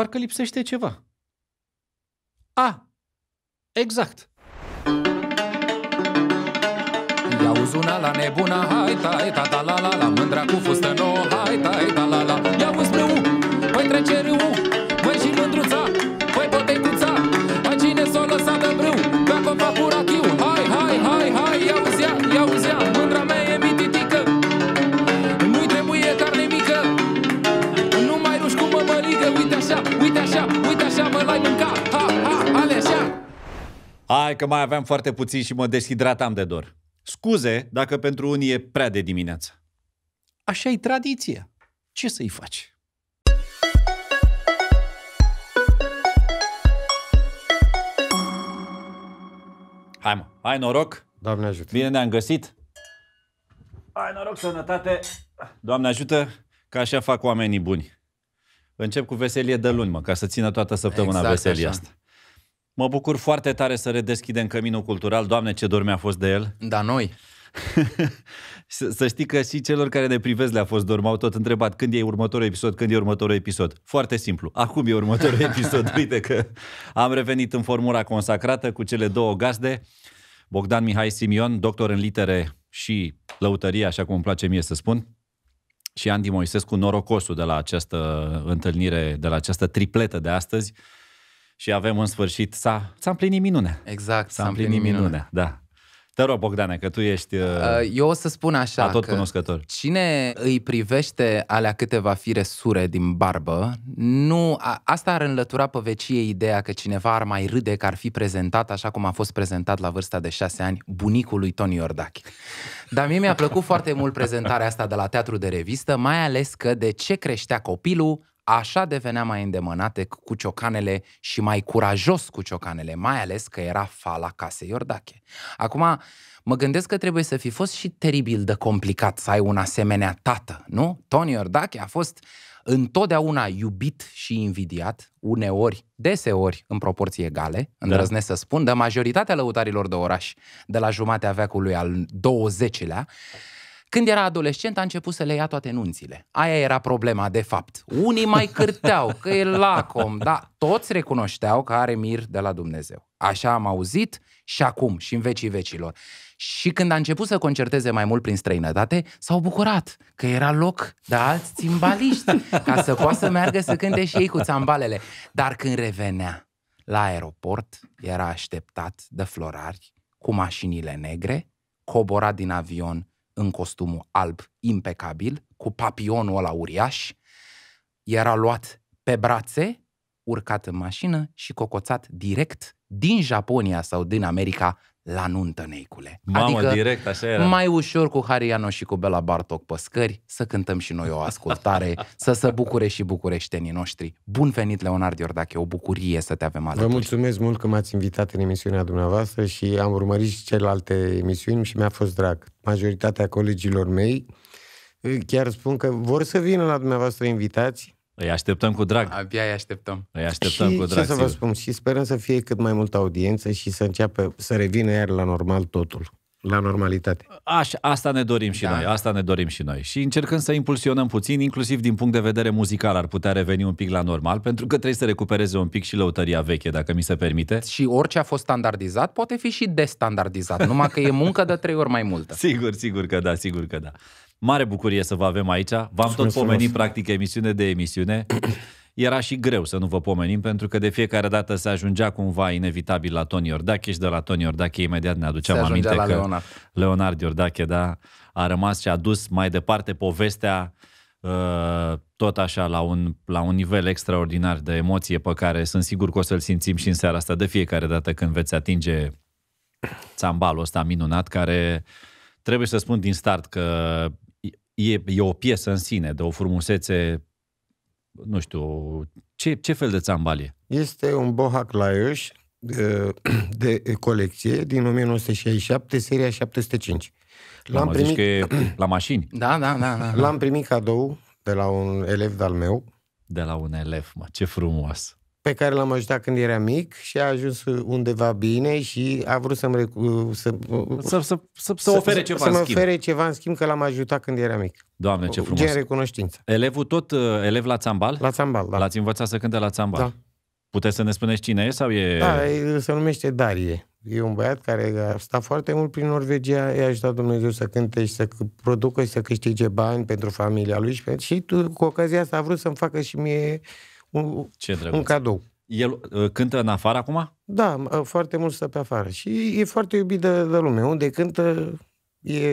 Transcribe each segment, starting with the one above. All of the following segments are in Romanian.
Parcă lipsește ceva. A, exact. Ia uzuna la nebuna, hai tai ta ta da, la la la, mândra cu fustă nouă, hai tai ta la la. Ia uzi pe păi trece râu, Hai că mai aveam foarte puțin și mă deshidratam de dor. Scuze dacă pentru unii e prea de dimineață. așa e tradiția. Ce să-i faci? Hai mă, hai noroc. Doamne ajută. Bine ne-am găsit. Hai noroc, sănătate. Doamne ajută, că așa fac oamenii buni. Încep cu veselie de luni, mă, ca să țină toată săptămâna exact veselia așa. asta. Mă bucur foarte tare să redeschidem Căminul Cultural. Doamne, ce dor mi-a fost de el! Da, noi! să știi că și celor care ne privesc le-a fost dor. M-au tot întrebat când e următorul episod, când e următorul episod. Foarte simplu. Acum e următorul episod. Uite că am revenit în formula consacrată cu cele două gazde. Bogdan Mihai Simion, doctor în litere și lăutărie, așa cum îmi place mie să spun, și Andy Moisescu, norocosul de la această întâlnire, de la această tripletă de astăzi, și avem în sfârșit, s-a, s-a împlinit minunea. Exact, s-a, s-a împlinit, împlinit minunea. minunea. Da. Te rog, Bogdane, că tu ești uh, uh Eu o să spun așa tot că cunoscător. cine îi privește alea câteva fire sure din barbă, nu, a, asta ar înlătura pe vecie ideea că cineva ar mai râde că ar fi prezentat așa cum a fost prezentat la vârsta de șase ani bunicul lui Tony Iordache. Dar mie mi-a plăcut foarte mult prezentarea asta de la teatru de revistă, mai ales că de ce creștea copilul, așa devenea mai îndemânate cu ciocanele și mai curajos cu ciocanele, mai ales că era fala casei Iordache. Acum, mă gândesc că trebuie să fi fost și teribil de complicat să ai un asemenea tată, nu? Tony Iordache a fost întotdeauna iubit și invidiat, uneori, deseori, în proporții egale, îndrăznesc da. să spun, de majoritatea lăutarilor de oraș, de la jumatea veacului al 20-lea, când era adolescent, a început să le ia toate nunțile. Aia era problema, de fapt. Unii mai cârteau că e lacom, dar toți recunoșteau că are mir de la Dumnezeu. Așa am auzit și acum, și în vecii vecilor. Și când a început să concerteze mai mult prin străinătate, s-au bucurat că era loc de alți țimbaliști ca să poată să meargă să cânte și ei cu țambalele. Dar când revenea la aeroport, era așteptat de florari cu mașinile negre, coborat din avion în costumul alb impecabil, cu papionul ăla uriaș, era luat pe brațe, urcat în mașină și cocoțat direct din Japonia sau din America la nuntă, neicule. Mamă, adică, direct, așa era. mai ușor cu Hariano și cu Bela Bartok Păscări să cântăm și noi o ascultare, să se bucure și bucureștenii noștri. Bun venit, Leonard Iordache, o bucurie să te avem alături. Vă mulțumesc mult că m-ați invitat în emisiunea dumneavoastră și am urmărit și celelalte emisiuni și mi-a fost drag. Majoritatea colegilor mei eh, chiar spun că vor să vină la dumneavoastră invitați, îi așteptăm cu drag. Abia îi așteptăm. Îi așteptăm și, cu drag. Ce să vă spun, și sperăm să fie cât mai multă audiență și să înceapă să revină iar la normal totul. La normalitate. Aș, asta ne dorim și da. noi, asta ne dorim și noi. Și încercând să impulsionăm puțin, inclusiv din punct de vedere muzical, ar putea reveni un pic la normal, pentru că trebuie să recupereze un pic și lăutăria veche, dacă mi se permite. Și orice a fost standardizat poate fi și destandardizat, numai că e muncă de trei ori mai multă. Sigur, sigur că da, sigur că da. Mare bucurie să vă avem aici. V-am tot pomenit practic emisiune de emisiune. Era și greu să nu vă pomenim, pentru că de fiecare dată se ajungea cumva inevitabil la Tony Iordache și de la Tony Iordache imediat ne aduceam aminte la că Leonard. Leonard Iordache da, a rămas și a dus mai departe povestea uh, tot așa la un, la un nivel extraordinar de emoție pe care sunt sigur că o să-l simțim și în seara asta de fiecare dată când veți atinge țambalul ăsta minunat care trebuie să spun din start că e, e o piesă în sine, de o frumusețe, nu știu, ce, ce fel de țambal e? Este un bohac laiuș de, de colecție din 1967, seria 705. L-am, primit... că e la mașini. Da, da, da, da, da. L-am primit cadou de la un elev de-al meu. De la un elev, mă, ce frumos pe care l-am ajutat când era mic și a ajuns undeva bine și a vrut să-mi să, să, să, să, să ofere ceva să, în schimb. ofere ceva în schimb că l-am ajutat când era mic. Doamne, ce frumos. Gen recunoștință. Elevul tot, uh, elev la țambal? La țambal, da. L-ați învățat să cânte la țambal? Da. Puteți să ne spuneți cine e sau e... Da, se numește Darie. E un băiat care a stat foarte mult prin Norvegia, i-a ajutat Dumnezeu să cânte și să producă și să câștige bani pentru familia lui și, și tu, cu ocazia asta a vrut să-mi facă și mie un, Ce un cadou. El uh, cântă în afară acum? Da, uh, foarte mult stă pe afară și e foarte iubit de, de lume. Unde cântă e,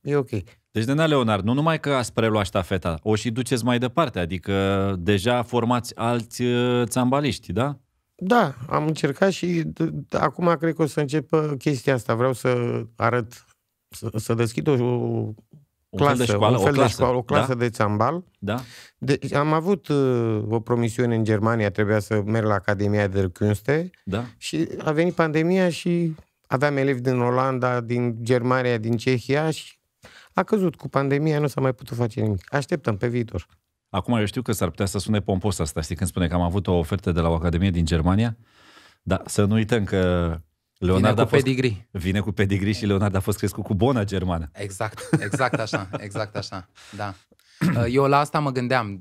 e ok. Deci, Dena Leonard, nu numai că ați preluat ștafeta, o și duceți mai departe, adică deja formați alți uh, țambaliști, da? Da, am încercat și acum cred că o să încep chestia asta. Vreau să arăt, să, să deschid o, o clasă, fel de școală, un fel o clasă, de, școală, o da? clasă da? de țambal. Da? Deci am avut uh, o promisiune în Germania, trebuia să merg la Academia de Künste da? și a venit pandemia și aveam elevi din Olanda, din Germania, din Cehia și a căzut cu pandemia, nu s-a mai putut face nimic. Așteptăm pe viitor. Acum eu știu că s-ar putea să sune pompos asta, știi, când spune că am avut o ofertă de la o academie din Germania, dar să nu uităm că Leonardo vine cu fost, pedigree. Vine cu pedigree și Leonardo a fost crescut cu bona germană. Exact, exact așa, exact așa, da. Eu la asta mă gândeam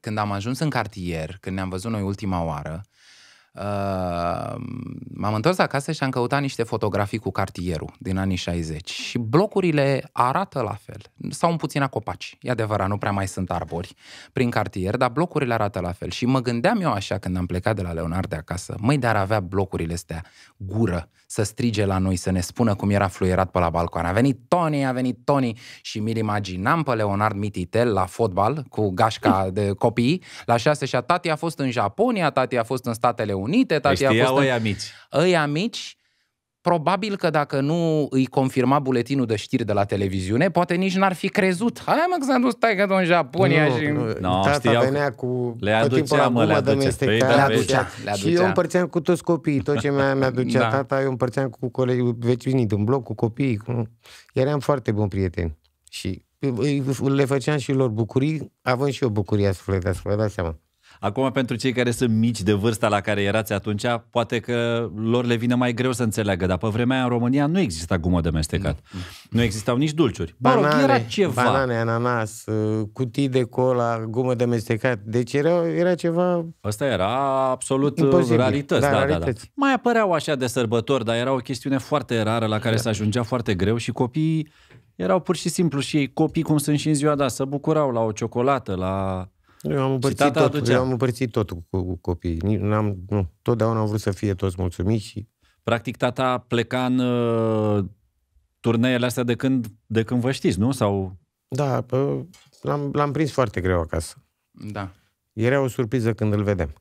când am ajuns în cartier, când ne-am văzut noi ultima oară, Ehm, m-am întors acasă și am căutat niște fotografii cu cartierul din anii 60 și blocurile arată la fel. Sau un puțin acopaci, E adevărat, nu prea mai sunt arbori prin cartier, dar blocurile arată la fel. Și mă gândeam eu așa când am plecat de la Leonard de acasă, măi, dar avea blocurile astea gură să strige la noi, să ne spună cum era fluierat pe la balcon. A venit Tony, a venit Tony și mi-l imaginam pe Leonard Mititel la fotbal cu gașca de copii la șase și a tati a fost în Japonia, tati a fost în Statele Unite Unite, tati a fost... În... mici. Ăia mici, probabil că dacă nu îi confirma buletinul de știri de la televiziune, poate nici n-ar fi crezut. Hai mă că s-a dus taică în Japonia nu, și... Nu, no, tata știau venea cu le aducea, mă, păi da, le aducea. Păi, le aducea. Le aducea. Și eu împărțeam cu toți copiii, tot ce mi-a, mi-aducea da. tata, eu împărțeam cu colegi, vecinii din bloc, cu copiii. Cu... Eram foarte bun prieten. Și le făceam și lor bucurii, având și eu bucuria sufletească, vă dați seama. Acum, pentru cei care sunt mici de vârsta la care erați atunci, poate că lor le vine mai greu să înțeleagă, dar pe vremea aia în România nu exista gumă de mestecat. Nu, nu existau nici dulciuri. Banane, era ceva. banane, ananas, uh, cutii de cola, gumă de mestecat. Deci era, era ceva... Asta era absolut uh, Imposibil. Da, rarități. Da, da, rarități. Da, da. Mai apăreau așa de sărbători, dar era o chestiune foarte rară la care da. se ajungea foarte greu și copiii erau pur și simplu și ei copii, cum sunt și în ziua da, să bucurau la o ciocolată, la eu am împărțit tot, eu am împărțit tot cu, cu copiii. N-am, nu, totdeauna am vrut să fie toți mulțumiți. Și... Practic tata pleca în uh, turneele astea de când, de când vă știți, nu? Sau... Da, l-am, l-am prins foarte greu acasă. Da. Era o surpriză când îl vedem.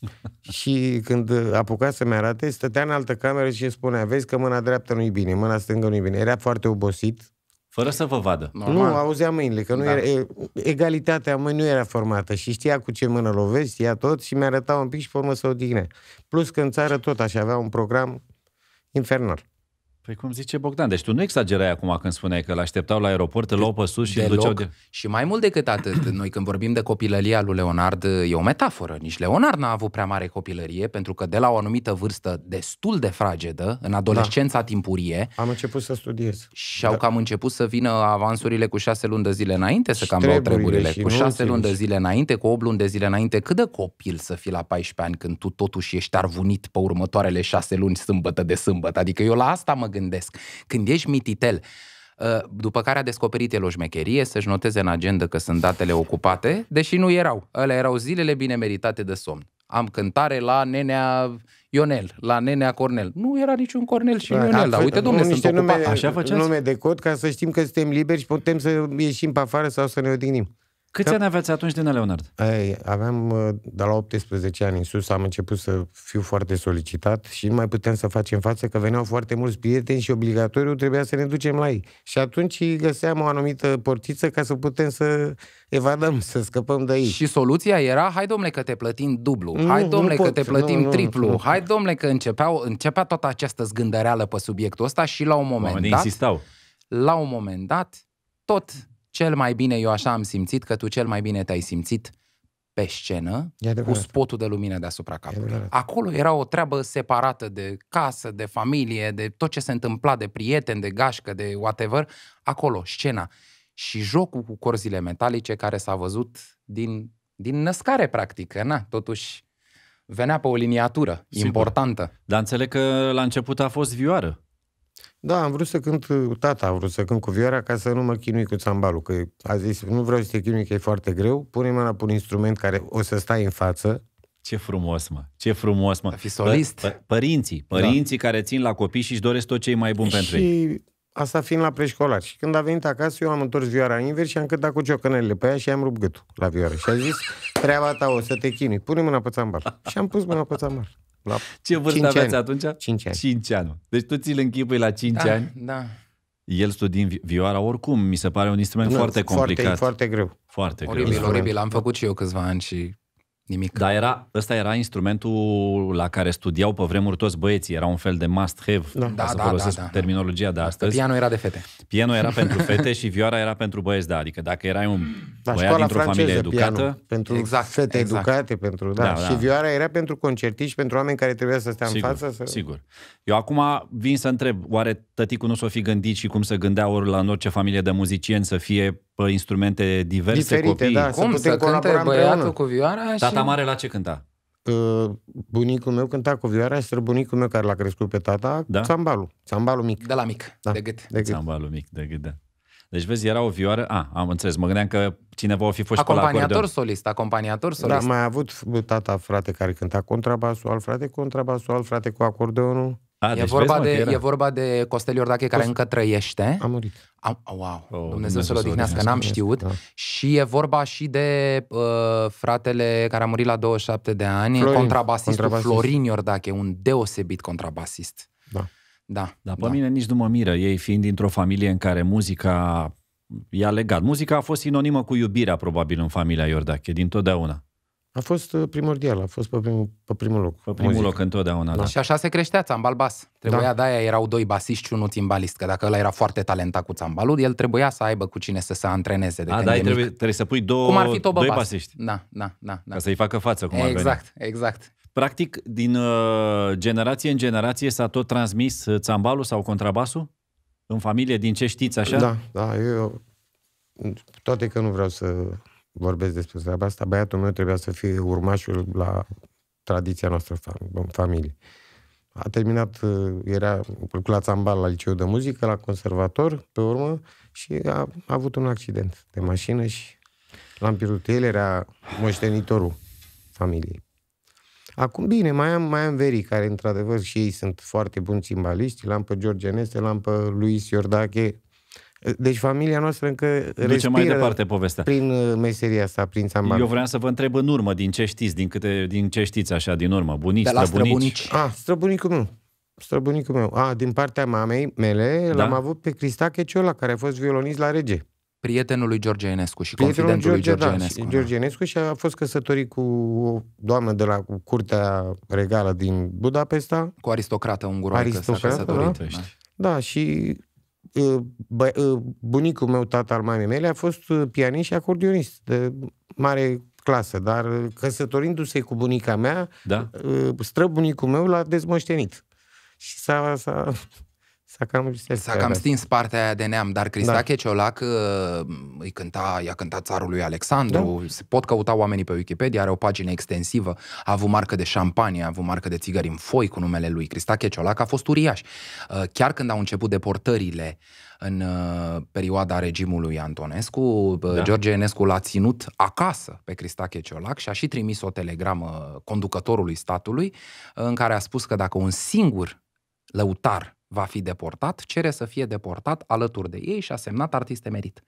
și când apuca să-mi arate, stătea în altă cameră și îmi spunea, vezi că mâna dreaptă nu-i bine, mâna stângă nu-i bine. Era foarte obosit, fără să vă vadă. Normal. Nu, auzea mâinile, că nu da. era, egalitatea mâinii nu era formată și știa cu ce mână lovesc, știa tot și mi-arăta un pic și formă să să digne. Plus că în țară tot așa avea un program infernal. Păi cum zice Bogdan, deci tu nu exagerai acum când spuneai că l-așteptau la aeroport, îl luau pe sus și îl duceau de... Și mai mult decât atât, noi când vorbim de copilăria lui Leonard, e o metaforă. Nici Leonard n-a avut prea mare copilărie, pentru că de la o anumită vârstă destul de fragedă, în da. adolescența da. timpurie... Am început să studiez. Și au da. cam început să vină avansurile cu șase luni de zile înainte, să cam treburile, treburile. Cu șase luni de zile înainte, cu 8 luni de zile înainte. Cât de copil să fii la 14 ani când tu totuși ești arvunit pe următoarele șase luni sâmbătă de sâmbătă? Adică eu la asta mă gândesc gândesc. Când ești mititel, ă, după care a descoperit el o șmecherie, să-și noteze în agenda că sunt datele ocupate, deși nu erau. Ele erau zilele bine meritate de somn. Am cântare la nenea Ionel, la nenea Cornel. Nu era niciun Cornel și da, Ionel, da, dar uite, domnule, sunt ocupat. Nume, Așa faceți? nume de cod ca să știm că suntem liberi și putem să ieșim pe afară sau să ne odihnim. Câți ani aveți atunci din Leonard? Ei, aveam uh, de la 18 ani în sus, am început să fiu foarte solicitat și nu mai puteam să facem față, că veneau foarte mulți prieteni și obligatoriu trebuia să ne ducem la ei. Și atunci găseam o anumită portiță ca să putem să evadăm, să scăpăm de ei. Și soluția era, hai domnule că te plătim dublu, nu, hai domnule că te plătim nu, nu, triplu, nu, nu. hai domnule că începeau, începea toată această zgândăreală pe subiectul ăsta și la un moment Oamenii dat... insistau. La un moment dat, tot cel mai bine eu așa am simțit, că tu cel mai bine te-ai simțit pe scenă cu spotul de lumină deasupra capului. Acolo era o treabă separată de casă, de familie, de tot ce se întâmpla, de prieteni, de gașcă, de whatever. Acolo, scena. Și jocul cu corzile metalice care s-a văzut din, din născare, practic. Na, totuși venea pe o liniatură Sigur. importantă. Dar înțeleg că la început a fost vioară. Da, am vrut să cânt, tata a vrut să cânt cu vioara ca să nu mă chinui cu țambalul, că a zis, nu vreau să te chinui că e foarte greu, pune mâna pe un instrument care o să stai în față. Ce frumos, mă, ce frumos, mă. A fi solist. Pă, pă, părinții, da. părinții da. care țin la copii și își doresc tot ce e mai bun și... pentru ei asta fiind la preșcolar. Și când a venit acasă, eu am întors vioara în invers și am cântat cu ciocanele pe ea și am rupt gâtul la vioară. Și a zis, treaba ta o să te chinui, pune mâna pe țambar. Și am pus mâna pe țambar. La da. Ce vârstă aveți ani. atunci? 5 ani. 5 ani. Deci tu ți-l închipui la 5 da, ani? Da. El studiind vioara, oricum, mi se pare un instrument nu, foarte complicat. Foarte, foarte greu. Foarte oribil, greu. Oribil, oribil. Am făcut și eu câțiva ani și nimic. Dar era, ăsta era instrumentul la care studiau pe vremuri toți băieții. Era un fel de must-have, da, ca da, să da, da folosesc da, da, da, terminologia de astăzi. Pianul era de fete. Pianul era pentru fete și vioara era pentru băieți, da. Adică dacă erai un da, băiat dintr-o familie educată... Pianul, pentru exact, fete exact. educate, pentru... Da. Da, da. Și vioara era pentru concertiști, pentru oameni care trebuia să stea sigur, în față. Să... Sigur. Eu acum vin să întreb, oare tăticul nu s-o fi gândit și cum se gândea ori la orice familie de muzicieni să fie pe instrumente diverse, Diferite, copii. Da, Cum să, să cânte băiatul cu vioara și... Tata mare la ce cânta? bunicul meu cânta cu vioara și străbunicul meu care l-a crescut pe tata, da? țambalul, țambalul mic. De la mic, da. de gât. De gât. Țambalul mic, de gât, da. Deci vezi, era o vioară, a, am înțeles, mă gândeam că cineva o fi fost Acompaniator solist, acompaniator da, solist. Da, mai a avut tata frate care cânta contrabasul, alt frate contrabasul, alt frate cu acordeonul. A, e, deci vorba de, e vorba de Costel Iordache care încă trăiește. A murit. Am, oh, wow, oh, Dumnezeu, să-l odihnească, n-am știut. Da. Și e vorba și de uh, fratele care a murit la 27 de ani, Florin, contrabasistul contrabasist. Florin Iordache, un deosebit contrabasist. Da. Da, Dar pe da. mine nici nu mă miră, ei fiind dintr-o familie în care muzica i-a legat. Muzica a fost sinonimă cu iubirea, probabil, în familia Iordache, Din totdeauna. A fost uh, primordial, a fost pe primul, pe primul loc. Pe primul muzică. loc întotdeauna, da. da. Și așa se creștea țambal bas. Trebuia da. de aia erau doi basiști și unul timbalist, că dacă ăla era foarte talentat cu țambalul, el trebuia să aibă cu cine să se antreneze de A, da, trebuie, trebuie să pui două, cum ar fi doi bas. basiști. Da, da, da, da. Ca să-i facă față cum exact, ar Exact, exact. Practic, din uh, generație în generație s-a tot transmis uh, țambalul sau contrabasul? În familie, din ce știți așa? Da, da, eu toate că nu vreau să vorbesc despre treaba asta, băiatul meu trebuia să fie urmașul la tradiția noastră în familie. A terminat, uh, era la țambal la liceu de muzică, la conservator, pe urmă, și a, a avut un accident de mașină și l-am pierdut. El era moștenitorul familiei. Acum, bine, mai am, mai am verii care, într-adevăr, și ei sunt foarte buni simbaliști. L-am pe George Neste, l-am pe Luis Iordache, deci familia noastră încă Duce mai departe povestea. prin uh, meseria asta, prin sambal. Eu vreau să vă întreb în urmă, din ce știți, din, câte, din ce știți așa, din urmă, bunici, De la străbunici. străbunici. Ah, străbunicul meu. Străbunicul meu. Ah, din partea mamei mele, da? l-am avut pe Cristache Ciola, care a fost violonist la rege. Prietenul lui George Enescu și Prietenul confidentul George, lui George da, Enescu. Da. George Enescu și a fost căsătorit cu o doamnă de la curtea regală din Budapesta. Cu aristocrată unguroică s-a căsătorit. Da? da, da și Ă, bă, ă, bunicul meu, tata al mamei mele, a fost ă, pianist și acordionist de mare clasă, dar căsătorindu-se cu bunica mea, da. străbunicul meu l-a dezmoștenit. Și s-a, s-a S-a cam, s-a cam stins partea aia de neam, dar Cristache da. Ciolac uh, îi cânta, i-a cântat țarul lui Alexandru, da. se pot căuta oamenii pe Wikipedia, are o pagină extensivă, a avut marcă de șampanie, a avut marcă de țigări în foi cu numele lui. Cristache Ciolac a fost uriaș. Uh, chiar când au început deportările în uh, perioada regimului Antonescu, da. George Enescu l-a ținut acasă pe Cristache Ciolac și a și trimis o telegramă conducătorului statului în care a spus că dacă un singur lăutar va fi deportat, cere să fie deportat alături de ei și a semnat artist emerit.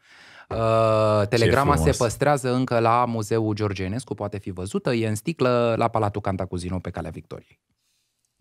Uh, telegrama se păstrează încă la Muzeul Georgenescu, poate fi văzută, e în sticlă la Palatul Cantacuzino pe Calea Victoriei.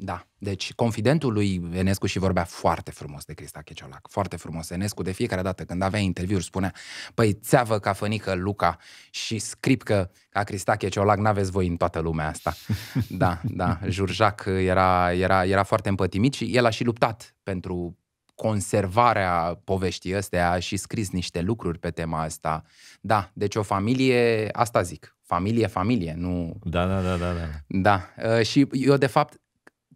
Da, deci confidentul lui Enescu și vorbea foarte frumos de Crista Checiolac, foarte frumos. Enescu de fiecare dată când avea interviuri spunea, păi țeavă ca fănică Luca și scripcă ca Crista Checiolac, n-aveți voi în toată lumea asta. Da, da, Jurjac era, era, era foarte împătimit și el a și luptat pentru conservarea poveștii astea, și scris niște lucruri pe tema asta. Da, deci o familie, asta zic, familie, familie, nu... Da, da, da, da. Da, da. Ă, și eu de fapt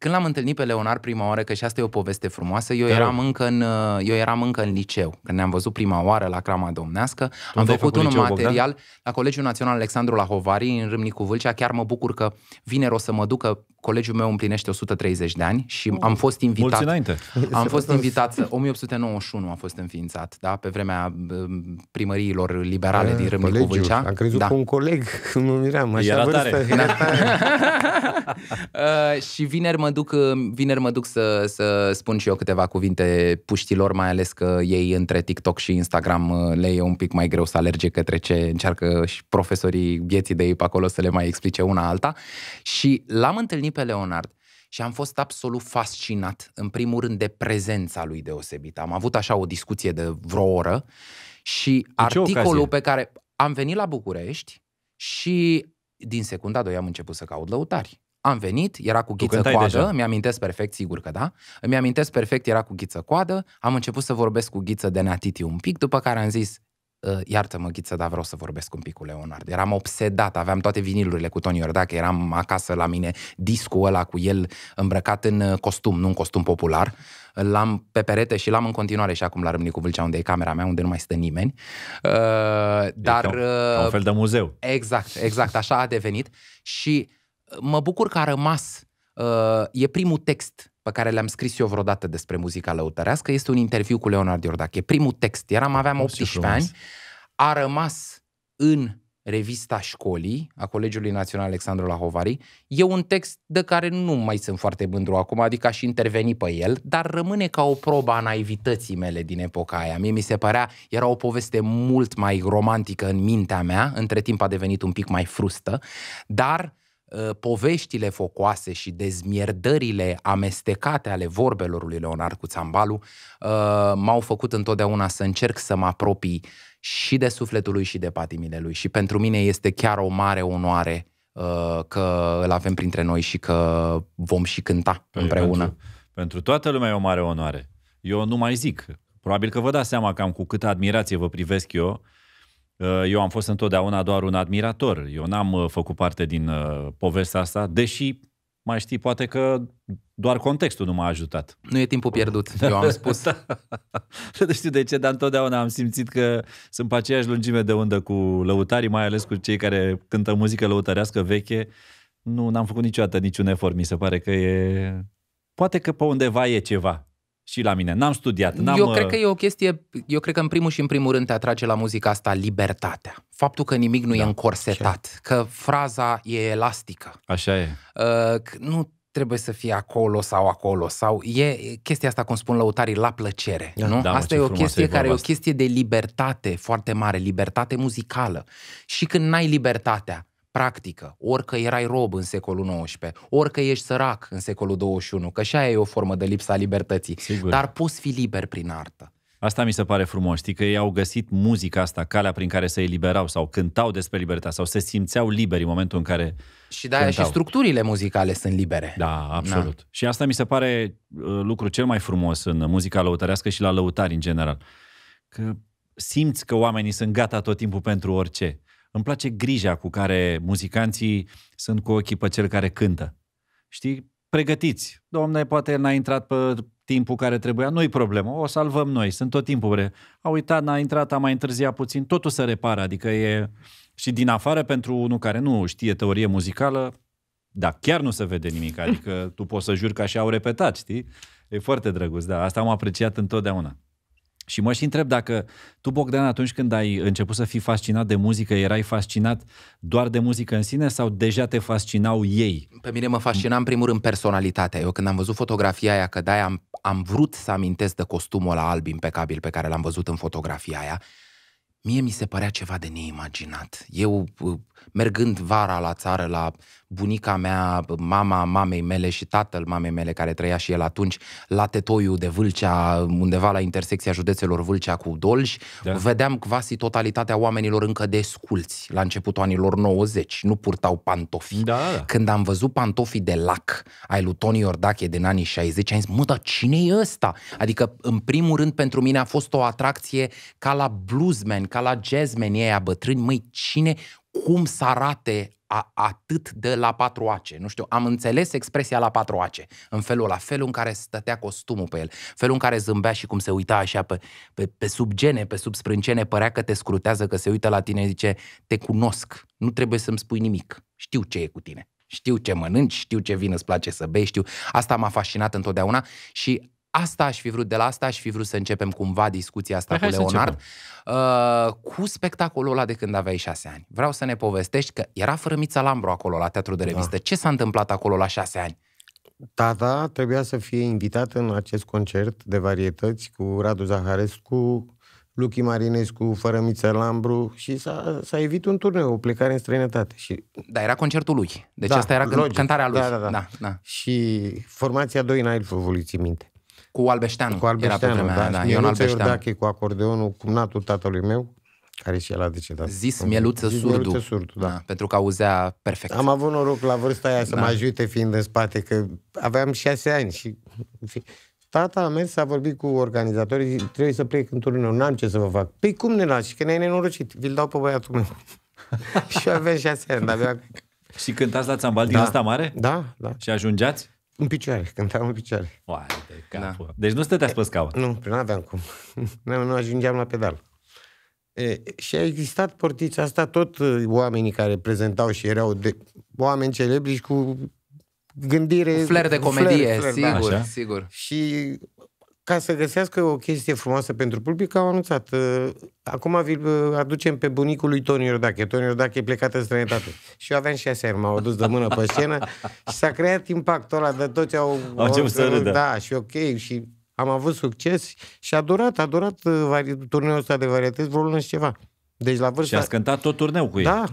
când l-am întâlnit pe Leonar prima oară, că și asta e o poveste frumoasă, eu, da, da. eram încă, în, uh, eu eram încă în liceu. Când ne-am văzut prima oară la Crama Domnească, tu am făcut, făcut un liceu, material Bogdan? la Colegiul Național Alexandru Lahovari, în Râmnicu Vâlcea. Chiar mă bucur că vineri o să mă ducă Colegiul meu împlinește 130 de ani și am fost invitat. Mulți înainte. Am fost invitat, 1891 a fost înființat, da, pe vremea primăriilor liberale e, din Râmnicu Vâlcea. Am crezut da. cu un coleg, Nu miream, așa era tare. Era tare. uh, și vineri mă duc, vineri mă duc să, să spun și eu câteva cuvinte puștilor, mai ales că ei între TikTok și Instagram uh, le e un pic mai greu să alerge către ce încearcă și profesorii vieții de ei pe acolo să le mai explice una alta. Și l-am întâlnit întâlnit pe Leonard și am fost absolut fascinat, în primul rând, de prezența lui deosebită. Am avut așa o discuție de vreo oră și articolul pe care am venit la București și din secunda doi am început să caut lăutari. Am venit, era cu ghiță coadă, mi-amintesc perfect, sigur că da, mi amintesc perfect, era cu ghiță coadă, am început să vorbesc cu ghiță de neatiti un pic, după care am zis, Ă, iartă-mă, Ghiță, dar vreau să vorbesc un pic cu Leonard. Eram obsedat, aveam toate vinilurile cu Tony Iordache, eram acasă la mine, discul ăla cu el îmbrăcat în ă, costum, nu un costum popular. L-am pe perete și l-am în continuare și acum la Râmnicu Vâlcea, unde e camera mea, unde nu mai stă nimeni. Ă, dar... ca un, ca un fel de muzeu. Exact, exact, așa a devenit. Și mă bucur că a rămas, e primul text pe care le-am scris eu vreodată despre muzica lăutărească este un interviu cu Leonard Iordache. Primul text, eram, aveam 18 ani, a rămas în revista școlii a Colegiului Național Alexandru Lahovari. E un text de care nu mai sunt foarte mândru acum, adică aș interveni pe el, dar rămâne ca o probă a naivității mele din epoca aia. Mie mi se părea, era o poveste mult mai romantică în mintea mea, între timp a devenit un pic mai frustă, dar Uh, poveștile focoase și dezmierdările amestecate ale vorbelor lui Leonard Cuțambalu uh, m-au făcut întotdeauna să încerc să mă apropii și de sufletul lui și de patimile lui și pentru mine este chiar o mare onoare uh, că îl avem printre noi și că vom și cânta păi împreună. Pentru, pentru toată lumea e o mare onoare. Eu nu mai zic. Probabil că vă dați seama cam cu câtă admirație vă privesc eu Uh, eu am fost întotdeauna doar un admirator. Eu n-am uh, făcut parte din uh, povestea asta, deși mai știi, poate că doar contextul nu m-a ajutat. Nu e timpul pierdut, eu am spus. da. Nu știu de ce, dar întotdeauna am simțit că sunt pe aceeași lungime de undă cu lăutarii, mai ales cu cei care cântă muzică lăutărească veche. Nu, n-am făcut niciodată niciun efort, mi se pare că e... Poate că pe undeva e ceva și la mine. N-am studiat. N-am... Eu cred uh, că e o chestie, eu cred că în primul și în primul rând te atrage la muzica asta libertatea. Faptul că nimic nu da, e încorsetat, așa. că fraza e elastică. Așa e. Uh, nu trebuie să fie acolo sau acolo sau e chestia asta, cum spun lăutarii, la plăcere. Da, nu? Da, asta mă, e o chestie e care e o chestie de libertate foarte mare, libertate muzicală. Și când n-ai libertatea, practică, orică erai rob în secolul XIX, orică ești sărac în secolul XXI, că și aia e o formă de lipsa libertății, Sigur. dar poți fi liber prin artă. Asta mi se pare frumos, știi că ei au găsit muzica asta, calea prin care se eliberau sau cântau despre libertate sau se simțeau liberi în momentul în care Și da, cântau. și structurile muzicale sunt libere. Da, absolut. Da. Și asta mi se pare uh, lucru cel mai frumos în muzica lăutărească și la lăutari în general. Că simți că oamenii sunt gata tot timpul pentru orice. Îmi place grija cu care muzicanții sunt cu ochii pe cel care cântă. Știi? Pregătiți. Domne, poate el n-a intrat pe timpul care trebuia, nu-i problemă, o salvăm noi, sunt tot timpul. A uitat, n-a intrat, a mai întârziat puțin, totul se repară, adică e... Și din afară, pentru unul care nu știe teorie muzicală, da, chiar nu se vede nimic, adică tu poți să juri că și au repetat, știi? E foarte drăguț, da, asta am apreciat întotdeauna. Și mă și întreb dacă tu, Bogdan, atunci când ai început să fii fascinat de muzică, erai fascinat doar de muzică în sine sau deja te fascinau ei? Pe mine mă fascina în primul rând personalitatea. Eu când am văzut fotografia aia, că de-aia am, am vrut să amintesc de costumul ăla alb impecabil pe care l-am văzut în fotografia aia, mie mi se părea ceva de neimaginat. Eu mergând vara la țară la bunica mea, mama mamei mele și tatăl mamei mele care trăia și el atunci la Tetoiu de Vâlcea, undeva la intersecția județelor Vâlcea cu Dolj, da. vedeam quasi totalitatea oamenilor încă desculți la începutul anilor 90, nu purtau pantofi. Da, da. Când am văzut pantofii de lac ai lui Tony Iordache din anii 60, am zis, mă, dar cine e ăsta? Adică, în primul rând, pentru mine a fost o atracție ca la bluesman, ca la jazzman, ei bătrâni, măi, cine, cum să arate a, atât de la patru ace. Nu știu, am înțeles expresia la patru ace. În felul ăla, felul în care stătea costumul pe el, felul în care zâmbea și cum se uita așa pe, pe, pe sub gene, pe sub sprâncene, părea că te scrutează, că se uită la tine, și zice, te cunosc, nu trebuie să-mi spui nimic, știu ce e cu tine. Știu ce mănânci, știu ce vin îți place să bei, știu. Asta m-a fascinat întotdeauna și asta aș fi vrut, de la asta aș fi vrut să începem cumva discuția asta hai, cu Leonard, uh, cu spectacolul ăla de când aveai șase ani. Vreau să ne povestești că era Fărămița Lambro acolo, la teatru de da. revistă. Da. Ce s-a întâmplat acolo la șase ani? Tata da, da, trebuia să fie invitat în acest concert de varietăți cu Radu Zaharescu, Luchi Marinescu, Fărămiță Lambru și s-a, s-a evit un turneu, o plecare în străinătate. Și... Da, era concertul lui. Deci da, asta era logic. cântarea lui. Da, da, da. Da, da. Și formația 2 n-ai minte. Cu Albeșteanu. Cu Albeșteanu, era pe da. da Ion Albeșteanu. Iordache cu acordeonul, cumnatul tatălui meu, care și el a decedat. Zis Mieluță Surdu. Mieluță Surdu, da. da. Pentru că auzea perfect. Am avut noroc la vârsta aia să da. mă ajute fiind în spate, că aveam șase ani și... Tata a mers, a vorbit cu organizatorii, zic, trebuie să plec în turneu, n-am ce să vă fac. Păi cum ne lași, că ne-ai nenorocit, vi-l dau pe băiatul meu. și avea aveam șase ani, dar avea... Și cântați la țambal da. din asta mare? Da, da. Și ajungeați? În picioare, cântam în picioare. Oare de capul. Da. Deci nu stăteați pe scaun. Nu, păi nu aveam cum. nu, nu ajungeam la pedal. E, și a existat portița asta, tot oamenii care prezentau și erau de, oameni celebri și cu gândire... Cu flair de comedie, flair, flair, sigur, da. sigur. Și ca să găsească o chestie frumoasă pentru public, au anunțat. Uh, acum vi uh, aducem pe bunicul lui Toni Rodache. Toni Rodache e plecat în străinătate. Și eu aveam și ani, m-au adus de mână pe scenă și s-a creat impactul ăla de toți au... Au ce să râdă. Da, și ok, și am avut succes și a durat, a durat uh, turneul ăsta de varietăți vreo lună și ceva. Deci la vârsta... Și a cântat tot turneul cu ei. Da,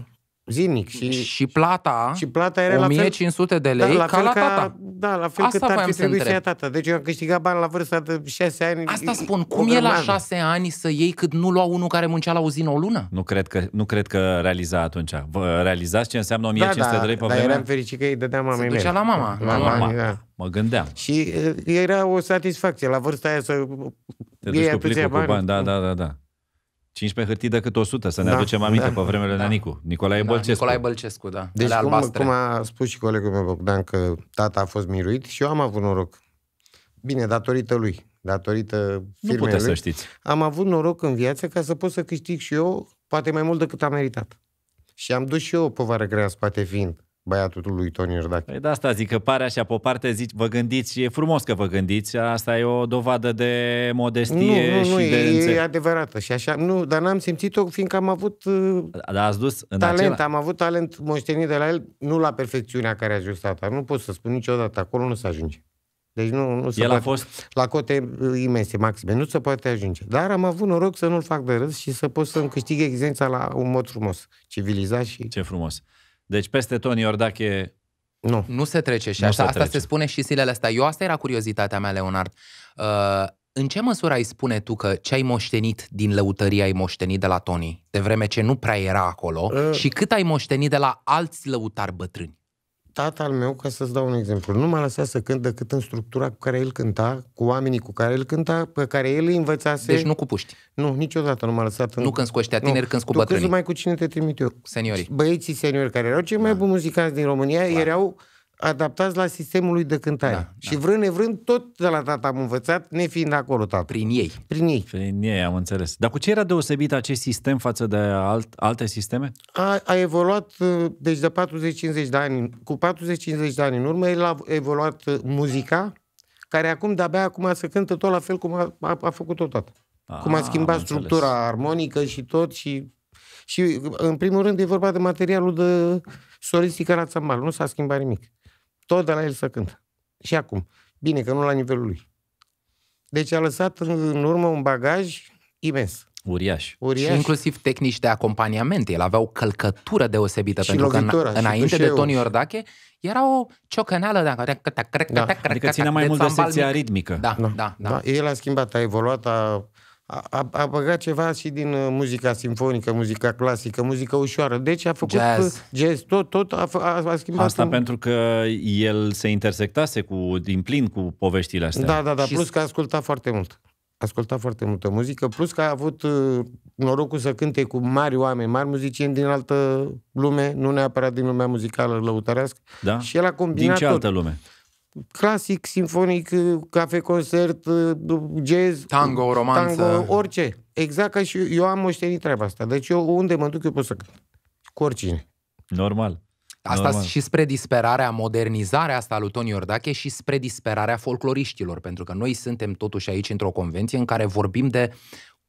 zilnic. Și, și plata, și plata era 1500 la fel, de da, lei da, la fel ca, la tata. Da, la fel Asta cât ar fi trebuit să ia tata. Deci eu am câștigat bani la vârsta de 6 ani. Asta spun, cum e la 6 ani să iei cât nu lua unul care muncea la uzină o lună? Nu cred că, nu cred că realiza atunci. Vă realizați ce înseamnă 1500 da, da, de lei pe vremea? Da, eram fericit că îi dădea mamei mele. Se ducea la mama. La, mama, mama. Da. Mă gândeam. Și era o satisfacție la vârsta aia să... Te duci cu bani. Cu bani. Da, da, da, da. 15 hârtii decât 100, să ne da, aducem aminte da, pe vremele da. Nanicu. Nicolae da, Bălcescu. Nicolae Bălcescu, da. Deci cum, cum a spus și colegul meu Bogdan că tata a fost miruit și eu am avut noroc. Bine, datorită lui, datorită firmei Nu puteți lui, să știți. Am avut noroc în viață ca să pot să câștig și eu poate mai mult decât am meritat. Și am dus și eu o povară grea în spate fiind băiatul lui Toni Jurdache. Păi de asta zic că pare așa pe o parte, zici, vă gândiți, și e frumos că vă gândiți, asta e o dovadă de modestie nu, nu, și nu, de e, înțe- e adevărată și așa, nu, dar n-am simțit-o fiindcă am avut da, ați dus în talent, acela... am avut talent moștenit de la el, nu la perfecțiunea care a ajustat, nu pot să spun niciodată, acolo nu se ajunge. Deci nu, nu se El poate, a fost... La cote uh, imense, maxime, nu se poate ajunge. Dar am avut noroc să nu-l fac de râs și să pot să-mi câștig existența la un mod frumos, civilizat și... Ce frumos. Deci peste Toni Iordache... nu. Nu se trece și nu asta, se, trece. asta se spune și zilele astea. Eu asta era curiozitatea mea, Leonard. Uh, în ce măsură ai spune tu că ce ai moștenit din lăutărie ai moștenit de la Tony, de vreme ce nu prea era acolo, uh. și cât ai moștenit de la alți lăutari bătrâni? tata al meu, ca să-ți dau un exemplu, nu m-a lăsat să cânt decât în structura cu care el cânta, cu oamenii cu care el cânta, pe care el îi învățase. Deci nu cu puști. Nu, niciodată nu m-a lăsat. În... Nu când scoștea tineri, când cu bătrânii. Tu cu cine te trimit eu. Seniorii. Băieții seniori care erau cei mai da. buni muzicanți din România, Clar. erau adaptați la sistemul lui de cântare. Da, și da. vrând nevrând, tot de la tata am învățat, nefiind acolo tata. Prin ei. Prin ei. Prin ei, am înțeles. Dar cu ce era deosebit acest sistem față de alt, alte sisteme? A, a evoluat, deci de 40-50 de ani, cu 40-50 de ani în urmă, el a evoluat uh, muzica, care acum, de-abia acum, se cântă tot la fel cum a, a, a făcut-o tata. A, ah, cum a schimbat structura înțeles. armonică și tot și și, în primul rând, e vorba de materialul de solistică la țambal. Nu s-a schimbat nimic tot de la el să cântă. Și acum. Bine că nu la nivelul lui. Deci a lăsat în urmă un bagaj imens. Uriaș. Uriaș. Și inclusiv tehnici de acompaniament. El avea o călcătură deosebită, și pentru că în, înainte de Tony Ordache era o ciocăneală. Da. da. Adică ținea mai mult de secția ritmică. Da, da, da, da. El a schimbat, a evoluat, a a, a băgat ceva și din uh, muzica simfonică, muzica clasică, muzica ușoară. Deci a făcut jazz, uh, jazz tot, tot a, a, a schimbat. Asta în... pentru că el se intersectase cu, din plin cu poveștile astea. Da, da, da, și... plus că a ascultat foarte mult. Asculta foarte multă muzică, plus că a avut uh, norocul să cânte cu mari oameni, mari muzicieni din altă lume, nu neapărat din lumea muzicală lăutărească. Da? Și el a combinat din cealaltă tot. lume clasic, sinfonic, cafe-concert, jazz, tango, romanță, tango, orice. Exact ca și eu, eu am moștenit treaba asta. Deci eu unde mă duc, eu pot să cânt. Cu oricine. Normal. Asta Normal. și spre disperarea, modernizarea asta lui Toni Iordache și spre disperarea folcloriștilor, pentru că noi suntem totuși aici într-o convenție în care vorbim de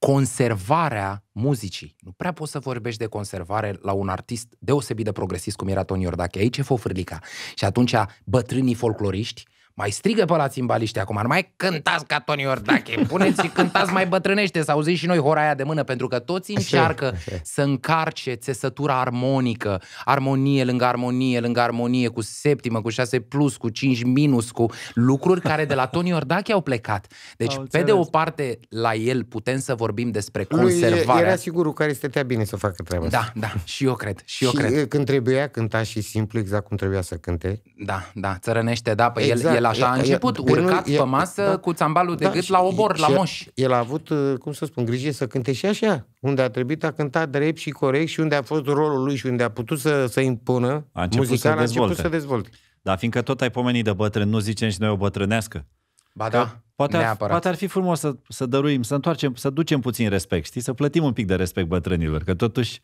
conservarea muzicii. Nu prea poți să vorbești de conservare la un artist deosebit de progresist cum era Tony Iordache. Aici e fofârlica. Și atunci bătrânii folcloriști mai strigă pe la țimbaliști acum, nu mai cântați ca Tony Ordache, puneți și cântați mai bătrânește, să auziți și noi horaia de mână, pentru că toți încearcă așa, să încarce țesătura armonică, armonie lângă armonie, lângă armonie, cu septimă, cu șase plus, cu cinci minus, cu lucruri care de la Tony Ordache au plecat. Deci, pe de o parte, la el putem să vorbim despre conservare. Era sigurul care stătea bine să facă treaba Da, asta. da, și eu cred, și eu și cred. când trebuia, cânta și simplu, exact cum trebuia să cânte. Da, da, țărănește, da, pe exact. el, el el așa a început, e, urcat e, pe masă da, cu țambalul de da, gât la obor, la moș. El a avut, uh, cum să spun, grijă să cânte și așa. Unde a trebuit a cântat drept și corect și unde a fost rolul lui și unde a putut să, să impună, a muzical a început să dezvolte. Dar fiindcă tot ai pomenit de bătrân, nu zicem și noi o bătrânească? Ba da, poate ar, poate ar fi frumos să, să dăruim, să întoarcem, să ducem puțin respect, știi? Să plătim un pic de respect bătrânilor, că totuși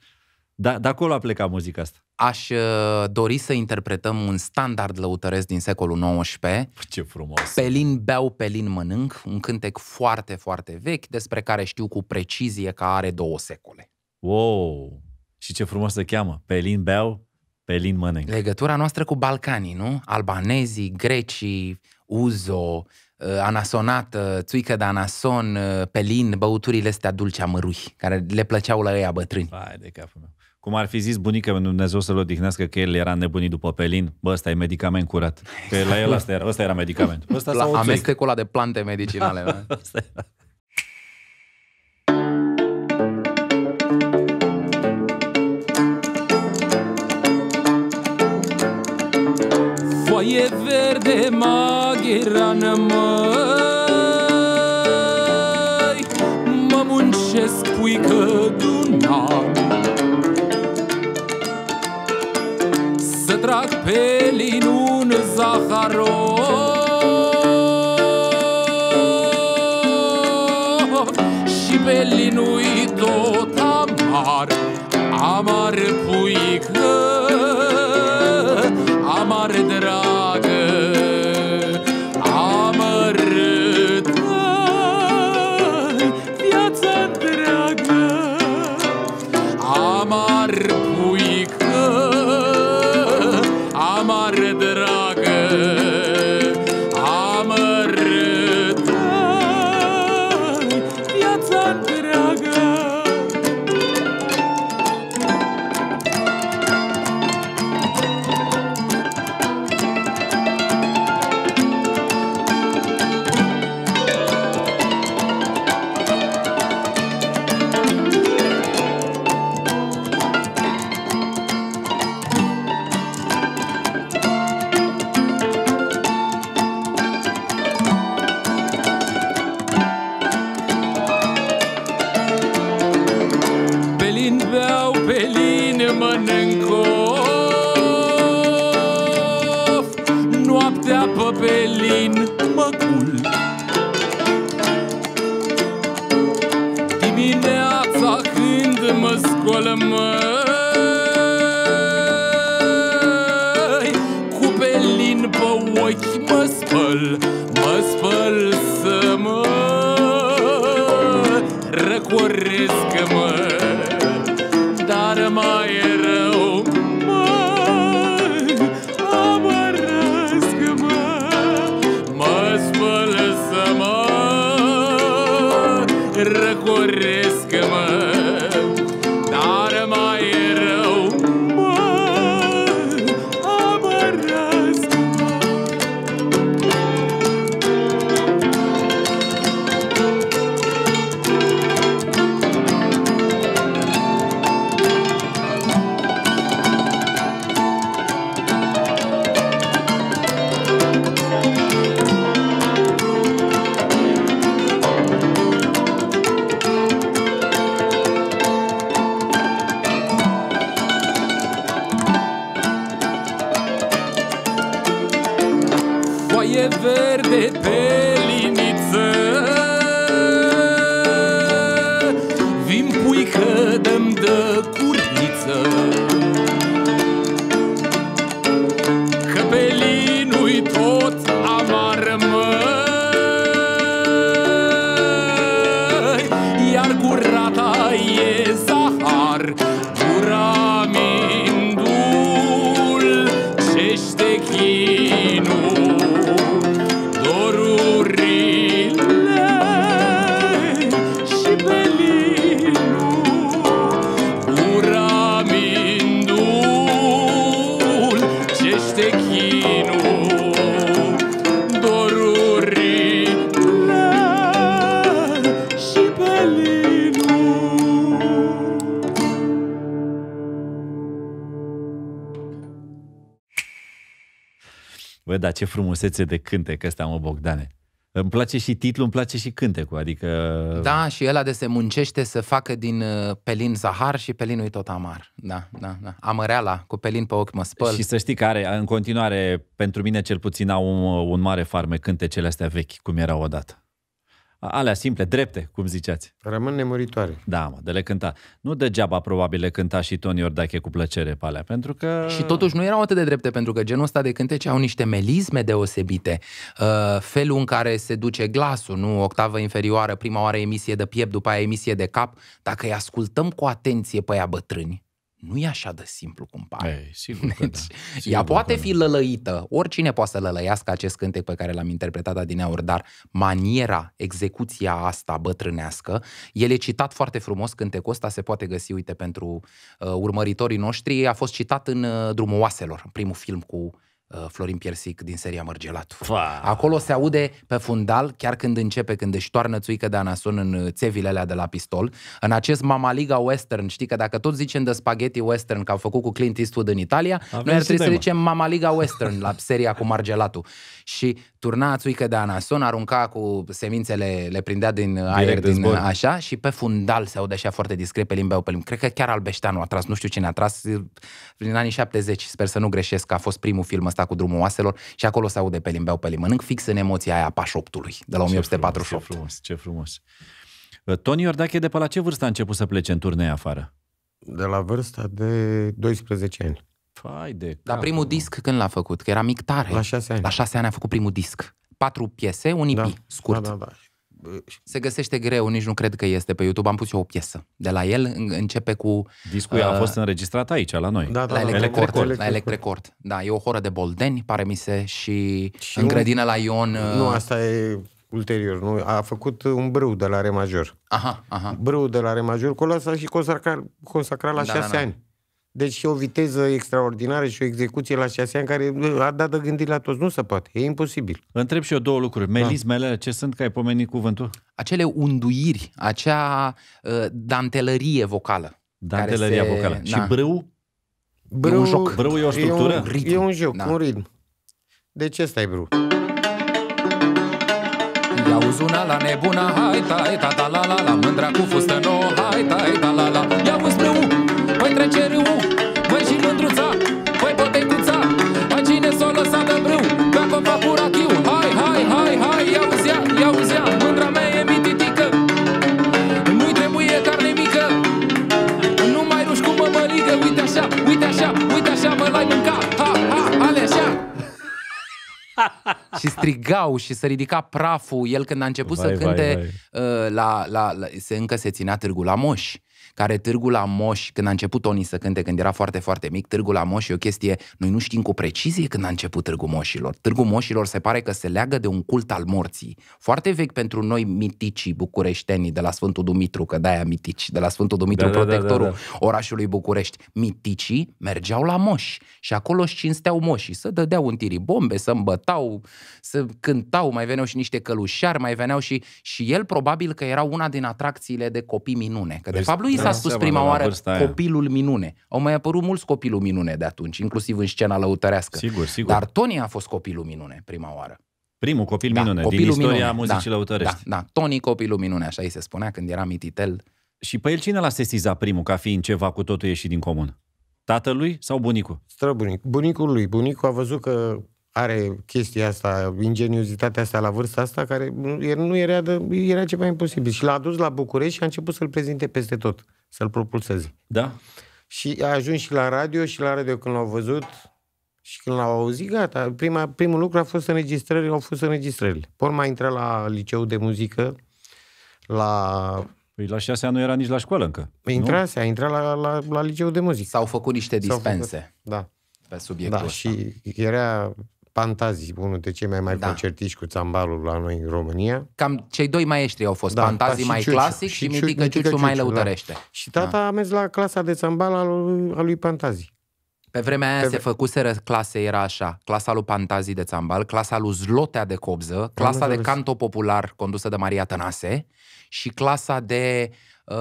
da, de acolo a plecat muzica asta. Aș uh, dori să interpretăm un standard lăutăresc din secolul XIX. Păi, ce frumos! Pelin beau, pelin mănânc, un cântec foarte, foarte vechi, despre care știu cu precizie că are două secole. Wow! Și ce frumos se cheamă! Pelin beau, pelin mănânc. Legătura noastră cu Balcanii, nu? Albanezii, grecii, uzo, uh, anasonată, țuică de anason, uh, pelin, băuturile astea dulce amărui, care le plăceau la ei bătrâni. Vai de capul meu. Cum ar fi zis bunica mea, Dumnezeu să-l odihnească că el era nebunit după pelin. Bă, ăsta e medicament curat. Că la el asta era, asta era medicament. Ăsta la amestecul ăla de plante medicinale. Da, Foaie verde maghirană mă Mă muncesc pui că du trag pe linun Zaharov Și pe linui tot amar Amar pur place frumusețe de cântec ăsta, mă, Bogdane. Îmi place și titlul, îmi place și cântecul, adică... Da, și ăla de se muncește să facă din uh, Pelin Zahar și Pelinul tot amar. Da, da, da. Amăreala, cu Pelin pe ochi mă spăl. Și să știi că are, în continuare, pentru mine cel puțin, au un, un mare farme cântecele astea vechi, cum erau odată alea simple, drepte, cum ziceați. Rămân nemuritoare. Da, mă, de le cânta. Nu degeaba probabil le cânta și Tony Ordache cu plăcere pe alea, pentru că... Și totuși nu erau atât de drepte, pentru că genul ăsta de cântece au niște melisme deosebite. Uh, felul în care se duce glasul, nu? Octavă inferioară, prima oară emisie de piept, după aia emisie de cap. Dacă îi ascultăm cu atenție pe ea bătrâni, nu e așa de simplu cum pare. Ei, sigur că da. deci, da. sigur ea poate că da. fi lălăită, oricine poate să lălăiască acest cântec pe care l-am interpretat adineauri, dar maniera, execuția asta bătrânească, el e citat foarte frumos, cântecul ăsta se poate găsi, uite, pentru uh, urmăritorii noștri, a fost citat în uh, Drumul Oaselor, primul film cu Uh, Florin Piersic din seria Mărgelat. Fa. Acolo se aude pe fundal, chiar când începe, când își toarnă țuică de anason în uh, țevile alea de la pistol, în acest Mamaliga Western, știi că dacă tot zicem de spaghetti western că au făcut cu Clint Eastwood în Italia, Avem noi ar trebui să zicem Mamaliga Western la seria cu Margelatul. Și turna țuică de anason, arunca cu semințele, le prindea din Direct aer, din uh, așa, și pe fundal se aude așa foarte discret pe limba pe Cred că chiar Albeșteanu a tras, nu știu cine a tras, prin anii 70, sper să nu greșesc, a fost primul film ăsta asta cu drumul oaselor și acolo se aude pe limbeau pe limănânc fix în emoția aia pașoptului de la 1848. Ce frumos, ce frumos. Tony, Iordache, de pe la ce vârstă a început să plece în turnee afară? De la vârsta de 12 ani. Fai de Dar primul mă. disc când l-a făcut? Că era mic tare. La șase ani. La șase ani a făcut primul disc. Patru piese, un EP da. da, scurt. Da, da, da se găsește greu, nici nu cred că este pe YouTube. Am pus eu o piesă de la el, începe cu... Discul uh, a fost înregistrat aici, la noi. Da, da, la Electrecord. Da. Electric. la Electrecord. Da, e o horă de Boldeni, pare mi se, și, și în un... grădină la Ion... Uh... Nu, asta e ulterior, nu? A făcut un brâu de la re major. Aha, aha. Brâu de la re major, cu s-a și consacrat, consacrat la da, șase da, da. ani. Deci e o viteză extraordinară și o execuție la șasea în care a dat de gândit la toți. Nu se poate, e imposibil. Întreb și eu două lucruri. Melismele, da. ce sunt, că ai pomenit cuvântul? Acele unduiri, acea uh, dantelărie vocală. Dantelăria se... vocală. Da. Și brâu? Brâu, e un joc. brâu e o structură? E un, ritm. e un joc, da. un ritm. De ce stai brâu. Ia la nebuna, hai tai, ta, ta, la, la, la, mândra cu fustă nouă, hai tai, ta, la, la, ia tai din cap, ha, ha, alesea. și strigau și se ridica praful. El când a început vai, să cânte, vai, vai. Uh, la, la, la, se încă se ținea târgul la Moș care Târgul la Moș, când a început Tony să cânte, când era foarte, foarte mic, Târgul la Moș e o chestie, noi nu știm cu precizie când a început Târgul Moșilor. Târgul Moșilor se pare că se leagă de un cult al morții, foarte vechi pentru noi miticii bucureștenii de la Sfântul Dumitru, că de-aia mitici, de la Sfântul Dumitru, da, protectorul da, da, da, da. orașului București. Miticii mergeau la Moș și acolo își cinsteau moșii, să dădeau în tiri bombe, să îmbătau, să cântau, mai veneau și niște călușari, mai veneau și, și el probabil că era una din atracțiile de copii minune. Că de deci, fapt lui da s-a spus prima oară copilul minune. Au mai apărut mulți copilul minune de atunci, inclusiv în scena lăutărească. Sigur, sigur. Dar Tony a fost copilul minune prima oară. Primul copil da, minune copilul din istoria minune. Da, muzicii da, lăutărești. Da, da, Tony copilul minune, așa îi se spunea când era mititel. Și pe el cine l-a sesizat primul ca fiind ceva cu totul ieșit din comun? Tatălui sau bunicul? Străbunic. Bunicul lui. Bunicul a văzut că are chestia asta, ingeniozitatea asta la vârsta asta, care nu era, de, era ceva imposibil. Și l-a adus la București și a început să-l prezinte peste tot să-l propulseze. Da. Și a ajuns și la radio și la radio când l-au văzut și când l-au auzit, gata. Prima, primul lucru a fost înregistrările, au fost înregistrările. Por mai intra la liceu de muzică, la... Păi la șasea nu era nici la școală încă. Intrase, a intrat la, la, la liceu de muzică. S-au făcut niște dispense. Făcut, da. Pe subiectul da, ăsta. și era Pantazi, unul de cei mai mai da. concertiști cu țambalul la noi în România. Cam cei doi maestri au fost, da, Pantazi da, mai Ciuciu, clasic și, și Mitică, Mitică Ciuciu, Ciuciu mai da. lăutărește. Da. Și tata da. a mers la clasa de țambal al lui, al lui Pantazi. Pe vremea aia Pe... se făcuseră clase, era așa, clasa lui Pantazi de țambal, clasa lui Zlotea de cobză, clasa de canto popular condusă de Maria Tănase și clasa de uh,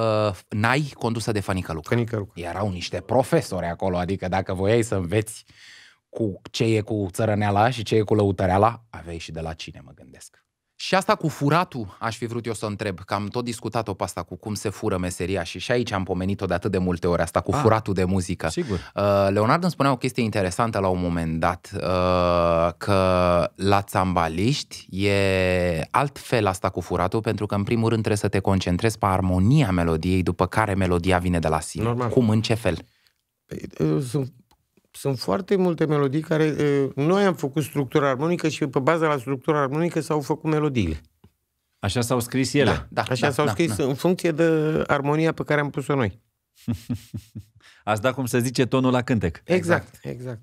nai condusă de Fănică Luca. Fănică Luca. Erau niște profesori acolo, adică dacă voiai să înveți cu ce e cu țărăneala și ce e cu lăutăreala, aveai și de la cine, mă gândesc. Și asta cu furatul, aș fi vrut eu să întreb, că am tot discutat-o pe asta cu cum se fură meseria și și aici am pomenit-o de atât de multe ori, asta cu ah, furatul de muzică. Sigur. Uh, Leonard îmi spunea o chestie interesantă la un moment dat, uh, că la țambaliști e altfel asta cu furatul, pentru că în primul rând trebuie să te concentrezi pe armonia melodiei, după care melodia vine de la sine. Normal. Cum, în ce fel? Păi, uh, sunt sunt foarte multe melodii care... Noi am făcut structura armonică și pe baza la structura armonică s-au făcut melodiile. Așa s-au scris ele. Da, da așa da, s-au da, scris da. în funcție de armonia pe care am pus-o noi. Ați dat, cum se zice, tonul la cântec. Exact, exact. exact.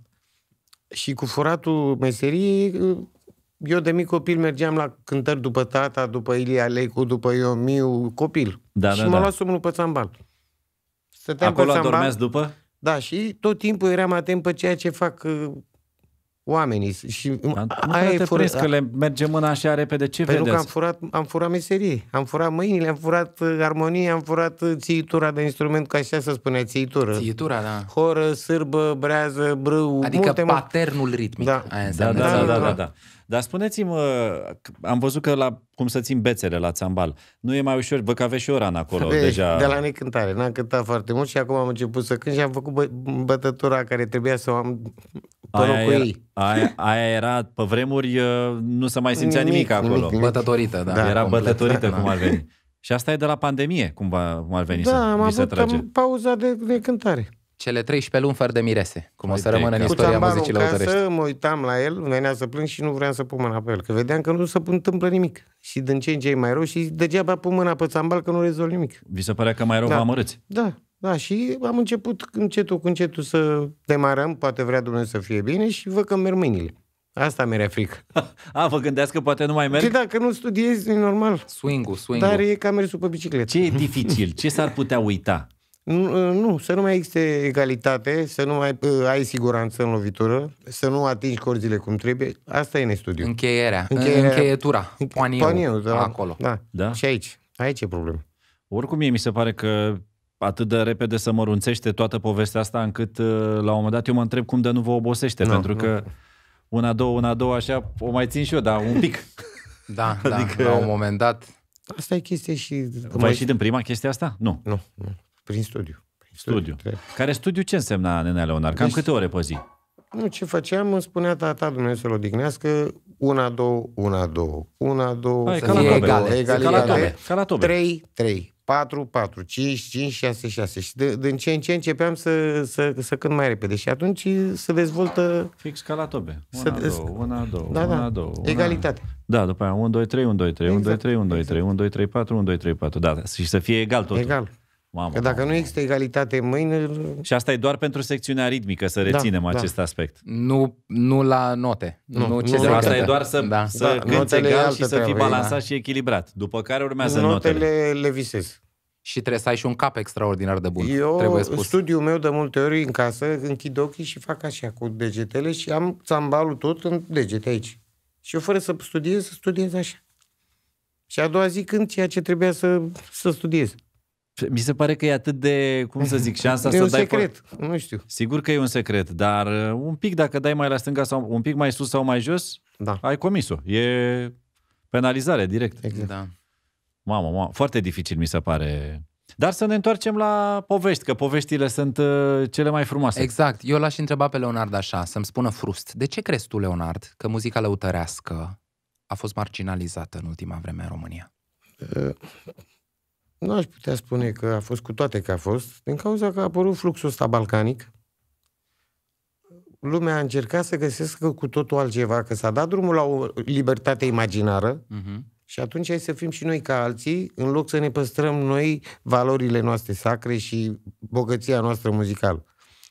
Și cu furatul meseriei, eu de mic copil mergeam la cântări după tata, după Ilia Leicu, după eu miu, copil. Da, și da, m-a da. luat somnul pe țambal. Stăteam Acolo pe țambal, după? Da, și tot timpul eram atent pe ceea ce fac uh, oamenii. Și da, nu te furat, că le merge mâna așa repede. Ce Pentru că am furat, am furat meserie, am furat mâinile, am furat uh, armonie, am furat uh, țitura de instrument, ca așa să spune, țiitură. Țitura, da. Horă, sârbă, brează, brâu. Adică multe, paternul ritmic. Da. Aia da, da, da, da, da, da. da. Dar spuneți mă am văzut că la, cum să țin bețele la țambal, nu e mai ușor, vă că aveți și o acolo de, deja. De la necântare, n-am cântat foarte mult și acum am început să cânt și am făcut bă- bătătura care trebuia să o am aia era, aia, aia era, pe vremuri, uh, nu se mai simțea nimic, nimic acolo. Nimic, Bătătorită, da. da era complet, bătătorită, da. cum ar veni. Și asta e de la pandemie, cum, va, cum ar veni da, să am avut trage. Am avut pauza de, de cele 13 luni fără de mirese, cum o să rămână în istoria muzicii lăutărești. Să mă uitam la el, venea să plâng și nu vreau să pun mâna pe el, că vedeam că nu se întâmplă nimic. Și din ce în ce e mai rău și degeaba pun mâna pe țambal că nu rezolv nimic. Vi se părea că mai rău da. vă amărâți? Da, da, și am început încetul cu încetul să demarăm, poate vrea Dumnezeu să fie bine și văd că merg mâinile. Asta mi-era frică. A, vă gândeați că poate nu mai merg? Păi da, că nu studiezi, e normal. Swing-ul, swing Dar e ca mersul pe bicicletă. Ce e dificil? Ce s-ar putea uita? Ă, nu, să nu mai existe egalitate, să nu mai uh, ai siguranță în lovitură, să nu atingi corzile cum trebuie. Asta e în studiu. Încheierea, ă, Încheierea încheietura, înche... paniu, da, acolo. Da. da. Și aici, aici e problema. Oricum mie mi se pare că atât de repede să mărunțește toată povestea asta încât la un moment dat eu mă întreb cum de nu vă obosește, no, pentru no. că una, două, una, două, așa, o mai țin și eu, dar un pic. Da, da, adică... da, la un moment dat. Asta e chestie și... Vă ai ieșit în prima chestia asta? Nu. Nu. nu. Prin studiu. Prin studiu. studiu. Care studiu ce însemna, Nenea Leonar? Cam deci, câte ore pe zi? Nu, ce făceam, îmi spunea tata Dumnezeu să-l odihnească, una, două, una, două, una, două, Hai, să ca la egale, egalitate, ca la trei, trei, 4, 4, 5, 5, 6, 6. Și de, de ce în ce începeam să, să, să cânt mai repede. Și atunci se dezvoltă... Fix ca la tobe. Una, să, două, una, două, da, una, da. două. Una... Egalitate. Da, după aia 1, 2, 3, 1, 2, 3, exact. 1, 2, 3, 1, 2, 3, 1, 2, 3, 4, 1, 2, 3, 4. Da, și să fie egal totul. Egal. Mamă, că dacă mamă. nu există egalitate mâine... Și asta e doar pentru secțiunea ritmică, să da, reținem da, acest da. aspect. Nu, nu la note. Nu, nu, ce nu asta e doar să, da. să da, cânti egal și să fii balansat da. și echilibrat. După care urmează notele. Notele le visez. Și trebuie să ai și un cap extraordinar de bun. Eu, trebuie spus. studiul meu de multe ori în casă, închid ochii și fac așa cu degetele și am țambalul tot în degete aici. Și eu fără să studiez, studiez așa. Și a doua zi când ceea ce trebuia să, să studiez. Mi se pare că e atât de, cum să zic, șansa să dai... E un secret, pe... nu știu. Sigur că e un secret, dar uh, un pic dacă dai mai la stânga sau un pic mai sus sau mai jos, da. ai comis-o. E penalizare direct. Exact. Da. Mamă, mamă, foarte dificil mi se pare. Dar să ne întoarcem la povești, că poveștile sunt uh, cele mai frumoase. Exact. Eu l-aș întreba pe Leonard așa, să-mi spună frust. De ce crezi tu, Leonard, că muzica lăutărească a fost marginalizată în ultima vreme în România? Uh, nu aș putea spune că a fost cu toate că a fost, din cauza că a apărut fluxul ăsta balcanic. Lumea a încercat să găsească cu totul altceva, că s-a dat drumul la o libertate imaginară uh-huh. și atunci hai să fim și noi ca alții, în loc să ne păstrăm noi valorile noastre sacre și bogăția noastră muzicală.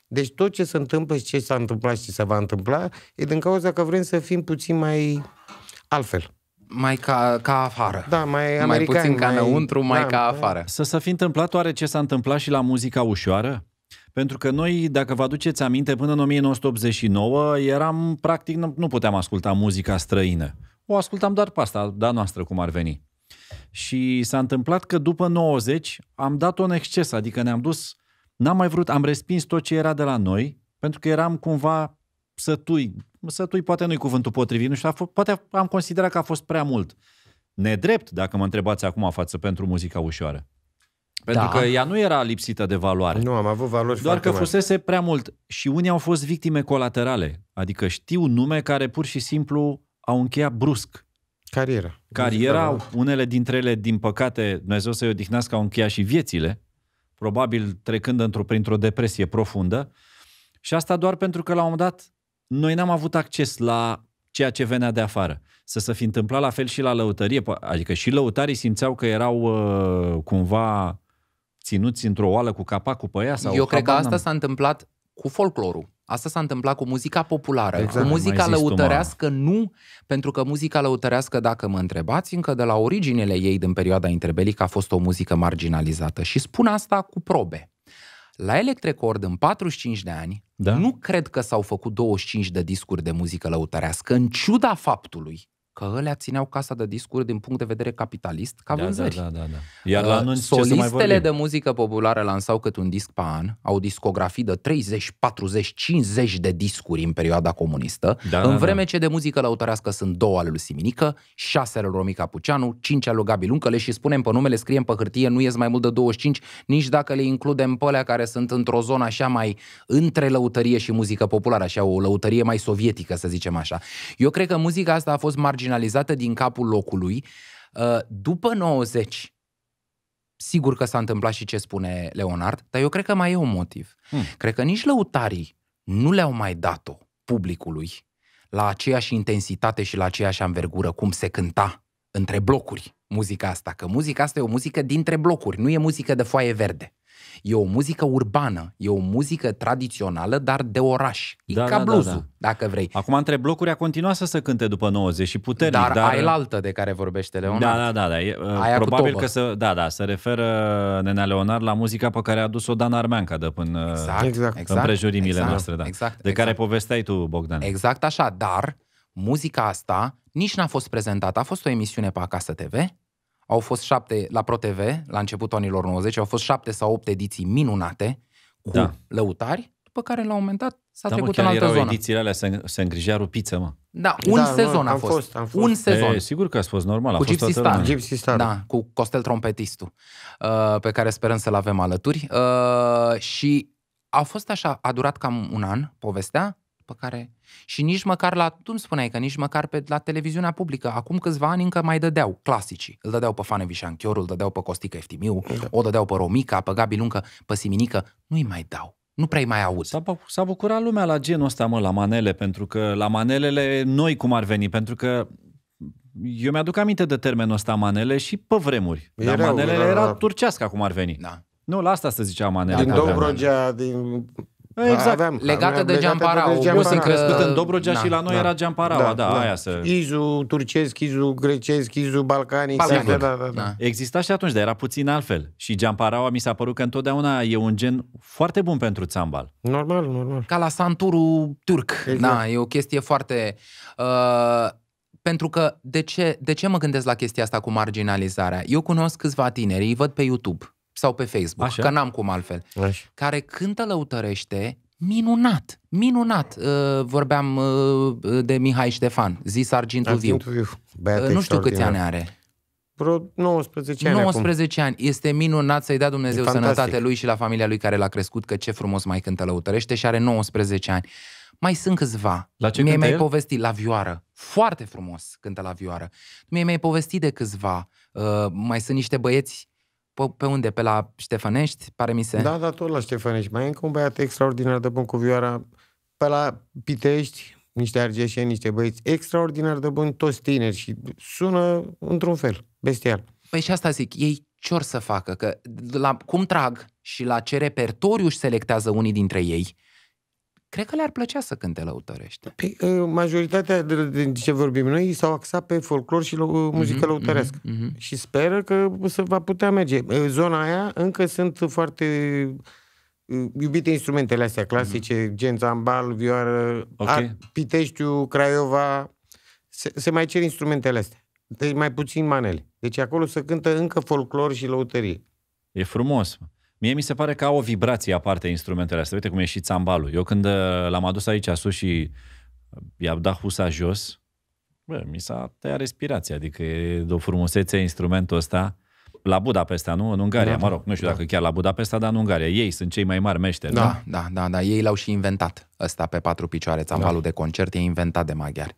Deci tot ce se întâmplă și ce s-a întâmplat și ce se va întâmpla e din cauza că vrem să fim puțin mai altfel mai ca, ca afară. Da, mai american. Mai puțin ca mai... înăuntru, mai da, ca da. afară. Să se fi întâmplat oare ce s-a întâmplat și la muzica ușoară? Pentru că noi, dacă vă aduceți aminte, până în 1989 eram, practic, nu, nu puteam asculta muzica străină. O ascultam doar pe asta, da noastră, cum ar veni. Și s-a întâmplat că după 90 am dat-o în exces, adică ne-am dus, n-am mai vrut, am respins tot ce era de la noi, pentru că eram cumva sătui, sătui poate nu-i cuvântul potrivit, nu știu, fost, poate am considerat că a fost prea mult. Nedrept, dacă mă întrebați acum față pentru muzica ușoară. Pentru da. că ea nu era lipsită de valoare. Nu, am avut valori Doar că fusese mari. prea mult. Și unii au fost victime colaterale. Adică știu nume care pur și simplu au încheiat brusc. Cariera. Cariera, da. unele dintre ele, din păcate, Dumnezeu să-i odihnească, au încheiat și viețile, probabil trecând într-o, printr-o depresie profundă. Și asta doar pentru că la un moment dat noi n-am avut acces la ceea ce venea de afară. Să se fi întâmplat la fel și la lăutărie, adică și lăutarii simțeau că erau uh, cumva ținuți într-o oală cu capacul pe ea? Sau Eu cred că asta s-a întâmplat cu folclorul. Asta s-a întâmplat cu muzica populară. Exact, cu muzica lăutărească tu, nu, pentru că muzica lăutărească, dacă mă întrebați, încă de la originele ei din perioada interbelică a fost o muzică marginalizată. Și spun asta cu probe. La Electrecord, în 45 de ani, da? nu cred că s-au făcut 25 de discuri de muzică lăutărească, în ciuda faptului că ălea țineau casa de discuri din punct de vedere capitalist ca da, da vânzări. Da, da, da, da. Iar la uh, anunț, Solistele de muzică populară lansau cât un disc pe an, au discografii de 30, 40, 50 de discuri în perioada comunistă, da, da în da, vreme da. ce de muzică lăutărească sunt două ale lui Siminică, șase ale lui Romica Puceanu, cinci ale lui Gabi Luncăle și spunem pe numele, scriem pe hârtie, nu ies mai mult de 25, nici dacă le includem pe alea care sunt într-o zonă așa mai între lăutărie și muzică populară, așa o lăutărie mai sovietică, să zicem așa. Eu cred că muzica asta a fost marginală marginalizată din capul locului. Uh, după 90, sigur că s-a întâmplat și ce spune Leonard, dar eu cred că mai e un motiv. Hmm. Cred că nici lăutarii nu le-au mai dat-o publicului la aceeași intensitate și la aceeași anvergură cum se cânta între blocuri muzica asta, că muzica asta e o muzică dintre blocuri, nu e muzică de foaie verde. E o muzică urbană, e o muzică tradițională, dar de oraș. E da, ca da, bluzul, da, da. dacă vrei. Acum, între blocuri a continuat să se cânte după 90 și puternic. Dar, dar... altă de care vorbește da, Leonard. Da, da, da. da. E, uh, Aia probabil că să, da, da, se referă Nenea Leonard la muzica pe care a adus o Dan Armeanca de până exact, exact, exact, împrejurimile exact, noastre. Da. Exact, de exact. care povesteai tu, Bogdan. Exact așa, dar muzica asta nici n-a fost prezentată. A fost o emisiune pe Acasă TV, au fost șapte la ProTV, la începutul anilor 90, au fost șapte sau opt ediții minunate cu da. lăutari, după care la un moment dat s-a da, trecut mă, în altă erau zonă. edițiile alea, se, se îngrijea rupiță, mă. Da, da un da, sezon am a fost. fost. Am fost. Un sezon. E, sigur că a fost normal. A cu Gypsy Star. Gypsy Star. Da, cu Costel Trompetistul, uh, pe care sperăm să-l avem alături. Uh, și a fost așa, a durat cam un an povestea, pe care... Și nici măcar la... Tu îmi spuneai că nici măcar pe, la televiziunea publică, acum câțiva ani încă mai dădeau clasicii. Îl dădeau pe Fane Vișanchiorul, îl dădeau pe Costică Eftimiu, da. o dădeau pe Romica, pe Gabi Luncă, pe Siminică. Nu-i mai dau. Nu prea mai auzi. S-a, s-a bucurat lumea la genul ăsta, mă, la manele, pentru că la manelele noi cum ar veni, pentru că eu mi-aduc aminte de termenul ăsta manele și pe vremuri. Erau, dar manelele da, era, era da, da. turcească cum ar veni. Da. Nu, la asta se zicea manele. Din Dobrogea, din Exact, aveam, legată aveam, de Giamparaua. Eu sunt crescut în Dobrogea da, și la noi da, era Giamparaua, da, da, da, să... Izu turcesc, izu grecesc, izu balcanic. Da, da, da, da. Exista și atunci, dar era puțin altfel. Și Giamparaua mi s-a părut că întotdeauna e un gen foarte bun pentru țambal. Normal, normal. Ca la santuru turc. Exact. Da, e o chestie foarte... Uh, pentru că de ce, de ce mă gândesc la chestia asta cu marginalizarea? Eu cunosc câțiva tineri, îi văd pe YouTube sau pe Facebook, Așa. că n-am cum altfel, Așa. care cântă lăutărește minunat, minunat. Uh, vorbeam uh, de Mihai Ștefan, zis Argintul Viu. Viu. Uh, nu știu câți ani are. Vreo 19 ani 19 acum. ani. Este minunat să-i dea Dumnezeu sănătate lui și la familia lui care l-a crescut, că ce frumos mai cântă lăutărește și are 19 ani. Mai sunt câțiva. La ce mi-ai el? povestit la vioară. Foarte frumos cântă la vioară. mi-ai povestit de câțiva. Uh, mai sunt niște băieți pe, pe unde? Pe la Ștefănești, pare mi se? Da, da, tot la Ștefănești. Mai e încă un băiat extraordinar de bun cu vioara. Pe la Pitești, niște argeșeni, niște băieți extraordinar de buni, toți tineri și sună într-un fel, bestial. Păi și asta zic, ei ce or să facă? Că la cum trag și la ce repertoriu își selectează unii dintre ei, cred că le-ar plăcea să cânte lăutărește. Pe, păi, uh, majoritatea din ce vorbim noi s-au axat pe folclor și lo- uh, muzică mm-hmm, lăutărească. Mm-hmm. Și speră că se va putea merge. Uh, zona aia încă sunt foarte iubite instrumentele astea clasice, mm-hmm. gen zambal, vioară, okay. ar, Piteștiu, Craiova. Se, se mai cer instrumentele astea. Deci mai puțin manele. Deci acolo se cântă încă folclor și lăutărie. E frumos. Mie mi se pare că au o vibrație aparte instrumentele astea. Uite cum e și țambalul. Eu când uh, l-am adus aici sus și uh, i a dat husa jos, bă, mi s-a tăiat respirația. Adică e de o frumusețe instrumentul ăsta. La Budapesta, nu? În Ungaria, da, mă rog. Nu știu da. dacă chiar la Budapesta, dar în Ungaria. Ei sunt cei mai mari meșteri, Da, da, da, da. Ei l-au și inventat. Ăsta pe patru picioare, da. țambalul da. de concert, e inventat de maghiari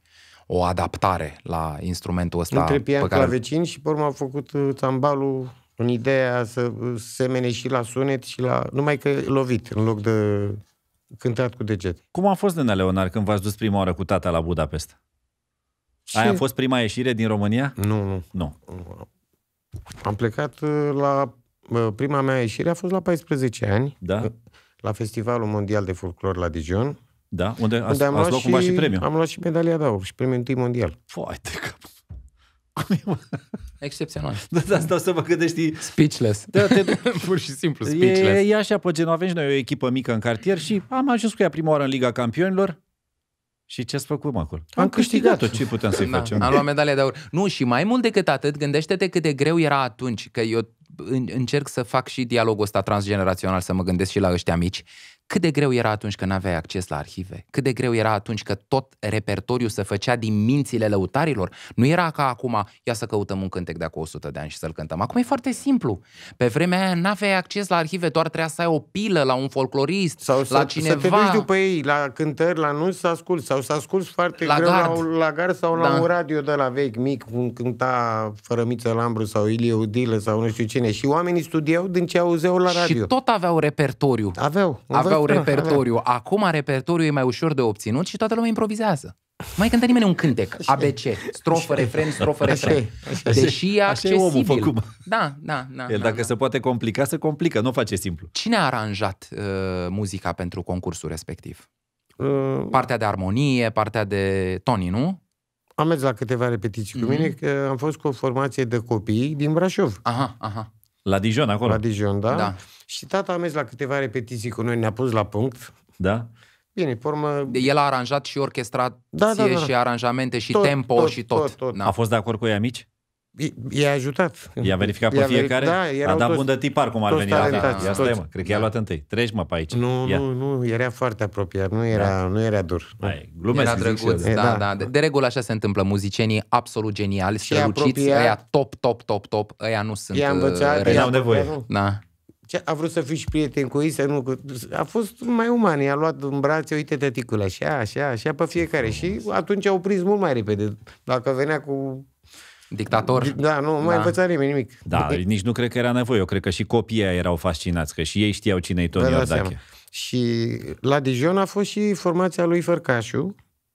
o adaptare la instrumentul ăsta. Între pian, care... clavecin și pe urmă a făcut uh, țambalul în ideea să semene și la sunet și la... numai că lovit în loc de cântat cu degete. Cum a fost, Nena Leonar, când v-ați dus prima oară cu tata la Budapesta? Ce? Aia a fost prima ieșire din România? Nu, nu. Nu. Am plecat uh, la... Uh, prima mea ieșire a fost la 14 ani. Da. Uh, la Festivalul Mondial de Folclor la Dijon. Da, unde, unde ați, am ați luat, și, cumva și premiu. Am luat și medalia de aur și premiul întâi mondial. Foarte că. Excepțional. Da, da, stau să vă gândești. Speechless. Da, te... Pur și simplu speechless. E, e așa pe genul, avem și noi o echipă mică în cartier și am ajuns cu ea prima oară în Liga Campionilor. Și ce ați făcut acolo? Am, am câștigat-o, ce putem să-i da, facem? Am luat medalia de aur. Nu, și mai mult decât atât, gândește-te cât de greu era atunci, că eu încerc să fac și dialogul ăsta transgenerațional, să mă gândesc și la ăștia mici. Cât de greu era atunci când aveai acces la arhive? Cât de greu era atunci că tot repertoriul se făcea din mințile lăutarilor? Nu era ca acum, ia să căutăm un cântec de acum 100 de ani și să-l cântăm. Acum e foarte simplu. Pe vremea aia n-aveai acces la arhive, doar trebuia să ai o pilă la un folclorist, sau la să, cineva. Să te duci după ei, la cântări, la nu să asculți, sau să asculți foarte la greu gard. la, la gard sau la da. un radio de la vechi, mic, cum cânta Fărămiță Lambru sau Ilie Udilă sau nu știu cine. Și oamenii studiau din ce auzeau la radio. Și tot aveau repertoriu. Aveau. Aveau aveau repertoriu. Acum repertoriu e mai ușor de obținut și toată lumea improvizează. Mai cântă nimeni un cântec, ABC, strofă, refren, strofă, refren. Deși e accesibil. Așa e omul făcut. Da, da, da. El da, dacă da. se poate complica, se complică, nu face simplu. Cine a aranjat uh, muzica pentru concursul respectiv? Uh, partea de armonie, partea de Tony, nu? Am mers la câteva repetiții mm-hmm. cu mhm. mine, că am fost cu o formație de copii din Brașov. Aha, aha. La Dijon, acolo. La Dijon, da. da. Și tata a mers la câteva repetiții cu noi, ne-a pus la punct. Da? Bine, formă... El a aranjat și orchestrat, da, da, da, da. și aranjamente și tot, tempo tot, și tot. tot, tot. A fost de acord cu ei amici? I-a ajutat. I-a verificat pe I-a fiecare? Da, a dat bun de tipar cum ar veni. Da, da, ia stai mă, cred că i-a da. luat întâi. Treci mă pe aici. Nu, ia. nu, nu, era foarte apropiat, nu era, da. nu era dur. Hai, glumesc, era drăguț, da, da, da. De, de, regulă așa se întâmplă, muzicienii absolut geniali, străluciți, apropiat, aia top, top, top, top, ăia nu sunt I-a uh, învățat, uh, nevoie. Da. Ce, a vrut să fii și prieten cu ei, să nu... A fost mai uman, i-a luat în brațe, uite tăticule, așa, așa, așa, pe fiecare. Și atunci au prins mult mai repede. Dacă venea cu Dictator. Da, nu mai da. învăța nimeni nimic. Da, nici nu cred că era nevoie. Eu cred că și copiii erau fascinați, că și ei știau cine e Tony da, da. Și la Dijon a fost și formația lui Fărcașu,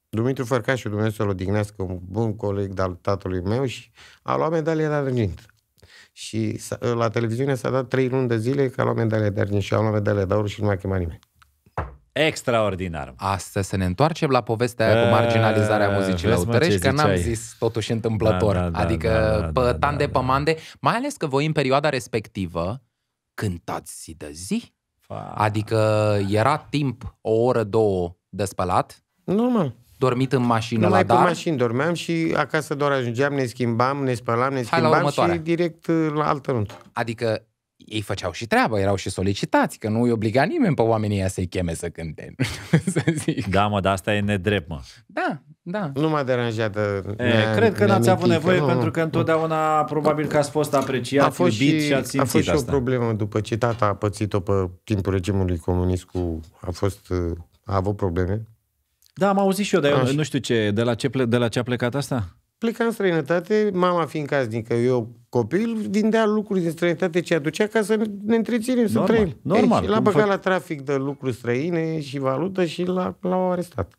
Dumitru Fărcașu, Dumnezeu să-l odihnească, un bun coleg al tatălui meu și a luat medalie la argint. Și la televiziune s-a dat trei luni de zile ca la luat de argint și au luat medalia de aur și nu mai chema nimeni. Extraordinar. Astăzi să ne întoarcem la povestea aia cu marginalizarea muzicii lăutărești, că n-am zis totuși întâmplător. Da, da, da, adică da, da, pe tande, da, da, pe da. mande, mai ales că voi în perioada respectivă cântați zi de zi. Fa. Adică era timp, o oră, două de spălat. Normal dormit în mașină nu la dar. pe mașină, dormeam și acasă doar ajungeam, ne schimbam, ne spălam, ne schimbam și direct uh, la altă nuntă. Adică ei făceau și treaba, erau și solicitați, că nu îi obliga nimeni pe oamenii să-i cheme să cânte. să zic. Da, mă, dar asta e nedrept, mă. Da, da. Nu m-a deranjat. Uh, e, cred că n-ați avut nevoie, că pentru că întotdeauna probabil că ați fost apreciat, a fost iubit și, și ați simțit A fost și asta. o problemă după ce tata a pățit-o pe timpul regimului comunist cu... A fost... Uh, a avut probleme da, am auzit și eu, dar eu nu știu ce, de la ce, ple- de la ce a plecat asta? Pleca în străinătate, mama fiind casnică, eu copil, vindea lucruri din străinătate ce aducea ca să ne întreținem, să trăim. Normal. l-a băgat fac... la trafic de lucruri străine și valută și l-a, l-au arestat.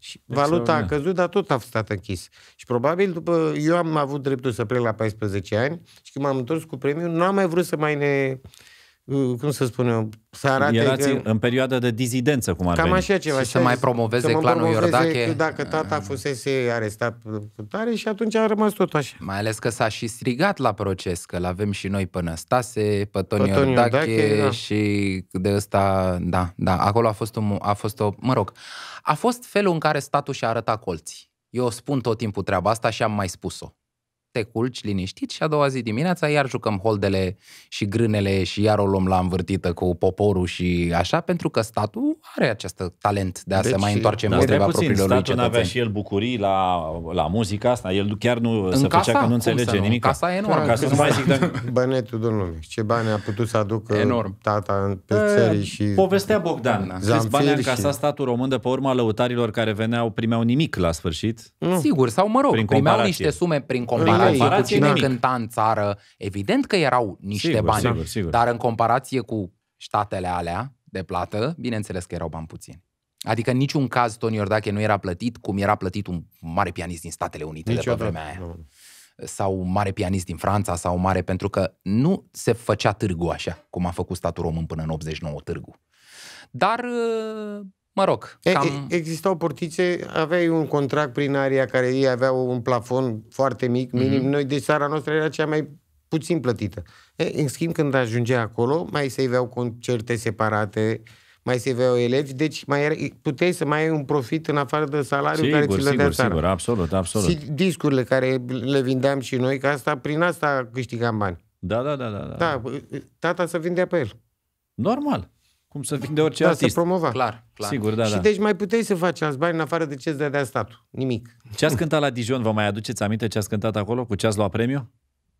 Și deci, valuta a da. căzut, dar tot a stat închis. Și probabil după, eu am avut dreptul să plec la 14 ani și când m-am întors cu premiul, nu am mai vrut să mai ne cum să spun eu, să arate... că... în perioada de dizidență, cum ar Cam veni. așa ceva. Și să mai promoveze să clanul promoveze Iordache. Dacă tata fusese arestat cu tare și atunci a rămas tot așa. Mai ales că s-a și strigat la proces, că l-avem și noi până Stase, pe Toni Iordache, Iordache da. și de ăsta... Da, da, acolo a fost, un, a fost o... Mă rog, a fost felul în care statul și-a arătat colții. Eu spun tot timpul treaba asta și am mai spus-o te culci liniștit și a doua zi dimineața iar jucăm holdele și grânele și iar o luăm la învârtită cu poporul și așa, pentru că statul are acest talent de a deci, se mai întoarce împotriva da, propriilor lui cetățeni. avea și el bucurii la, la muzica asta, el chiar nu în se casa? făcea că nu înțelege nimic. casa e enorm. Ca să Bănetul domnului, ce bani a putut să aducă enorm. tata pe țări și... Eh, povestea Bogdan, da. câți bani a încasat și... statul român de pe urma lăutarilor care veneau, primeau nimic la sfârșit? Mm. Sigur, sau mă rog, primeau niște sume prin comparație comparație cu cine cânta în țară, evident că erau niște sigur, bani, sigur, sigur. dar în comparație cu statele alea de plată, bineînțeles că erau bani puțini. Adică în niciun caz Tony Iordache nu era plătit cum era plătit un mare pianist din Statele Unite Niciodată. de pe vremea aia. Nu. Sau un mare pianist din Franța, sau mare, pentru că nu se făcea târgu așa, cum a făcut statul român până în 89 târgu. Dar Mă rog, cam... E, existau portițe, aveai un contract prin aria care ei aveau un plafon foarte mic, mhm. minim. Mm-hmm. Noi, deci țara noastră era cea mai puțin plătită. E, în schimb, când ajungea acolo, mai se aveau concerte separate, mai se aveau elevi, deci mai era, puteai să mai ai un profit în afară de salariul sigur, care ți-l dădea sigur, țara. Sigur, absolut, absolut. Și discurile care le vindeam și noi, că asta, prin asta câștigam bani. Da, da, da, da. Da, da tata să vindea pe el. Normal. Cum să vinde orice da, artist. să promova. Clar, clar. Sigur, da, și da. deci mai puteai să faci alți bani în afară de ce de dădea statul. Nimic. Ce ați cântat la Dijon, vă mai aduceți aminte ce ați cântat acolo? Cu ce ați luat premiu?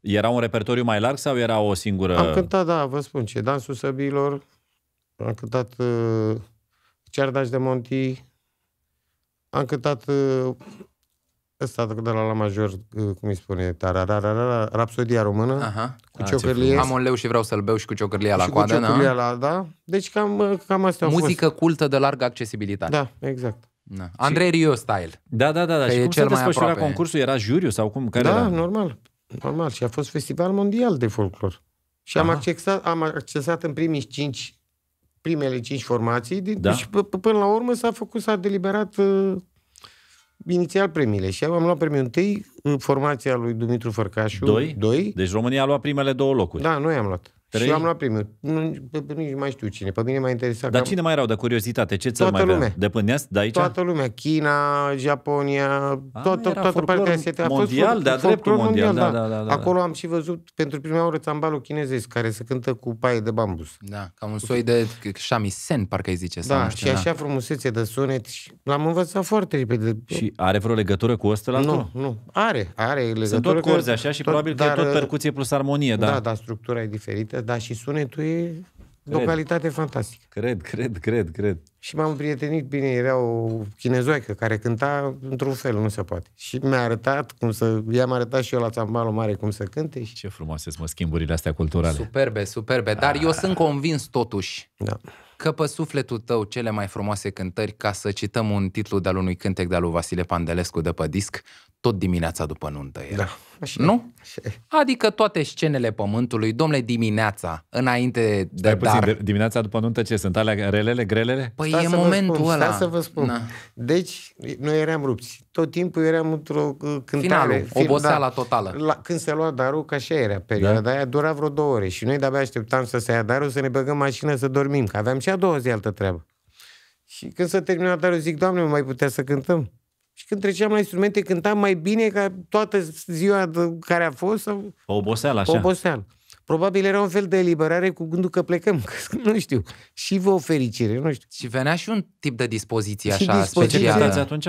Era un repertoriu mai larg sau era o singură... Am cântat, da, vă spun ce. Dansul săbilor, am cântat uh, Ceardaș de Monti, am cântat uh, ăsta de la la major, uh, cum îi spune, rapsodia română, Aha. cu ah, ciocărlie. Am un leu și vreau să-l beau și cu ciocărlia la coadă, cu da? la, da. Deci cam, uh, cam astea Muzică fost. cultă de largă accesibilitate. Da, exact. Da. Andrei Rio style. Da, da, da. da. Că și cum cel se desfășura aproape. concursul? Era juriu sau cum? Care da, era? normal. Normal. Și a fost festival mondial de folclor. Și Aha. am accesat, am accesat în primii cinci primele cinci formații da. și p- p- până la urmă s-a făcut, s-a deliberat uh, inițial premiile și eu am luat premiul întâi, formația lui Dumitru Fărcașu. Doi? Doi. Deci România a luat primele două locuri. Da, noi am luat. Trei? Și eu am luat primul. Nu, nici mai știu cine. Pe mine m-a interesat. Dar am... cine mai erau de curiozitate? Ce țări mai lumea. De până de aici? Toată lumea. China, Japonia, A, tot, tot, toată partea asiatică. Mondial, de-a dreptul mondial. mondial da, da, da, da, Acolo am și văzut pentru prima oară țambalul chinezesc care se cântă cu paie de bambus. Da, ca un soi de shamisen, parcă îi zice. Da, și așa frumusețe de sunet. L-am învățat foarte repede. Și are vreo legătură cu ăsta la Nu, nu. Are, are legătură. Sunt tot corzi așa și probabil că e tot percuție plus armonie. Da, da, structura e diferită Că da, și sunetul e de o calitate fantastică. Cred, cred, cred, cred. Și m-am prietenit bine, era o chinezoică care cânta într-un fel, nu se poate. Și mi-a arătat cum să... I-am arătat și eu la țambalul mare cum să cânte. Și... Ce frumoase sunt, mă, schimburile astea culturale. Superbe, superbe. Dar A... eu ah. sunt convins totuși da. că pe sufletul tău cele mai frumoase cântări, ca să cităm un titlu de-al unui cântec de-al lui Vasile Pandelescu de pe disc, tot dimineața după nuntă era. Da. Așa, nu? Așa. Adică toate scenele pământului, domnule, dimineața, înainte de Stai dar. Puțin, dimineața după nuntă ce sunt? Alea relele, grelele? Păi stai e momentul spun, ăla. Stai să vă spun. Na. Deci, noi eram rupți. Tot timpul eram într-o uh, cântare. Finalul, film, da. oboseala da, totală. La, când se lua darul, că așa era perioada da? aia, dura vreo două ore. Și noi de-abia așteptam să se ia darul, să ne băgăm mașină să dormim, că aveam și a doua zi altă treabă. Și când s-a terminat darul, zic, Doamne, mai putea să cântăm? Și când treceam la instrumente, cântam mai bine ca toată ziua care a fost. Sau... O oboseală, așa. O oboseală. Probabil era un fel de eliberare cu gândul că plecăm, că, nu știu, și vă o fericire, nu știu. Și venea și un tip de dispoziție și așa dispoziție. specială. Păi ce atunci?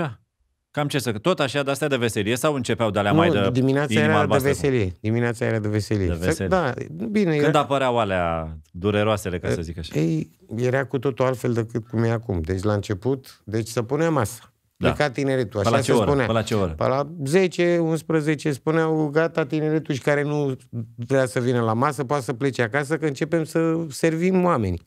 Cam ce să... Tot așa de astea de veselie sau începeau de alea nu, mai de dimineața era de veselie. Dimineața era de veselie. De veselie. Da, bine. Când era... apăreau alea dureroasele, ca să zic așa? Ei, era cu totul altfel decât cum e acum. Deci la început, deci să punem masa. Da. Ca tineretul, așa la ce se oră? spunea. Pe la ce oră? Pe la 10, 11 spuneau, gata, tineretul și care nu vrea să vină la masă, poate să plece acasă, că începem să servim oamenii.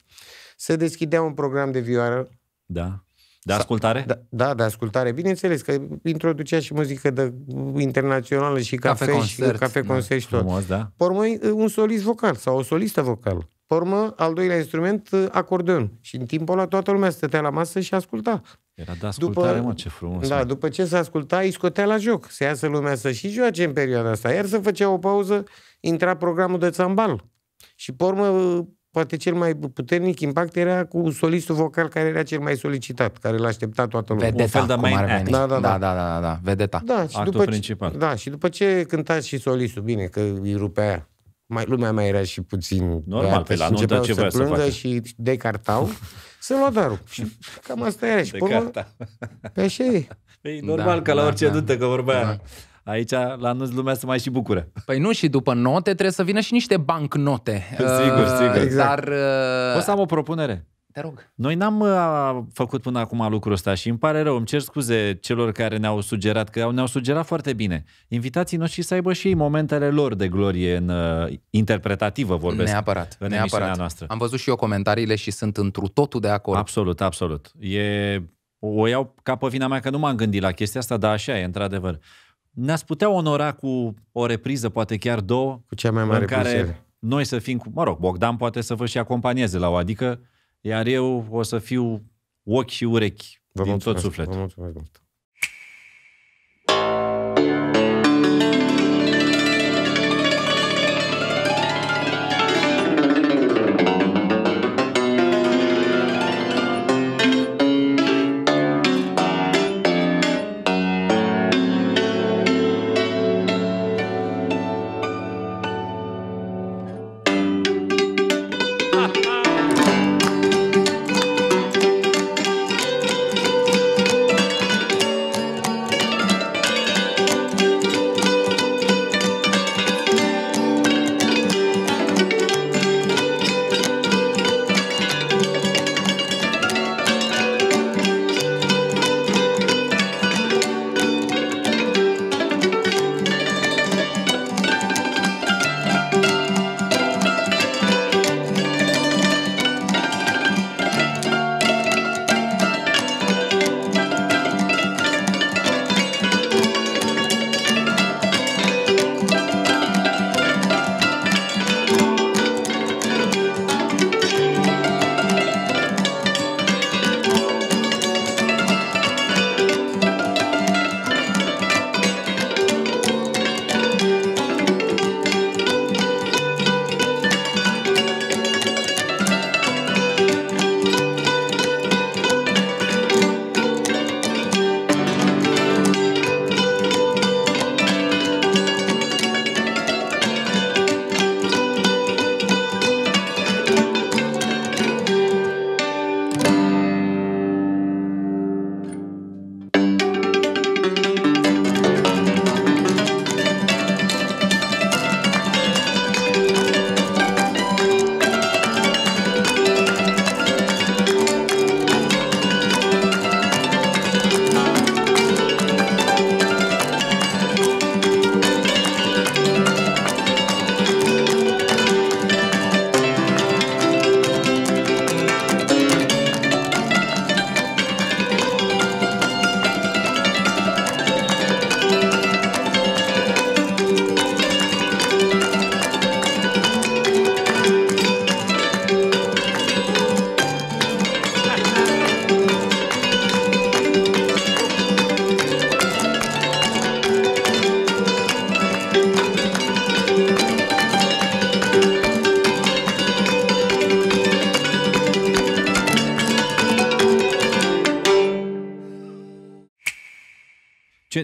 Se deschidea un program de vioară. Da. De ascultare? Da, da, de ascultare. Bineînțeles că introducea și muzică de, internațională și cafe, cafe da. concert, și cafe concert da, și tot. Frumos, da. Pormai, un solist vocal sau o solistă vocală. Pe urmă, al doilea instrument, acordeon. Și în timpul ăla toată lumea stătea la masă și asculta. Era de ascultare, după, mă, ce frumos. Da, mă. după ce se asculta, îi scotea la joc. se iasă lumea să și joace în perioada asta. Iar să făcea o pauză, intra programul de țambal. Și pe urmă, poate cel mai puternic impact era cu solistul vocal care era cel mai solicitat, care l așteptat toată lumea. Vedeta, fel de main act. Da, da, da, da, da, da, da, da, vedeta. Da, și Actul după principal. Ce, da, și după ce cânta și solistul, bine, că îi rupea aia mai, lumea mai era și puțin... Normal, pe la nuntă ce să plângă să faci? și decartau, să lua darul. Și cam asta era. Și până, Pe așa e. Păi, normal da, ca la da, orice da, nuntă, că vorba da. Aici, la anunț, lumea se mai și bucură. Păi nu, și după note trebuie să vină și niște bancnote. Sigur, uh, sigur. Exact. Dar... Uh, o să am o propunere. Te rog. Noi n-am uh, făcut până acum lucrul ăsta și îmi pare rău, îmi cer scuze celor care ne-au sugerat, că ne-au sugerat foarte bine. Invitații noștri să aibă și ei momentele lor de glorie în uh, interpretativă, vorbesc. Neapărat, în neapărat. noastră. Am văzut și eu comentariile și sunt întru totul de acord. Absolut, absolut. E, o iau ca pe vina mea că nu m-am gândit la chestia asta, dar așa e, într-adevăr. Ne-ați putea onora cu o repriză, poate chiar două, cu cea mai mare în care plăcere. noi să fim, cu, mă rog, Bogdan poate să vă și acompanieze la o, adică iar eu o să fiu ochi și urechi vă din mulțumesc, tot sufletul. Vă mulțumesc mult.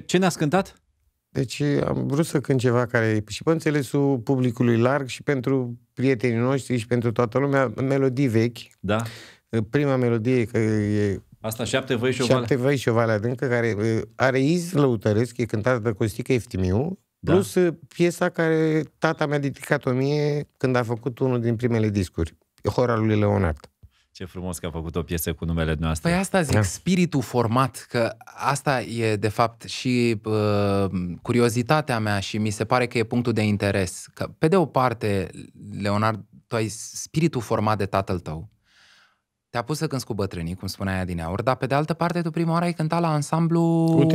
ce ne-a cântat? Deci am vrut să cânt ceva care și pe înțelesul publicului larg și pentru prietenii noștri și pentru toată lumea, melodii vechi. Da. Prima melodie că e Asta șapte văi și o vale. Șapte văi și o vale adâncă, care are iz lăutăresc, e cântată de Costică Eftimiu, da. plus piesa care tata mi-a dedicat-o mie când a făcut unul din primele discuri, Hora lui Leonard. Ce frumos că a făcut o piesă cu numele noastre. Păi asta zic, da. spiritul format, că asta e de fapt și uh, curiozitatea mea și mi se pare că e punctul de interes. Că, pe de o parte, Leonard, tu ai spiritul format de tatăl tău. Te-a pus să cânti cu bătrânii, cum spunea aia din aur, dar pe de altă parte tu prima oară ai cântat la ansamblu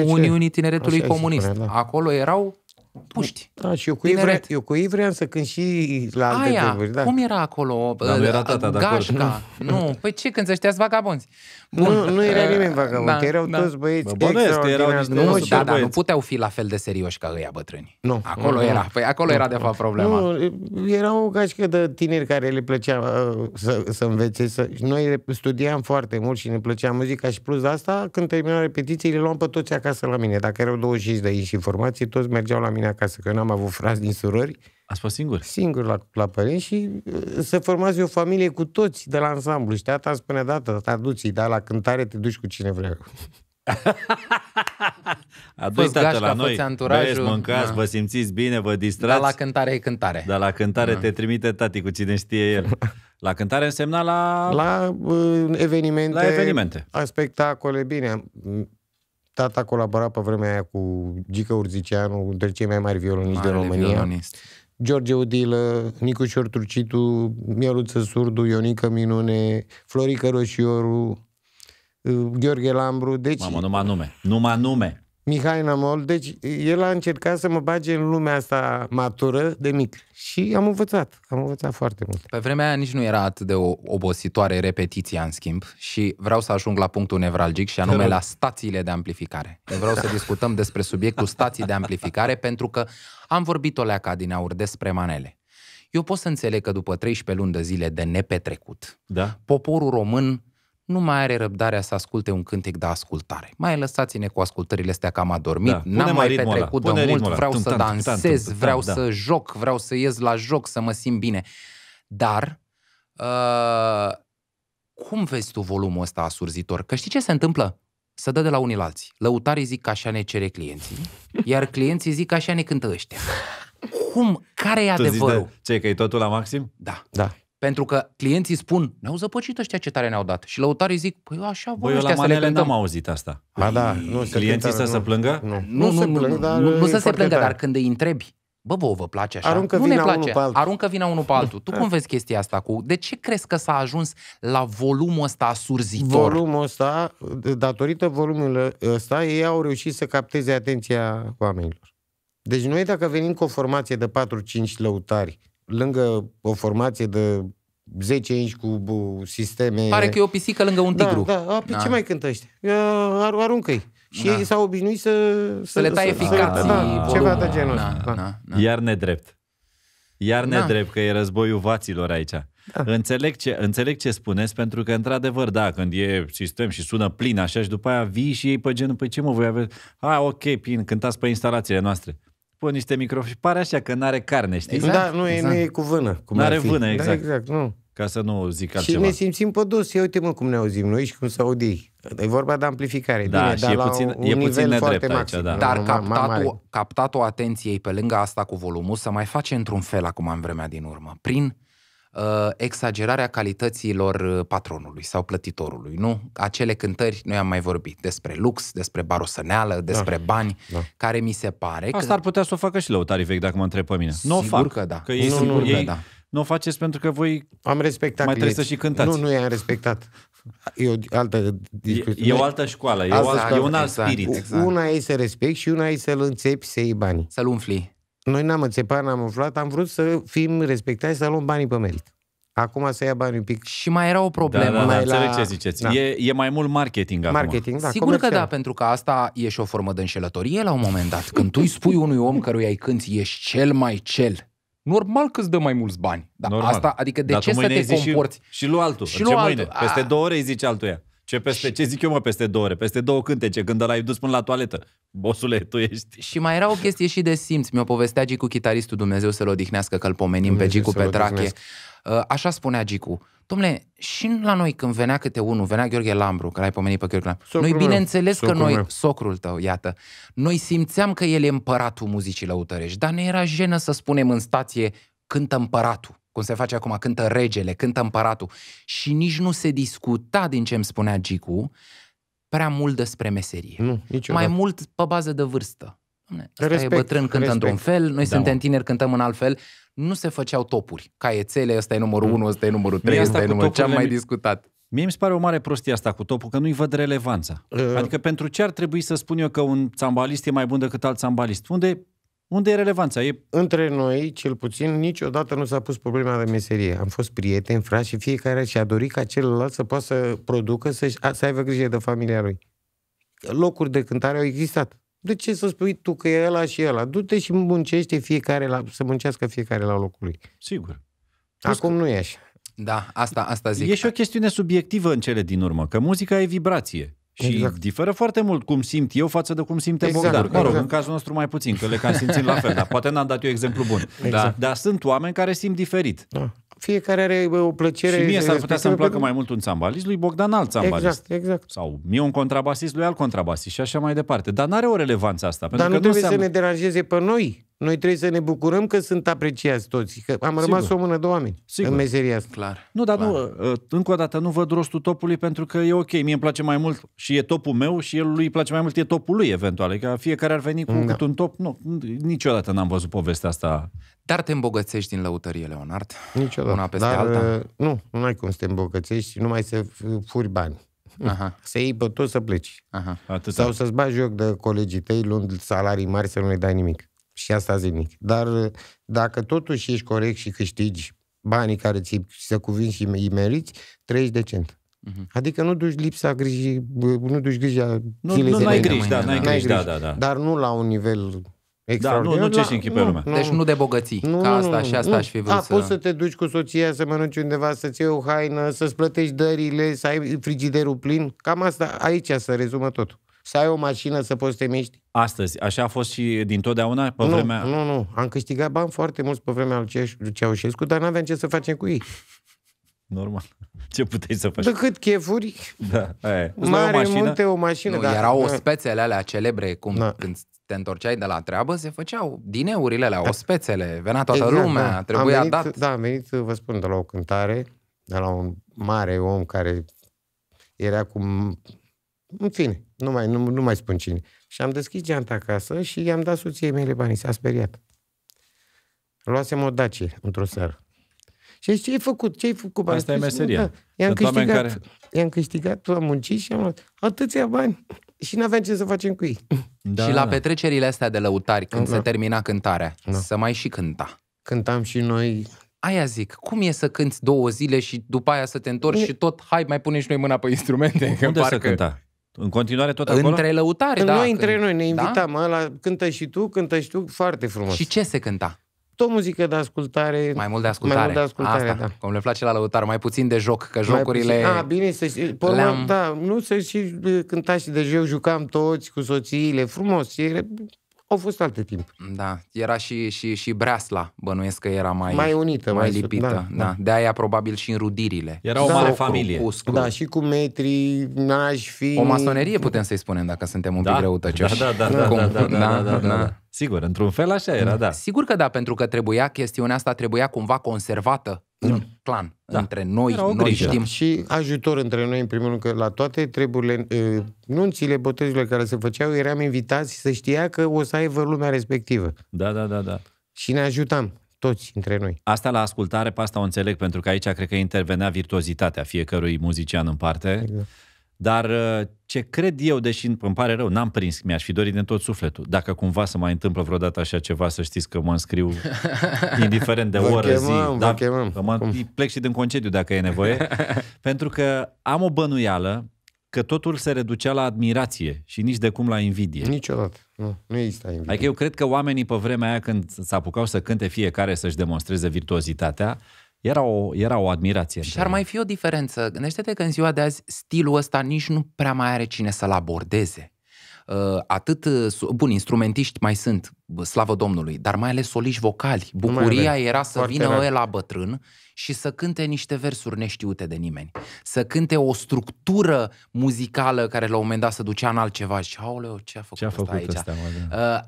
Uniunii Tineretului Așa Comunist. Spune, da. Acolo erau puști. Da, și eu cu, ei vreau, eu cu ei vreau să cânt și la alte Aia, drumuri. da. cum era acolo? Da, nu ă, era tata, gașca. Nu, păi ce când ăștia vagabonzi? Bun. Nu, nu era nimeni ă, vagabond, da, erau da. toți băieți Bă, erau niște nu, da, da, nu puteau fi la fel de serioși ca ăia bătrâni. Nu. Acolo nu, era, păi acolo nu, era de fapt problema. Nu, era o gașcă de tineri care le plăcea uh, să, să învețe. Să... Noi studiam foarte mult și ne plăcea muzica și plus de asta, când repetiții, le luam pe toți acasă la mine. Dacă erau 25 de aici și formații, toți mergeau la mine mine acasă, că n-am avut frați din surori. A fost singur? Singur la, la părinți și uh, să formați o familie cu toți de la ansamblu. Și tata spune, da, tata, duci da, la cântare te duci cu cine vrea. A fost gașca, la noi, beți, mâncați, da. vă simțiți bine, vă distrați. Dar la cântare e cântare. Dar la cântare da. te trimite tati cu cine știe el. La cântare însemna la... La uh, evenimente. La evenimente. La spectacole, bine tata colabora pe vremea aia cu Gica Urziceanu, unul dintre cei mai mari violoniști Marele din România. Violonist. George Udilă, Nicu Turcitu, Mieluță Surdu, Ionica Minune, Florica Roșioru, Gheorghe Lambru. Deci... Mamă, numai nume. Numai nume. Mihai Namol, deci el a încercat să mă bage în lumea asta matură de mic și am învățat, am învățat foarte mult. Pe vremea aia nici nu era atât de obositoare repetiția, în schimb, și vreau să ajung la punctul nevralgic și anume la stațiile de amplificare. Deci vreau să da. discutăm despre subiectul stații de amplificare pentru că am vorbit o leaca din aur despre manele. Eu pot să înțeleg că după 13 luni de zile de nepetrecut, da? poporul român nu mai are răbdarea să asculte un cântec de ascultare. Mai lăsați-ne cu ascultările astea că am adormit, da. n-am mai petrecut de mult, vreau tum, să dansez, tum, vreau da. să joc, vreau să ies la joc, să mă simt bine. Dar, uh, cum vezi tu volumul ăsta asurzitor? Că știi ce se întâmplă? Să dă de la unii la alții. Lăutarii zic că așa ne cere clienții, iar clienții zic că așa ne cântă ăștia. Cum? Care e adevărul? Ce, că e totul la maxim? Da. da. Pentru că clienții spun, ne-au zăpăcit ăștia ce tare ne-au dat. Și lăutarii zic, păi așa voi ăștia la să manele n-am auzit asta. Ba da, nu, clienții să se plângă? Nu, nu, nu, nu, nu, nu, nu, nu să se plângă, dar când îi întrebi, Bă, vouă, vă place așa? Aruncă nu ne place. Unul Aruncă vina unul pe altul. Tu cum vezi chestia asta? cu? De ce crezi că s-a ajuns la volumul ăsta asurzitor? Volumul ăsta, datorită volumului ăsta, ei au reușit să capteze atenția oamenilor. Deci noi dacă venim cu o formație de 4-5 lăutari lângă o formație de 10 inci cu sisteme... Pare că e o pisică lângă un da, tigru. Da, da. A, pe da. ce mai cântești? Ar, Aruncă-i. Și da. ei s-au obișnuit să... Să, să le taie ficații. Da, da ceva de genul da, da, da. da. Iar nedrept. Iar da. nedrept că e războiul vaților aici. Da. Înțeleg, ce, înțeleg ce spuneți, pentru că, într-adevăr, da, când e sistem și sună plin așa și după aia vii și ei pe genul, păi ce mă voi avea? A, ok, pin, cântați pe instalațiile noastre pun niște microfon și pare așa că n-are carne, știi? Exact, da, nu, exact. nu e cu vână. Cum n-are fi. vână, exact. Da, exact, nu. Ca să nu zic altceva. Și ne simțim pădus. Ia uite mă cum ne auzim noi și cum se aude. E vorba de amplificare. Da, Bine, și dar e puțin, la un e puțin nedrept aici, da. Dar no, captatul, captatul atenției pe lângă asta cu volumul să mai face într-un fel acum în vremea din urmă. Prin uh, exagerarea calităților uh, patronului sau plătitorului, nu? Acele cântări, noi am mai vorbit despre lux, despre barosăneală, da. despre da. bani, da. care mi se pare Asta că... ar putea să o facă și lăutarii vechi, dacă mă întreb pe mine. Nu o fac. că da. Că ei nu, nu, ei... da. Nu o faceți pentru că voi am respectat mai trebuie să și cântați. Nu, nu i-am respectat. E o altă discuție. E, e o altă școală, e, o altă, e un alt exact, spirit. Exact. Una e să respect și una e să-l înțepi, să iei bani. Să-l umfli. Noi n-am înțepat, n-am umflat, am vrut să fim respectați, să luăm banii pe merit. Acum să ia bani un pic. Și mai era o problemă. Da, da, da, înțeleg la... ce ziceți. Da. E, e mai mult marketing, marketing acum. Da, Sigur comercial. că da, pentru că asta e și o formă de înșelătorie la un moment dat. Când tu îi spui unui om căruia îi cânti, ești cel mai cel, normal că îți dă mai mulți bani. Dar asta, adică de Dar ce să te comporți? Și, și lu altul, și lu altul. Mâine, peste ah. două ore îi zici altuia. Ce, peste, ce zic eu, mă, peste două ore? Peste două cântece, când l-ai dus până la toaletă. Bosule, tu ești... Și mai era o chestie și de simț. Mi-o povestea Gicu, chitaristul, Dumnezeu să-l odihnească, că-l pomenim Dumnezeu pe Gicu Petrache. Uh, așa spunea Gicu. Domnule, și la noi când venea câte unul, venea Gheorghe Lambru, că l-ai pomenit pe Gheorghe Lambru. Socrul noi bineînțeles socrul că noi, meu. socrul tău, iată, noi simțeam că el e împăratul muzicii lăutărești, dar ne era jenă să spunem în stație cântă împăratul cum se face acum, cântă regele, cântă împăratul. Și nici nu se discuta din ce îmi spunea Gicu prea mult despre meserie. Nu, niciodată. Mai mult pe bază de vârstă. Ăsta respect, e bătrân, cântă într-un fel, noi da, suntem tineri, cântăm în alt fel. Nu se făceau topuri. Caiețele, ăsta e numărul 1, mm. ăsta e numărul 3, ăsta e numărul... Ce am mai discutat? Mie mi se pare o mare prostie asta cu topul, că nu-i văd relevanța. Uh. Adică pentru ce ar trebui să spun eu că un țambalist e mai bun decât alt țambalist? Unde unde e relevanța? E... Între noi, cel puțin, niciodată nu s-a pus problema de meserie. Am fost prieteni, frați și fiecare și-a dorit ca celălalt să poată să producă, să, să aibă grijă de familia lui. Locuri de cântare au existat. De ce să spui tu că e ăla și ăla? Du-te și muncește fiecare la, să muncească fiecare la locul lui. Sigur. Acum nu e așa. Da, asta, asta zic. E și o chestiune subiectivă în cele din urmă, că muzica e vibrație. Și exact. diferă foarte mult cum simt eu față de cum simte exact, Bogdan. Mă rog, exact. în cazul nostru mai puțin, că le cam simțim la fel, dar poate n-am dat eu exemplu bun. Exact. Da. Dar sunt oameni care simt diferit. Da. Fiecare are o plăcere. Și mie s-ar putea să-mi placă mai mult un țambalist, lui Bogdan alt exact, țambalist. Exact, exact. Sau mie un contrabasist, lui alt contrabasist și așa mai departe. Dar n-are o relevanță asta. Dar nu, că trebuie nu seamă... să ne deranjeze pe noi noi trebuie să ne bucurăm că sunt apreciați toți, că am Sigur. rămas o mână de oameni Sigur. în meseria asta. Clar. Nu, dar Clar. nu, uh, încă o dată nu văd rostul topului pentru că e ok, mie îmi place mai mult și e topul meu și el lui îi place mai mult e topul lui eventual. Adică fiecare ar veni cu da. cât un top. Nu, niciodată n-am văzut povestea asta. Dar te îmbogățești din lăutărie, Leonard? Niciodată. Una peste Dar, alta? Uh, nu, nu ai cum să te îmbogățești, numai să furi bani. Aha. Să iei pe tot să pleci. Aha. Atâta. Sau să-ți bagi joc de colegii tăi luând salarii mari să nu le dai nimic și asta zilnic. Dar uh, dacă totuși ești corect și câștigi banii care ți se cuvin și îi meriți, trăiești decent. Uh-huh. Adică nu duci lipsa grijii, nu duci grija nu, zilei nu, ai griji, da, ai griji, da, da, da. Dar nu la un nivel da, nu, nu ce și închipea lumea. Deci nu de bogății, nu, ca asta nu, și asta nu. aș fi vrut da, să... poți să te duci cu soția să mănânci undeva, să-ți iei o haină, să-ți plătești dările, să ai frigiderul plin. Cam asta, aici să rezumă tot să ai o mașină să poți să te miști. Astăzi, așa a fost și din totdeauna pe nu, vremea... Nu, nu, am câștigat bani foarte mulți pe vremea lui Ceaușescu, dar n-aveam ce să facem cu ei. Normal. Ce puteai să faci? Decât chefuri, da, aia. mare o mașină? munte, o mașină. Nu, dar... erau da. o spețele alea celebre, cum da. când te întorceai de la treabă, se făceau dineurile alea, da. spețele. venea toată exact, lumea, da. trebuia am venit, dat. Da, am venit, vă spun, de la o cântare, de la un mare om care era cu în fine, nu mai, nu, nu mai spun cine. Și am deschis geanta acasă și i-am dat soției mele banii, s-a speriat. Luasem o dacie într-o seară. Și ce ai făcut? Ce ai făcut cu banii? Asta e meseria. Da. I-am câștigat, care... i-am câștigat, am muncit și am luat atâția bani. Și nu aveam ce să facem cu ei. Da. Și la da. petrecerile astea de lăutari, când da. se termina cântarea, da. să mai și cânta. Cântam și noi Aia zic, cum e să cânti două zile și după aia să te întorci e... și tot, hai, mai pune și noi mâna pe instrumente. Unde că parcă... să cânta? În continuare tot acolo? Între lăutari, în da. Noi, între noi, ne da? invitam. Da? la cântă și tu, cântă și tu, foarte frumos. Și ce se cânta? Tot muzică de ascultare. Mai mult de ascultare. Mai mult de ascultare, Asta, da. Cum le place la lăutar, mai puțin de joc, că jocurile... Puțin, a, ah, bine să știi. Da, nu să și cânta și de joc, jucam toți cu soțiile, frumos. E au fost alte timp. Da, era și, și, și breasla, bănuiesc că era mai, mai unită, mai, mai lipită. Da, da. da. De aia probabil și înrudirile. Era o da, mare familie. Cu, cu, da, și cu metri, nași, fi... O masonerie putem să-i spunem dacă suntem un da? pic răutăcioși. Da da da, da, da, da. da, Da, da, da, da, da, da, da. Sigur, într-un fel așa era, da. Sigur că da, pentru că trebuia, chestiunea asta trebuia cumva conservată da. în mm. clan, da. între noi, era o noi știm. Și ajutor între noi, în primul rând, că la toate treburile, nunțile, botezurile care se făceau, eram invitați să știa că o să aibă lumea respectivă. Da, da, da, da. Și ne ajutam toți între noi. Asta la ascultare, pe asta o înțeleg, pentru că aici cred că intervenea virtuozitatea fiecărui muzician în parte. Exact. Dar uh, ce cred eu, deși îmi pare rău, n-am prins, mi-aș fi dorit din tot sufletul. Dacă cumva se mai întâmplă vreodată așa ceva, să știți că mă înscriu indiferent de oră, chemăm, zi. Da, chemăm. Mă, plec și din concediu dacă e nevoie. pentru că am o bănuială că totul se reducea la admirație și nici de cum la invidie. Niciodată. Nu, nu există invidie. Adică eu cred că oamenii pe vremea aia când s apucau să cânte fiecare să-și demonstreze virtuozitatea, era o, era o admirație. Și ar mai fi o diferență. Gândește-te că în ziua de azi stilul ăsta nici nu prea mai are cine să-l abordeze. Uh, atât, uh, bun, instrumentiști mai sunt, slavă Domnului, dar mai ales soliști vocali. Bucuria era să Foarte vină el la bătrân și să cânte niște versuri neștiute de nimeni. Să cânte o structură muzicală care la un moment dat se ducea în altceva și, aoleo, ce a făcut, ce a făcut asta aici? Asta,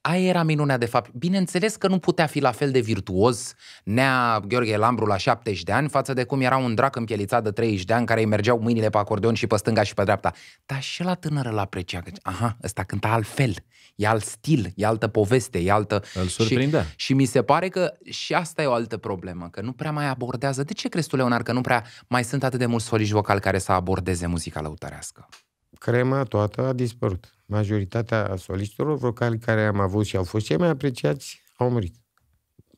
aia era minunea de fapt. Bineînțeles că nu putea fi la fel de virtuos Nea Gheorghe Lambru la 70 de ani față de cum era un drac împielițat de 30 de ani care îi mergeau mâinile pe acordeon și pe stânga și pe dreapta. Dar și la tânără la aprecia că, aha, ăsta cânta altfel, e alt stil, e altă poveste, e altă... Îl surprinde. Și, și mi se pare că și asta e o altă problemă, că nu prea mai abordează. De ce crezi tu, Leonar, că nu prea mai sunt atât de mulți soliști vocali care să abordeze muzica lăutărească? Crema toată a dispărut majoritatea solistilor vocali care am avut și au fost cei mai apreciați au murit.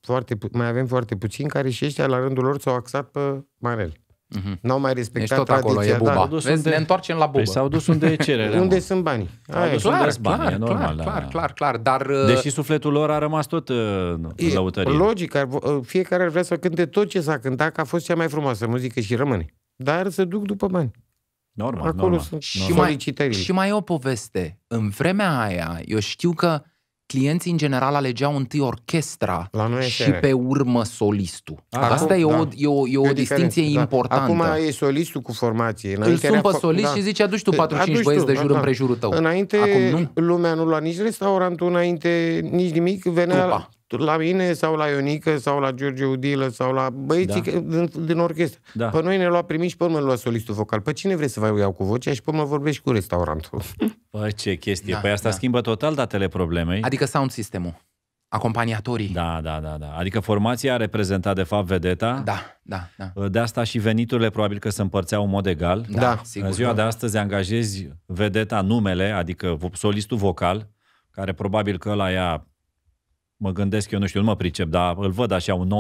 Foarte, mai avem foarte puțini care și ăștia la rândul lor s-au axat pe Marel. Mm-hmm. N-au mai respectat deci tot tradiția. Acolo e buba. Da. Vezi, unde... ne întoarcem la bubă. Păi s-au dus unde e cerere. unde sunt banii. Aia, dus clar, unde clar, bani, clar, e normal, clar, da. clar, clar, clar, dar... Uh, Deși sufletul lor a rămas tot uh, e, la Logic, ar, uh, fiecare ar vrea să cânte tot ce s-a cântat, că a fost cea mai frumoasă muzică și rămâne. Dar se duc după bani. Normal, Acolo normal. sunt și normal. mai, și mai e o poveste. În vremea aia, eu știu că clienții în general alegeau întâi orchestra la noi și pe urmă solistul. Acum, Asta e, da. o, e o, e o, e o distinție da. importantă. Acum e solistul cu formație. Înainte Îl sunt pe solist da. și zice aduci tu 45 băieți de da, jur da, împrejurul tău. Înainte Acum nu. lumea nu lua nici restaurantul, înainte nici nimic. Venea, trupa la mine sau la Ionică sau la George Udilă sau la băieții da. din, din orchestră. Da. Pe noi ne lua primit și pe urmă lua solistul vocal. Pe cine vrei să vă iau cu vocea și pe urmă vorbești cu restaurantul. Păi ce chestie. Da, păi asta da. schimbă total datele problemei. Adică sound sistemul. Acompaniatorii. Da, da, da, da. Adică formația a reprezentat de fapt vedeta. Da, da, da. De asta și veniturile probabil că se împărțeau în mod egal. Da, da. sigur. În ziua da. de astăzi angajezi vedeta numele, adică solistul vocal, care probabil că la ea mă gândesc, eu nu știu, nu mă pricep, dar îl văd așa, un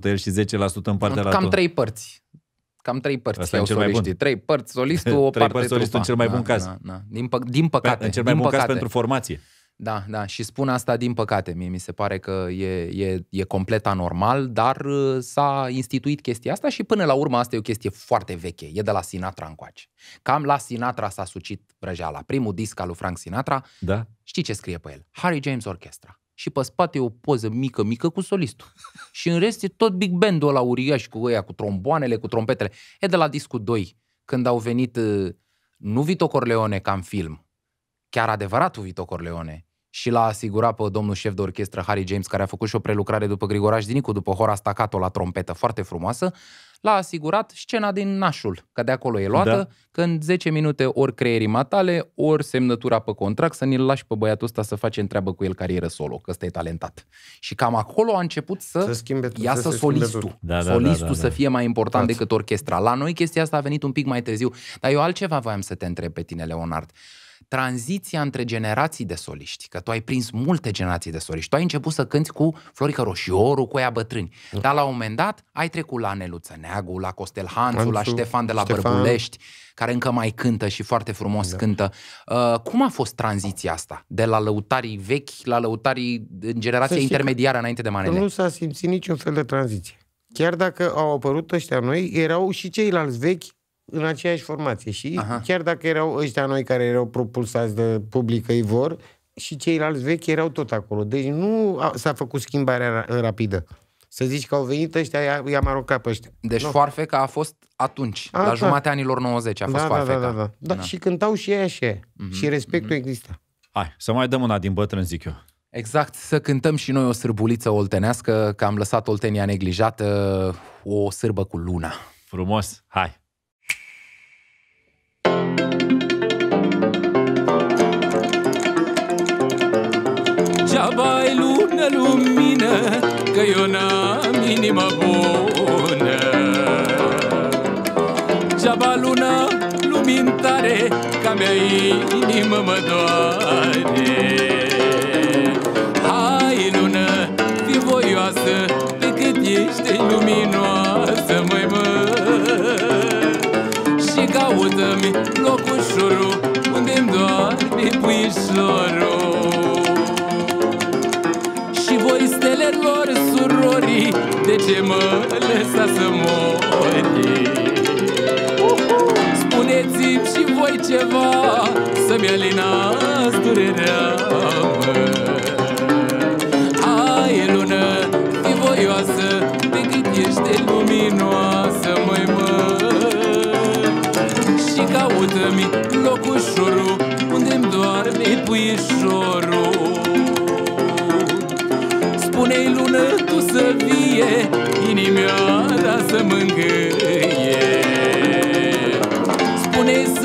90% el și 10% în partea la Cam trei părți. Cam trei părți Asta iau bun. Trei părți, solistul, o trei parte părți, solistul în cel mai bun da, caz. Da, da. Din, pă- din păcate. Pe, păi, în cel mai din bun păcate. caz pentru formație. Da, da, și spun asta din păcate. Mie mi se pare că e, e, e complet anormal, dar uh, s-a instituit chestia asta și până la urmă asta e o chestie foarte veche. E de la Sinatra încoace. Cam la Sinatra s-a sucit vrăjeala. Primul disc al lui Frank Sinatra, da. știi ce scrie pe el? Harry James Orchestra și pe spate e o poză mică, mică cu solistul. Și în rest e tot big band-ul ăla uriaș cu ăia, cu tromboanele, cu trompetele. E de la discul 2, când au venit uh, nu Vito Corleone ca în film, chiar adevăratul Vito Corleone, și l-a asigurat pe domnul șef de orchestră Harry James, care a făcut și o prelucrare după Grigoraș Dinicu, după Hora Staccato la trompetă, foarte frumoasă, l-a asigurat scena din Nașul, că de acolo e luată, da. că în 10 minute ori creierii matale, ori semnătura pe contract, să ne-l lași pe băiatul ăsta să face treabă cu el carieră solo, că ăsta e talentat. Și cam acolo a început să, să schimbe, iasă să solistul. Da, da, solistul da, da, da. să fie mai important da. decât orchestra. La noi chestia asta a venit un pic mai târziu, dar eu altceva voiam să te întreb pe tine, Leonard. Uh, tranziția între generații de soliști, că tu ai prins multe generații de soliști. Tu ai început să cânti cu Florica Roșioru, cu ea bătrâni, da. dar la un moment dat ai trecut la Neluță Neagu, la Costel Hanțu, Hanțu la Ștefan de la Ștefan. Bărbulești, care încă mai cântă și foarte frumos da. cântă. Uh, cum a fost tranziția asta de la lăutarii vechi la lăutarii în generația intermediară înainte de manele? Nu s-a simțit niciun fel de tranziție. Chiar dacă au apărut ăștia noi, erau și ceilalți vechi în aceeași formație. Și Aha. chiar dacă erau ăștia noi care erau propulsați de publică Ivor, și ceilalți vechi erau tot acolo. Deci nu s-a făcut schimbarea rapidă. Să zici că au venit ăștia, i-am aruncat pe ăștia. Deci no. foarfeca a fost atunci, a, la da. jumatea anilor 90 a fost da, da, da, foarfeca. Da, da, da. da. da. Și cântau și ei așa. Mm-hmm. Și respectul mm-hmm. exista. Hai, să mai dăm una din bătrân, zic eu. Exact, să cântăm și noi o sârbuliță oltenească, că am lăsat Oltenia neglijată, o sârbă cu luna. Frumos, hai! Geaba ai lună lumină Că eu n-am inimă bună Geaba lună lumini tare Că mea inimă mă doare Hai lună, fi voioasă Decât ești luminoasă, măi măi Caută-mi locușorul Unde-mi doarme puișorul Și voi stelelor surorii De ce mă lăsa să mori? Spuneți-mi și voi ceva Să-mi alinați durerea mă.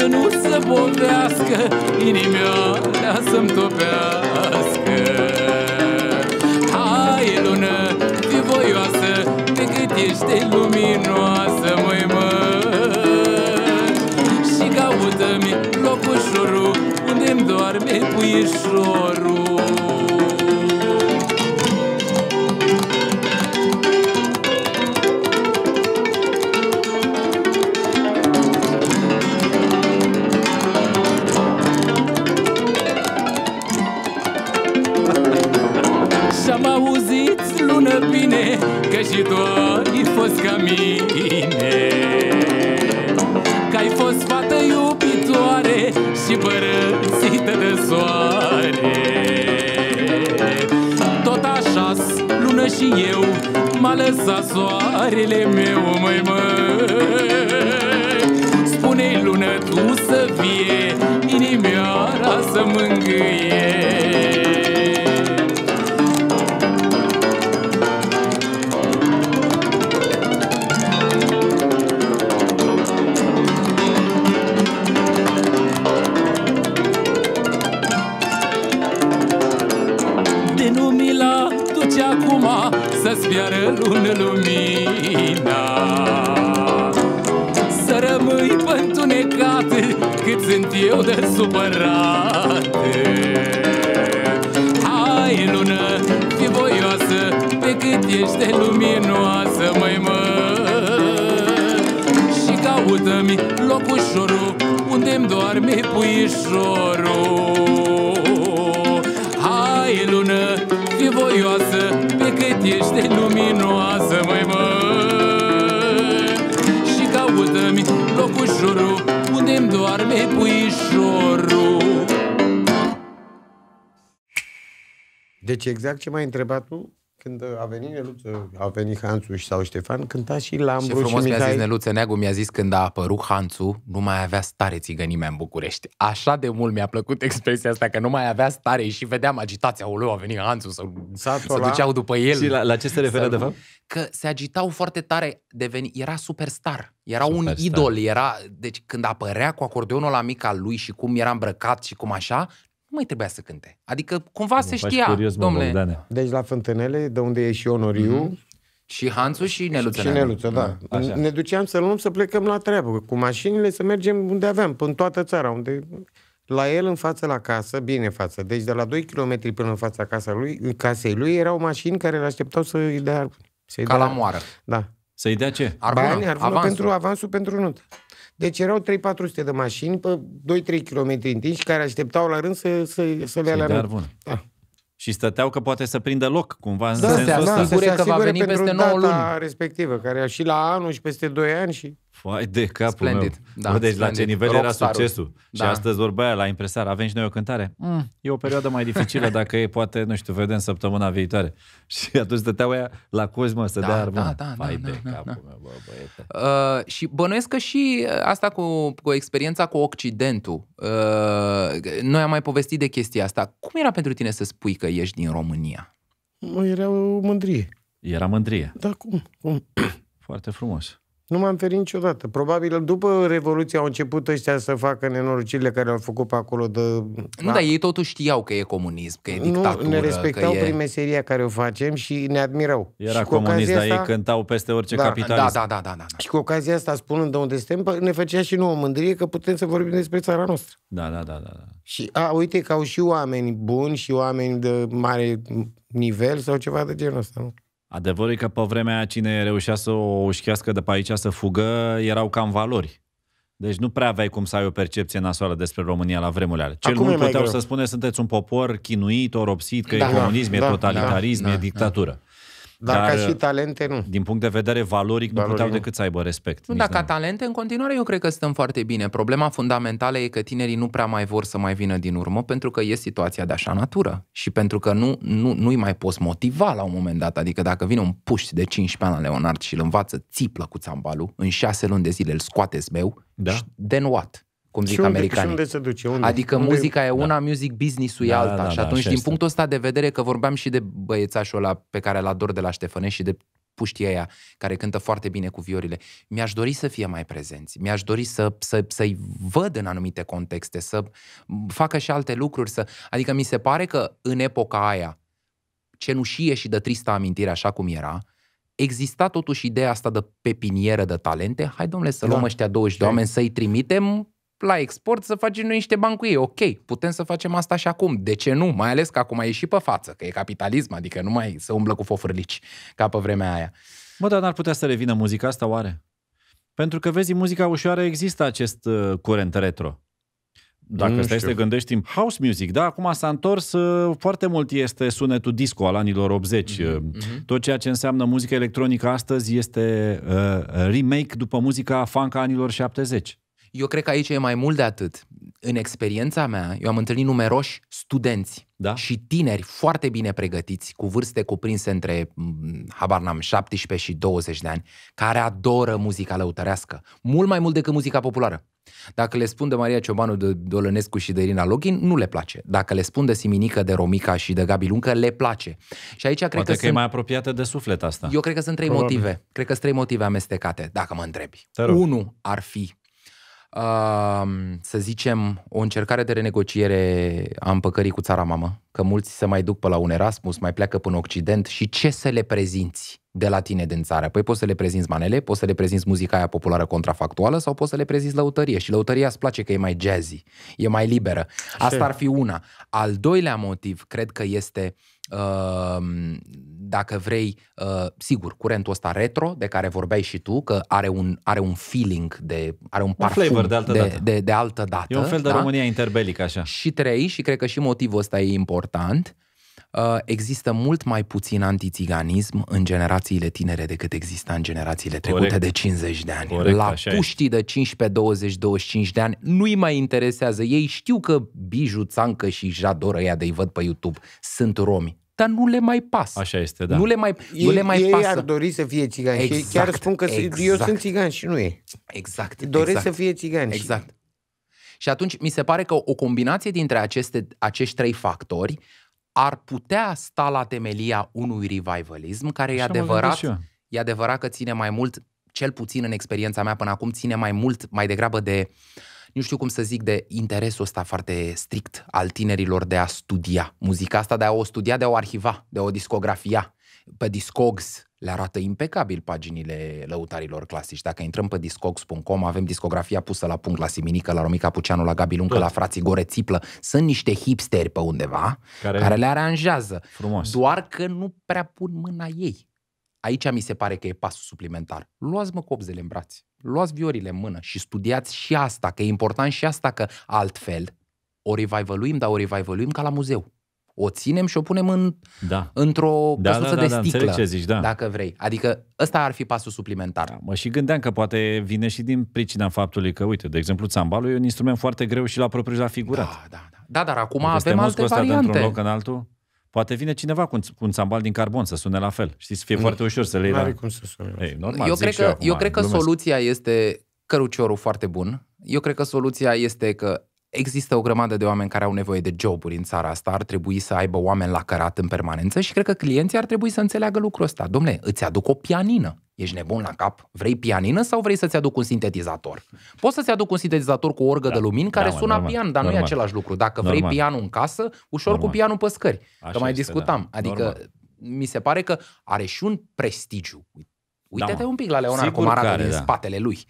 să nu se Inimea Inimioara să-mi topească Hai lună, fi voioasă De cât ești luminoasă, măi mă Și caută-mi locușorul Unde-mi doarme puișorul Ai fost ca mine Că ai fost fată iubitoare Și părăsită de soare Tot așa lună și eu M-a lăsat soarele meu, măi, măi Spune-i lună tu să fie Inimioara să mângâie în lumina Să rămâi pântunecat Cât sunt eu de supărat Hai lună, fi voioasă Pe cât ești de luminoasă, măi mă Și caută-mi locușorul Unde-mi doarme puișorul ești luminoasă, mai mă Și caută-mi locușorul Unde-mi doarme puișorul Deci exact ce m-ai întrebat tu când a venit Neluță, a venit Hanțu și sau Ștefan, cânta și Lambru și, frumos și Mihai. mi-a zis Neluță Neagu, mi-a zis când a apărut Hanțu, nu mai avea stare țigănimea în București. Așa de mult mi-a plăcut expresia asta, că nu mai avea stare și vedeam agitația, oleu, a venit Hanțu, să, să duceau după el. Și la, la ce se referă de fapt? Că se agitau foarte tare, deveni, era superstar, era superstar. un idol, era, deci când apărea cu acordeonul la mica lui și cum era îmbrăcat și cum așa, nu mai trebuia să cânte. Adică cumva mă se știa, curios, domnule. Mă, deci la Fântânele, de unde e și Onoriu, mm-hmm. Și Hanțu și Neluță. Și Neluță, da. da. Așa. Ne duceam să luăm să plecăm la treabă, cu mașinile să mergem unde aveam, în toată țara, unde... La el în față la casă, bine față, deci de la 2 km până în fața casa lui, casei lui, erau mașini care îl așteptau să-i dea... Să Ca dea, la moară. Da. Să-i dea ce? Arbuna, Bani, arvună avansul. pentru avansul pentru nuntă. Deci erau 3-400 de mașini pe 2-3 km întinși care așteptau la rând să, să, să le alea. bun. Da. Și stăteau că poate să prindă loc cumva în da, sensul da, ăsta. Da, să se asigure că va veni peste 9 luni. respectivă, care și la anul și peste 2 ani și... Fai de capul Splendid. meu. Da, Bă, deci splendid. la ce nivel era succesul. Da. Și astăzi vorba aia la impresar, avem și noi o cântare. Mm, e o perioadă mai dificilă, dacă e, poate, nu știu, vedem săptămâna viitoare. Și atunci stăteau aia la Cosma să da, dea armă. Da, da, Fai da, de da, da. capul da. meu, bă, băiete. Uh, și bănuiesc că și uh, asta cu, cu experiența cu Occidentul. Uh, noi am mai povestit de chestia asta. Cum era pentru tine să spui că ești din România? Mă, era o mândrie. Era mândrie? Da, cum? cum? Foarte frumos. Nu m-am ferit niciodată. Probabil după Revoluție au început ăștia să facă nenorocirile care au făcut pe acolo de... Nu, da. dar ei totuși știau că e comunism, că e dictatură, Nu, ne respectau că e... meseria care o facem și ne admirau. Era și comunist, dar asta... ei cântau peste orice da, capitalist. Da, da, da, da, da, da. Și cu ocazia asta, spunând de unde suntem, ne făcea și nouă mândrie că putem să vorbim despre țara noastră. Da, da, da, da. da. Și, a, uite că au și oameni buni și oameni de mare nivel sau ceva de genul ăsta, nu? Adevărul e că pe vremea cine reușea să o ușchească de pe aici să fugă erau cam valori. Deci nu prea aveai cum să ai o percepție nasoală despre România la vremurile alea. Cel mult puteau greu. să spune sunteți un popor chinuit, oropsit, că da, e da, comunism, da, da, e totalitarism, da, da, e dictatură. Da. Dar, dar ca și uh, talente, nu. Din punct de vedere valoric, valoric nu puteau decât să aibă respect. Nu, dar ca talente, în continuare, eu cred că stăm foarte bine. Problema fundamentală e că tinerii nu prea mai vor să mai vină din urmă pentru că e situația de așa natură și pentru că nu, nu, nu-i mai poți motiva la un moment dat. Adică dacă vine un puști de 15 ani la Leonard și îl învață țiplă cu țambalul, în șase luni de zile îl scoate zbeu, da? then what? cum zic și unde, americanii. Și unde se duce? Unde? Adică unde muzica e una, da. music business-ul da, e alta. Da, da, și atunci, da, și din punctul ăsta de vedere, că vorbeam și de băiețașul ăla pe care l ador de la Ștefănești și de puștia aia care cântă foarte bine cu viorile. Mi-aș dori să fie mai prezenți, mi-aș dori să, să, să-i văd în anumite contexte, să facă și alte lucruri. Să... Adică mi se pare că în epoca aia, cenușie și de tristă amintire așa cum era, exista totuși ideea asta de pepinieră de talente. Hai, domnule, să da. luăm ăștia 20 de oameni, să-i trimitem la export să facem noi niște bani cu ei. Ok, putem să facem asta și acum. De ce nu? Mai ales că acum e și pe față, că e capitalism, adică nu mai se umblă cu fofârlici ca pe vremea aia. Mă, dar n-ar putea să revină muzica asta oare? Pentru că, vezi, muzica ușoară există acest uh, curent retro. Dacă nu mm, stai știu. să te gândești în house music, da, acum s-a întors, uh, foarte mult este sunetul disco al anilor 80. Mm-hmm. uh mhm. Tot ceea ce înseamnă muzica electronică astăzi este uh, remake după muzica funk a anilor 70. Eu cred că aici e mai mult de atât. În experiența mea, eu am întâlnit numeroși studenți da? și tineri foarte bine pregătiți, cu vârste cuprinse între, mm, habar n-am, 17 și 20 de ani, care adoră muzica lăutărească, mult mai mult decât muzica populară. Dacă le spun de Maria Ciobanu, de Dolănescu și de Irina Login, nu le place. Dacă le spun de Siminică, de Romica și de Gabi Luncă, le place. Și aici cred Poate că, că sunt... e mai apropiată de suflet asta. Eu cred că sunt trei Probabil. motive. Cred că sunt trei motive amestecate, dacă mă întrebi. Unu ar fi să zicem, o încercare de renegociere a împăcării cu țara mamă, că mulți se mai duc pe la un Erasmus, mai pleacă până Occident și ce să le prezinți de la tine din țară? Păi poți să le prezinți manele, poți să le prezinți muzica aia populară contrafactuală sau poți să le prezinți lăutărie și lăutăria îți place că e mai jazzy, e mai liberă. Asta ar fi una. Al doilea motiv cred că este uh, dacă vrei, uh, sigur, curentul ăsta retro, de care vorbeai și tu, că are un, are un feeling, de, are un parfum un flavor de altă, de, dată. De, de altă dată. E un fel de da? România interbelică, așa. Și trei, și cred că și motivul ăsta e important, uh, există mult mai puțin antiziganism în generațiile tinere decât exista în generațiile trecute Corect. de 50 de ani. Corect, La puștii e. de 15, 20, 25 de ani nu-i mai interesează. Ei știu că Biju, Țancă și Jadoră, ea de-i văd pe YouTube, sunt romi dar nu le mai pasă. Așa este, da. Nu le mai, ei, nu le mai ei pasă. ar dori să fie țigani exact, și chiar spun că exact. eu sunt țigan și nu e. Exact. Doresc exact, să fie țigani. Exact. Și... și atunci mi se pare că o combinație dintre aceste, acești trei factori ar putea sta la temelia unui revivalism care Așa e adevărat, e adevărat că ține mai mult, cel puțin în experiența mea până acum, ține mai mult, mai degrabă de uh, nu știu cum să zic, de interesul ăsta foarte strict al tinerilor de a studia muzica asta, de a o studia, de a o arhiva, de a o discografia. Pe Discogs le arată impecabil paginile lăutarilor clasici. Dacă intrăm pe discogs.com, avem discografia pusă la punct la Siminică, la Romica Puceanu, la Gabi Luncă, da. la frații Gore Țiplă. Sunt niște hipsteri pe undeva care, care le aranjează. Frumos. Doar că nu prea pun mâna ei. Aici mi se pare că e pasul suplimentar. Luați-mă copzele în brațe luați viorile în mână și studiați și asta, că e important și asta, că altfel o revivaluim, dar o revivaluim ca la muzeu. O ținem și o punem în, da. într-o da, da căsuță da, da, de sticlă, da, ce zici, da. dacă vrei. Adică ăsta ar fi pasul suplimentar. Da, mă și gândeam că poate vine și din pricina faptului că, uite, de exemplu, țambalul e un instrument foarte greu și la propriu la figurat. Da, da, da. Da, dar acum adică avem alte variante. într-un loc în altul? Poate vine cineva cu un, cu un sambal din carbon să sune la fel. Știi, să fie nu, mm. foarte ușor să le iei la... cum să sune. Ei, normal, eu cred că, eu, eu cred că glumesc. soluția este căruciorul foarte bun. Eu cred că soluția este că există o grămadă de oameni care au nevoie de joburi în țara asta, ar trebui să aibă oameni la cărat în permanență și cred că clienții ar trebui să înțeleagă lucrul ăsta. Domnule, îți aduc o pianină. Ești nebun la cap? Vrei pianină sau vrei să-ți aduc un sintetizator? Poți să-ți aduc un sintetizator cu o orgă da. de lumini care da, mă, sună normal, pian, dar normal. nu e același lucru. Dacă normal. vrei pianul în casă, ușor normal. cu pianul pe scări. Așa că mai este, da. discutam. Da. Adică normal. mi se pare că are și un prestigiu. Uite-te da, un pic la Leonard cum arată din da. spatele lui.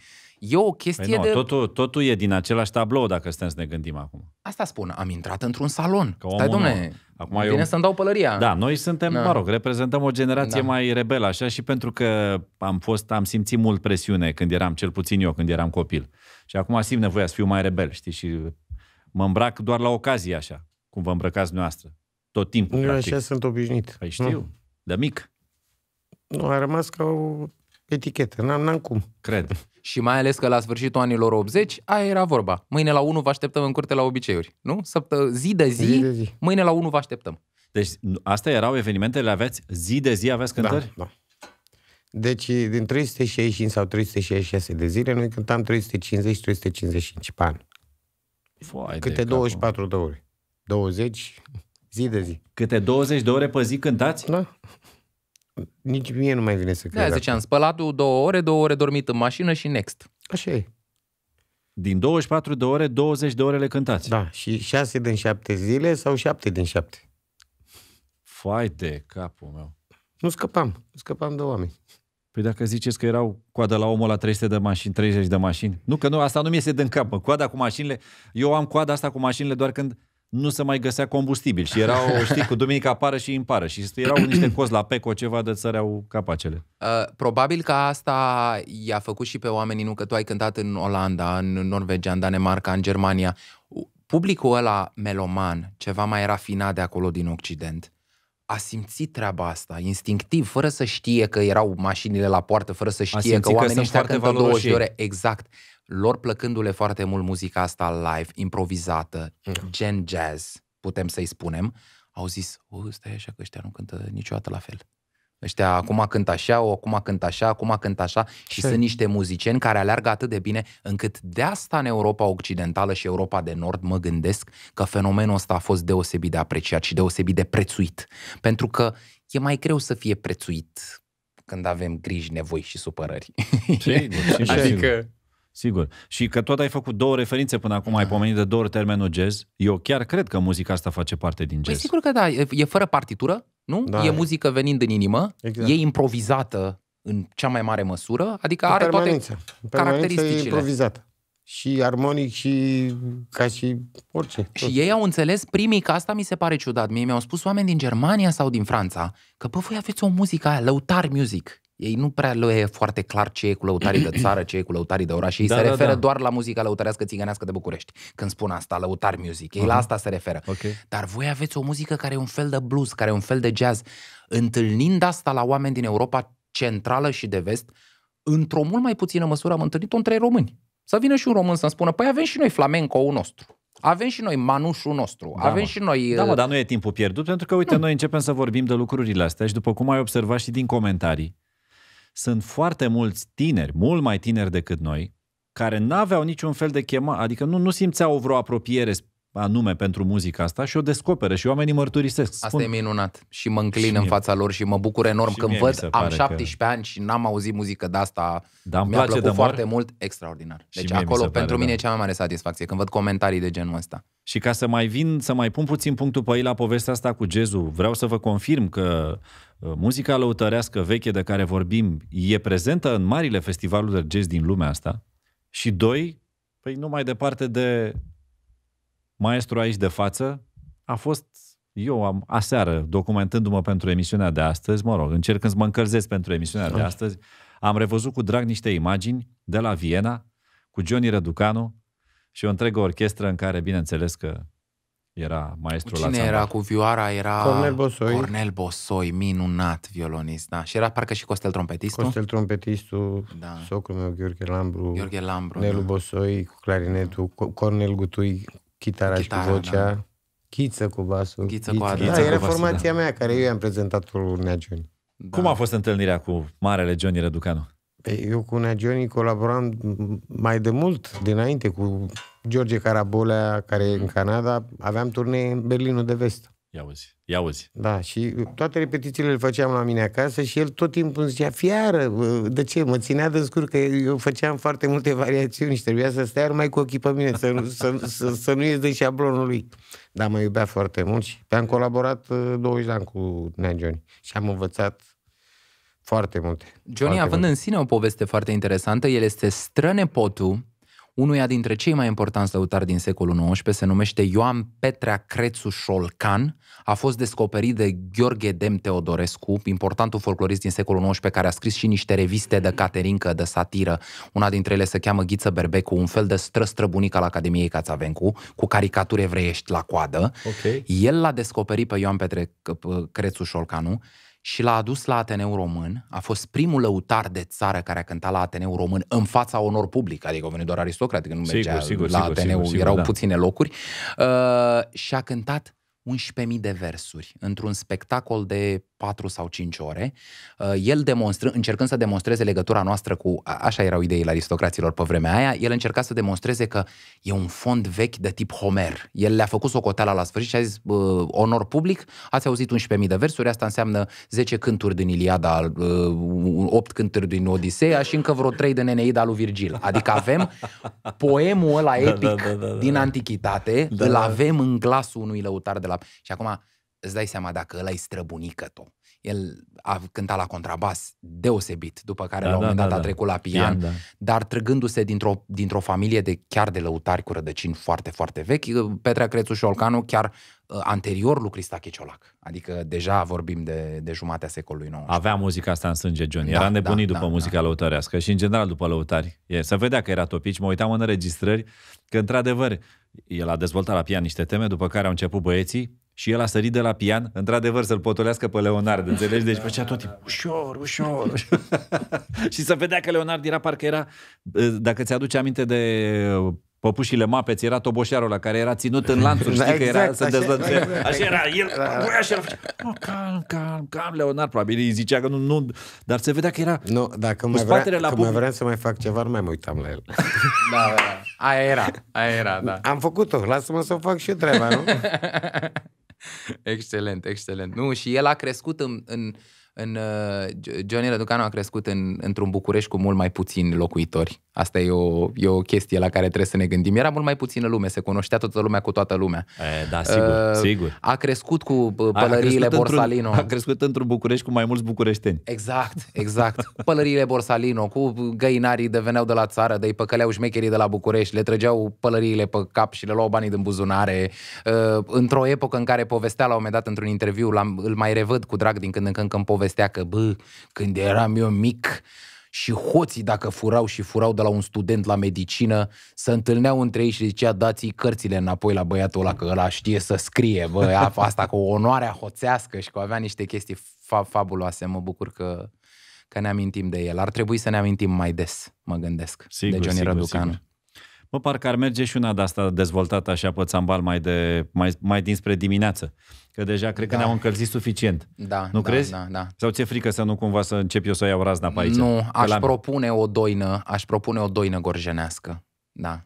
E o chestie păi nu, de... Totul, totul e din același tablou, dacă stăm să ne gândim acum. Asta spun, am intrat într-un salon. Că Stai, domne, acum vine eu... să-mi dau pălăria. Da, noi suntem, da. mă rog, reprezentăm o generație da. mai rebelă, așa, și pentru că am fost, am simțit mult presiune când eram, cel puțin eu, când eram copil. Și acum simt nevoia să fiu mai rebel, știi, și mă îmbrac doar la ocazie, așa, cum vă îmbrăcați noastră. Tot timpul, Eu practic. așa sunt obișnuit. Păi știu, nu. de mic. Nu, a rămas ca o etichetă, n-am, n-am cum. Cred. Și mai ales că la sfârșitul anilor 80, aia era vorba. Mâine la 1 vă așteptăm în curte la obiceiuri, nu? Săptă- zi, de zi, zi de zi, mâine la 1 vă așteptăm. Deci astea erau evenimentele, aveți zi de zi, aveți da, cântări? Da, da. Deci din 365 sau 366 de zile, noi cântam 350-355 pe an. Foai Câte 24 de ore. 20 zi de zi. Câte 20 de ore pe zi cântați? Da nici mie nu mai vine să cred. Da, ziceam, spălatul două ore, două ore dormit în mașină și next. Așa e. Din 24 de ore, 20 de ore le cântați. Da, și 6 din 7 zile sau 7 din 7. Fai de capul meu. Nu scăpam, nu scăpam de oameni. Păi dacă ziceți că erau coadă la omul la 300 de mașini, 30 de mașini. Nu, că nu, asta nu mi se dă în cap, mă. Coada cu mașinile, eu am coada asta cu mașinile doar când nu se mai găsea combustibil și erau, știi, cu duminica pară și impară și erau niște cozi la peco ceva de țăreau capacele. Uh, probabil că asta i-a făcut și pe oamenii, nu că tu ai cântat în Olanda, în Norvegia, în Danemarca, în Germania. Publicul ăla meloman, ceva mai rafinat de acolo din Occident, a simțit treaba asta, instinctiv, fără să știe că erau mașinile la poartă, fără să știe că, că oamenii ăștia cântă 20 de ore. Exact lor plăcându-le foarte mult muzica asta live, improvizată, mm. gen jazz, putem să-i spunem, au zis, o, stai așa că ăștia nu cântă niciodată la fel. Ăștia acum cânt așa, o, acum cânt așa, acum cânt așa și Ce? sunt niște muzicieni care aleargă atât de bine încât de asta în Europa Occidentală și Europa de Nord mă gândesc că fenomenul ăsta a fost deosebit de apreciat și deosebit de prețuit. Pentru că e mai greu să fie prețuit când avem griji, nevoi și supărări. Ce? adică Sigur. Și că tot ai făcut două referințe până acum, da. ai pomenit de două ori termenul jazz. Eu chiar cred că muzica asta face parte din păi jazz. Păi sigur că da, e, e fără partitură, nu? Da. E muzică venind din inimă, exact. e improvizată în cea mai mare măsură, adică are permanență. toate caracteristicile. E improvizată. Și armonic și ca și orice. Și ei au înțeles primii că asta mi se pare ciudat. Mie mi-au spus oameni din Germania sau din Franța că, bă, voi aveți o muzică aia, lăutar music ei nu prea le e foarte clar ce e cu lăutarii de țară, ce e cu lăutarii de oraș. Ei da, se da, referă da. doar la muzica lăutărească țigănească de București. Când spun asta, lăutar music, ei uh-huh. la asta se referă. Okay. Dar voi aveți o muzică care e un fel de blues, care e un fel de jazz. Întâlnind asta la oameni din Europa centrală și de vest, într-o mult mai puțină măsură am întâlnit-o între români. Să vină și un român să-mi spună, păi avem și noi flamenco-ul nostru. Avem și noi manușul nostru, da, avem mă. și noi... Da, mă, uh, dar nu e timpul pierdut, pentru că, uite, nu. noi începem să vorbim de lucrurile astea și, după cum ai observat și din comentarii, sunt foarte mulți tineri, mult mai tineri decât noi, care n-aveau niciun fel de chema, adică nu, nu simțeau vreo apropiere anume pentru muzica asta și o descoperă și oamenii mărturisesc. Spun. Asta e minunat și mă înclin și în mie. fața lor și mă bucur enorm și când văd, am 17 că... ani și n-am auzit muzică de asta, da, mi-a place plăcut de foarte mult, extraordinar. Deci și acolo mi pentru mine da. e cea mai mare satisfacție când văd comentarii de genul ăsta. Și ca să mai vin, să mai pun puțin punctul pe ei la povestea asta cu Jezu, vreau să vă confirm că Uh, muzica lăutărească veche de care vorbim e prezentă în marile festivaluri de jazz din lumea asta și doi, păi nu mai departe de maestru aici de față, a fost eu am aseară, documentându-mă pentru emisiunea de astăzi, mă rog, încercând să mă încălzesc pentru emisiunea de astăzi, am revăzut cu drag niște imagini de la Viena cu Johnny Răducanu și o întregă orchestră în care, bineînțeles că era maestrul Cine la Cine era cu vioara? Era Cornel Bosoi. Cornel Bosoi, minunat violonist, da. Și era parcă și Costel Trompetistu. Costel trompetistu, da. socrul meu Gheorghe Lambru, Gheorghe Lambru Nelu da. Bosoi cu clarinetul, da. Cornel Gutui, chitara, chitara și cu vocea. Da. Chiță cu basul. Chiță, Chiță. cu Chiță. Da, era cu formația da. mea, care eu i-am prezentat cu Nea Johnny. Da. Cum a fost întâlnirea cu marele Johnny Răducanu? Păi, eu cu Nea Johnny colaboram mai de mult, dinainte, cu George Carabolea, care e în mm. Canada, aveam turnee în Berlinul de Vest. Ia uzi, ia uzi. Da, și toate repetițiile le făceam la mine acasă și el tot timpul îmi zicea, fiară, de ce? Mă ținea de scurt că eu făceam foarte multe variațiuni și trebuia să stea numai cu ochii pe mine, să nu, să, să, să nu ies de șablonul lui. Dar mă iubea foarte mult și am colaborat 20 uh, de ani cu Nea Johnny și am învățat foarte multe. Johnny, foarte având multe. în sine o poveste foarte interesantă, el este strănepotul unuia dintre cei mai importanți lăutari din secolul XIX, se numește Ioan Petrea Crețu Șolcan, a fost descoperit de Gheorghe Dem Teodorescu, importantul folclorist din secolul XIX, care a scris și niște reviste de caterincă, de satiră. Una dintre ele se cheamă Ghiță Berbecu, un fel de străstrăbunic al Academiei Cațavencu, cu caricaturi evreiești la coadă. Okay. El l-a descoperit pe Ioan Petre Crețu Șolcanu și l-a adus la Ateneu Român, a fost primul lăutar de țară care a cântat la Ateneu Român în fața onor public, adică au venit doar aristocratică, nu mergea sigur, sigur, la Ateneu, sigur, sigur, erau da. puține locuri, uh, și a cântat 11.000 de versuri într-un spectacol de 4 sau 5 ore, uh, el demonstră, încercând să demonstreze legătura noastră cu, așa erau ideile aristocraților pe vremea aia, el încerca să demonstreze că e un fond vechi de tip Homer. El le-a făcut socoteala la sfârșit și a zis, onor public, ați auzit 11.000 de versuri, asta înseamnă 10 cânturi din Iliada, 8 uh, cânturi din Odiseea și încă vreo 3 de Neneida lui Virgil. Adică avem poemul ăla da, da, epic da, da, da, da, da. din antichitate, da, da. îl avem în glasul unui lăutar de la... Și acum, îți dai seama dacă ăla-i străbunică-to. El a cântat la contrabas deosebit, după care da, la un da, moment da, dat da, a trecut la pian, pian da. dar trăgându-se dintr-o, dintr-o familie de chiar de lăutari cu rădăcini foarte, foarte vechi, uh, Petrea Crețu și Olcanu chiar uh, anterior lui Cristache Ciolac. Adică deja vorbim de, de jumatea secolului XIX. Avea muzica asta în sânge, John. Da, era da, nebunit da, după da, muzica da. lăutărească și în general după lăutari. E, să vedea că era topici, mă uitam în înregistrări că într-adevăr el a dezvoltat la pian niște teme, după care au început băieții și el a sărit de la pian, într-adevăr, să-l potolească pe Leonard, înțelegi? Deci da, făcea tot timpul, ușor, ușor. și să vedea că Leonard era parcă era, dacă ți-aduce aminte de uh, păpușile mapeți, era toboșarul la care era ținut în lanțuri, știi exact, că era să dezlănțuie. Așa, așa era, el da, așa era, făcea, oh, calm, calm, calm, Leonard, probabil îi zicea că nu, nu, dar se vedea că era nu, dacă mai vrea, că mai vreau să mai fac ceva, nu mai mă uitam la el. Da, da, da, aia era, aia era, da. Am făcut-o, lasă-mă să o fac și eu treaba, nu? excelent, excelent. Nu, și el a crescut în... în, în uh, Johnny Răducanu a crescut în, într-un București cu mult mai puțini locuitori. Asta e o, e o chestie la care trebuie să ne gândim. Era mult mai puțină lume, se cunoștea toată lumea cu toată lumea. E, da, sigur, uh, sigur. A crescut cu uh, pălăriile a crescut Borsalino. A crescut într-un București cu mai mulți bucureșteni. Exact, exact. pălăriile Borsalino, cu găinarii veneau de la țară, de-i păcăleau șmecherii de la București, le trăgeau pălăriile pe cap și le luau banii din buzunare. Uh, într-o epocă în care povestea la un moment dat într-un interviu, l îl mai revăd cu drag din când în când când povestea că, bă, când eram eu mic, și hoții dacă furau și furau de la un student la medicină, se întâlneau între ei și zicea dați cărțile înapoi la băiatul ăla, că ăla știe să scrie, bă, asta cu onoarea hoțească și că avea niște chestii fa- fabuloase, mă bucur că, că ne amintim de el. Ar trebui să ne amintim mai des, mă gândesc, sigur, de Johnny sigur, Răducanu. Sigur. Mă, parcă ar merge și una de asta dezvoltată așa pe țambal mai, de, mai, mai dinspre dimineață. Că deja cred că da. ne-am încălzit suficient. Da, nu da, crezi? Da, da. Sau ți-e frică să nu cumva să încep eu să o iau razna pe aici? Nu, aș propune o doină, aș propune o doină gorjenească. Da.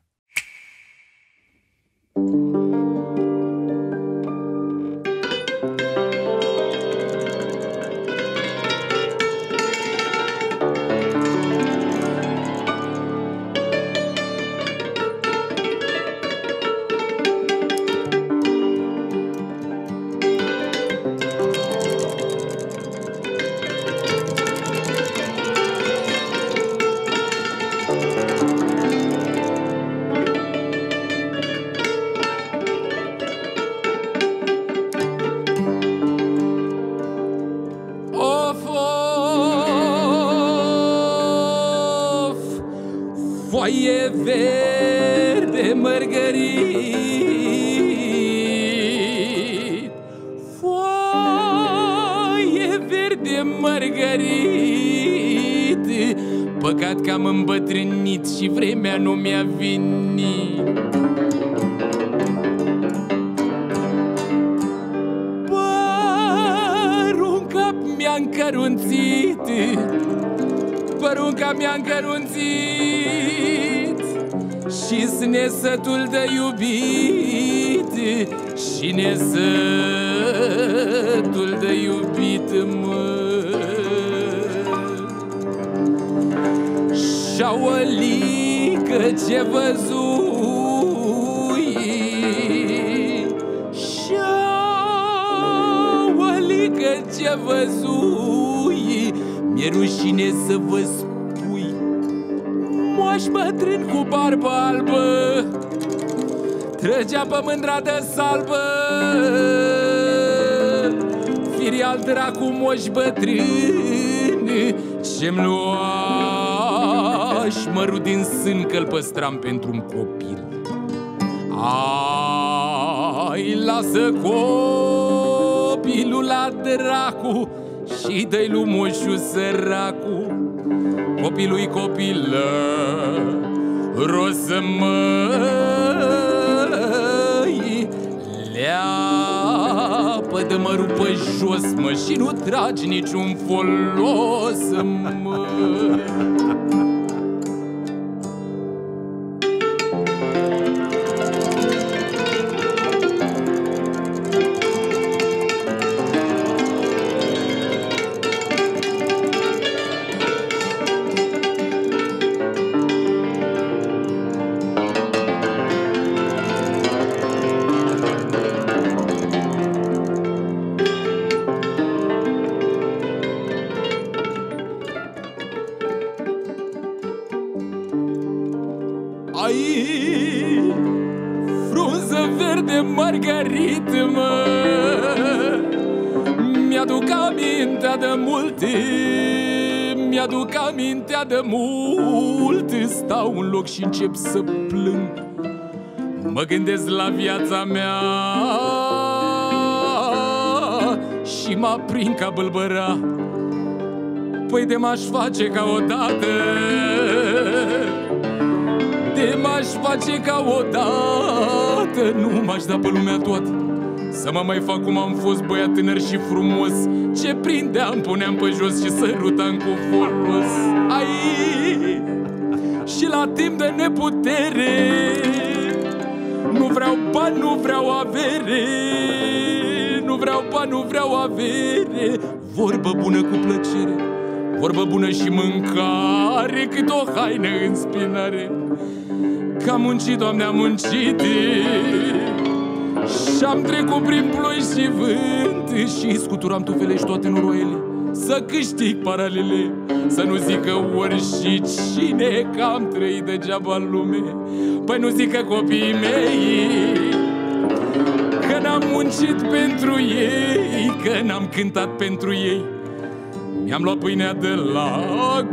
păstram pentru un copil. Ai, lasă copilul la dracu și dă-i lui moșu săracu. i copilă, rosă măi, leapă de mărul pe jos, mă, și nu tragi niciun folos, mă. și încep să plâng Mă gândesc la viața mea Și mă prind ca bâlbăra Păi de m-aș face ca odată De m-aș face ca odată Nu m-aș da pe lumea toată să mă mai fac cum am fost băiat tânăr și frumos Ce prindeam, puneam pe jos și sărutam cu folos Aici și la timp de neputere Nu vreau bani, nu vreau avere Nu vreau bani, nu vreau avere Vorbă bună cu plăcere Vorbă bună și mâncare Cât o haină în spinare Că am muncit, Doamne, am muncit Și-am trecut prin ploi și vânt Și scuturam tufele și toate noroiele să câștig paralele Să nu zică și cine că am trăit degeaba în lume Păi nu zică copiii mei Că n-am muncit pentru ei, că n-am cântat pentru ei mi-am luat pâinea de la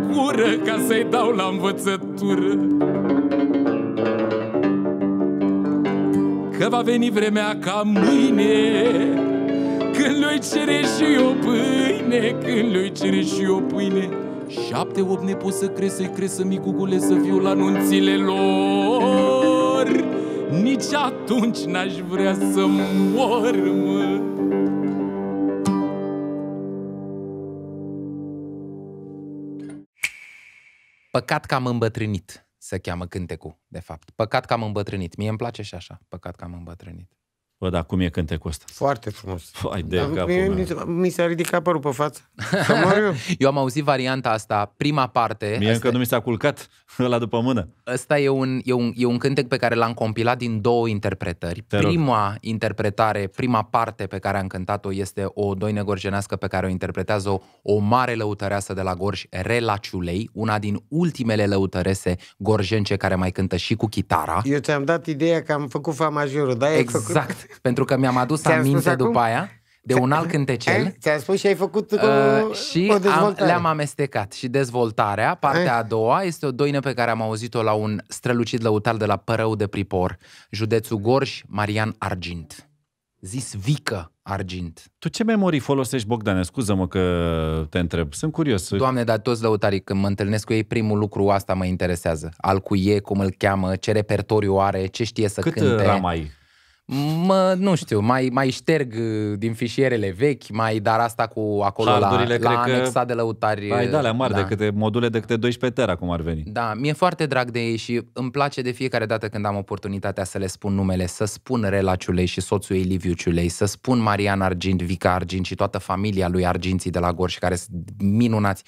gură Ca să-i dau la învățătură Că va veni vremea ca mâine când lui cere și o pâine Când lui cere și o pâine Șapte, opt ne pot să cresc Să-i cresc să micucule să fiu la nunțile lor Nici atunci n-aș vrea să mor, mă. Păcat că am îmbătrânit, se cheamă cântecul, de fapt. Păcat că am îmbătrânit. Mie îmi place și așa, păcat că am îmbătrânit. Bă, dar cum e cântecul ăsta? Foarte frumos. Ai de da, mi, mi s-a ridicat părul pe față. eu. eu am auzit varianta asta, prima parte. Mie asta... încă nu mi s-a culcat la după mână. Ăsta e un, e, un, e un cântec pe care l-am compilat din două interpretări. Te prima rog. interpretare, prima parte pe care am cântat-o este o doină gorjenească pe care o interpretează o, o mare lăutăreasă de la Gorj, Rela Ciulei, una din ultimele lăutărese gorjence care mai cântă și cu chitara. Eu ți-am dat ideea că am făcut fa majoră, da? Exact. Făcut pentru că mi-am adus Ți-am aminte după acum? aia de un alt cântecel. Ai, ți-am spus și ai făcut uh, uh și o am, le-am amestecat. Și dezvoltarea, partea ai. Eh? a doua, este o doină pe care am auzit-o la un strălucit lăutar de la Părău de Pripor, județul Gorj, Marian Argint. Zis vică argint. Tu ce memorii folosești, Bogdan? Scuză-mă că te întreb. Sunt curios. Doamne, dar toți lăutarii, când mă întâlnesc cu ei, primul lucru asta mă interesează. Al cu e, cum îl cheamă, ce repertoriu are, ce știe să Cât cânte. Cât uh, ramai? Mă, nu știu, mai, mai șterg uh, din fișierele vechi, mai dar asta cu acolo la, la, la anexa de lăutari. Ai uh, da, le mari da. de câte module de câte 12 tera, cum ar veni. Da, mi-e foarte drag de ei și îmi place de fiecare dată când am oportunitatea să le spun numele, să spun Rela Ciulei și soțul ei Liviu Ciulei, să spun Marian Argint, Vica Argint și toată familia lui Arginții de la Gorș, care sunt minunați,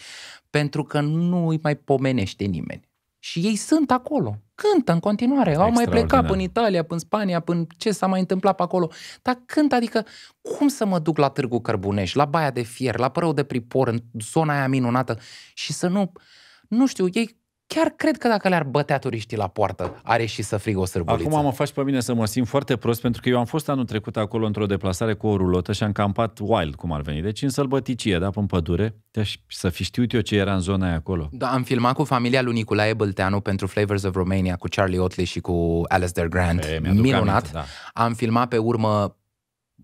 pentru că nu îi mai pomenește nimeni. Și ei sunt acolo. Cântă în continuare. Au mai plecat până în Italia, până în Spania, până ce s-a mai întâmplat pe acolo. Dar cânt, adică, cum să mă duc la Târgu Cărbunești, la Baia de Fier, la Părău de Pripor, în zona aia minunată și să nu... Nu știu, ei chiar cred că dacă le-ar bătea turiștii la poartă, are și să frigă o sârbuliță. Acum mă faci pe mine să mă simt foarte prost, pentru că eu am fost anul trecut acolo într-o deplasare cu o rulotă și am campat wild, cum ar veni. Deci în sălbăticie, da, în pădure. Deci să fi știut eu ce era în zona aia acolo. Da, am filmat cu familia lui Nicolae Bălteanu pentru Flavors of Romania, cu Charlie Otley și cu Alistair Grant. E, Minunat. Aminte, da. Am filmat pe urmă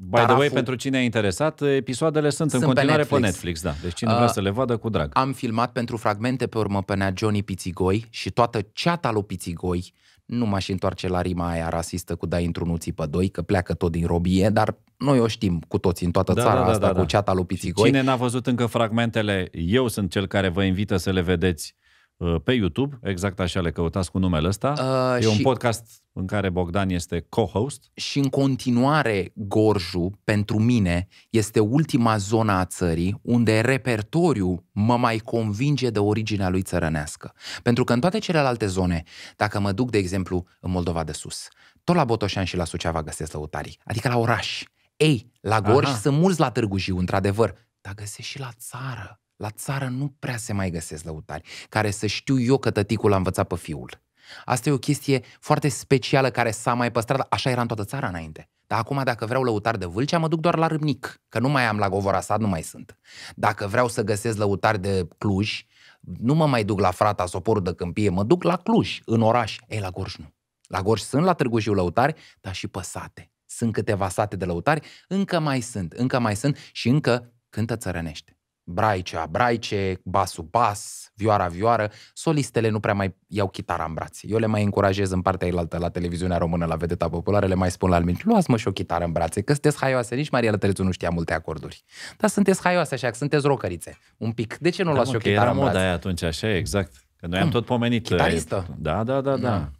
By the way, pentru cine e interesat, episoadele sunt, sunt în continuare pe Netflix. pe Netflix, da. Deci cine uh, vrea să le vadă, cu drag. Am filmat pentru fragmente pe urmă pe Nea Johnny Pițigoi și toată ceata lui Pițigoi. Nu m-aș întoarce la rima aia rasistă cu dai într-un uții pe doi, că pleacă tot din robie, dar noi o știm cu toți în toată da, țara da, da, asta da, da. cu ceata lui Pițigoi. Cine n-a văzut încă fragmentele, eu sunt cel care vă invită să le vedeți Uh, pe YouTube, exact așa le căutați cu numele ăsta. Uh, e și... un podcast în care Bogdan este co-host. Și în continuare, Gorju, pentru mine, este ultima zona a țării unde repertoriu mă mai convinge de originea lui țărănească. Pentru că în toate celelalte zone, dacă mă duc, de exemplu, în Moldova de Sus, tot la Botoșan și la Suceava găsesc lăutarii, adică la oraș. Ei, la Gorj Aha. sunt mulți la Târgu Jiu, într-adevăr, dar găsești și la țară. La țară nu prea se mai găsesc lăutari care să știu eu că tăticul a învățat pe fiul. Asta e o chestie foarte specială care s-a mai păstrat, așa era în toată țara înainte. Dar acum dacă vreau lăutar de vâlcea, mă duc doar la râmnic, că nu mai am la Govorasat, nu mai sunt. Dacă vreau să găsesc lăutari de Cluj, nu mă mai duc la frata Soporul de Câmpie, mă duc la Cluj, în oraș. Ei, la Gorj nu. La Gorj sunt la Târgu Jiu lăutari, dar și sate. Sunt câteva sate de lăutari, încă mai sunt, încă mai sunt și încă cântă țărănește braicea, braice, basul, bas, vioara, vioară. Solistele nu prea mai iau chitara în brațe. Eu le mai încurajez în partea elaltă la televiziunea română, la vedeta populară, le mai spun la almin, luați-mă și o chitară în brațe, că sunteți haioase. Nici Maria Lătărețu nu știa multe acorduri. Dar sunteți haioase așa, că sunteți rocărițe. Un pic. De ce nu da, luați mă, și o chitară era în brațe? moda atunci, așa, exact. Că noi am hmm. tot pomenit. Uh, Chitaristă. Da, da, da, da. da.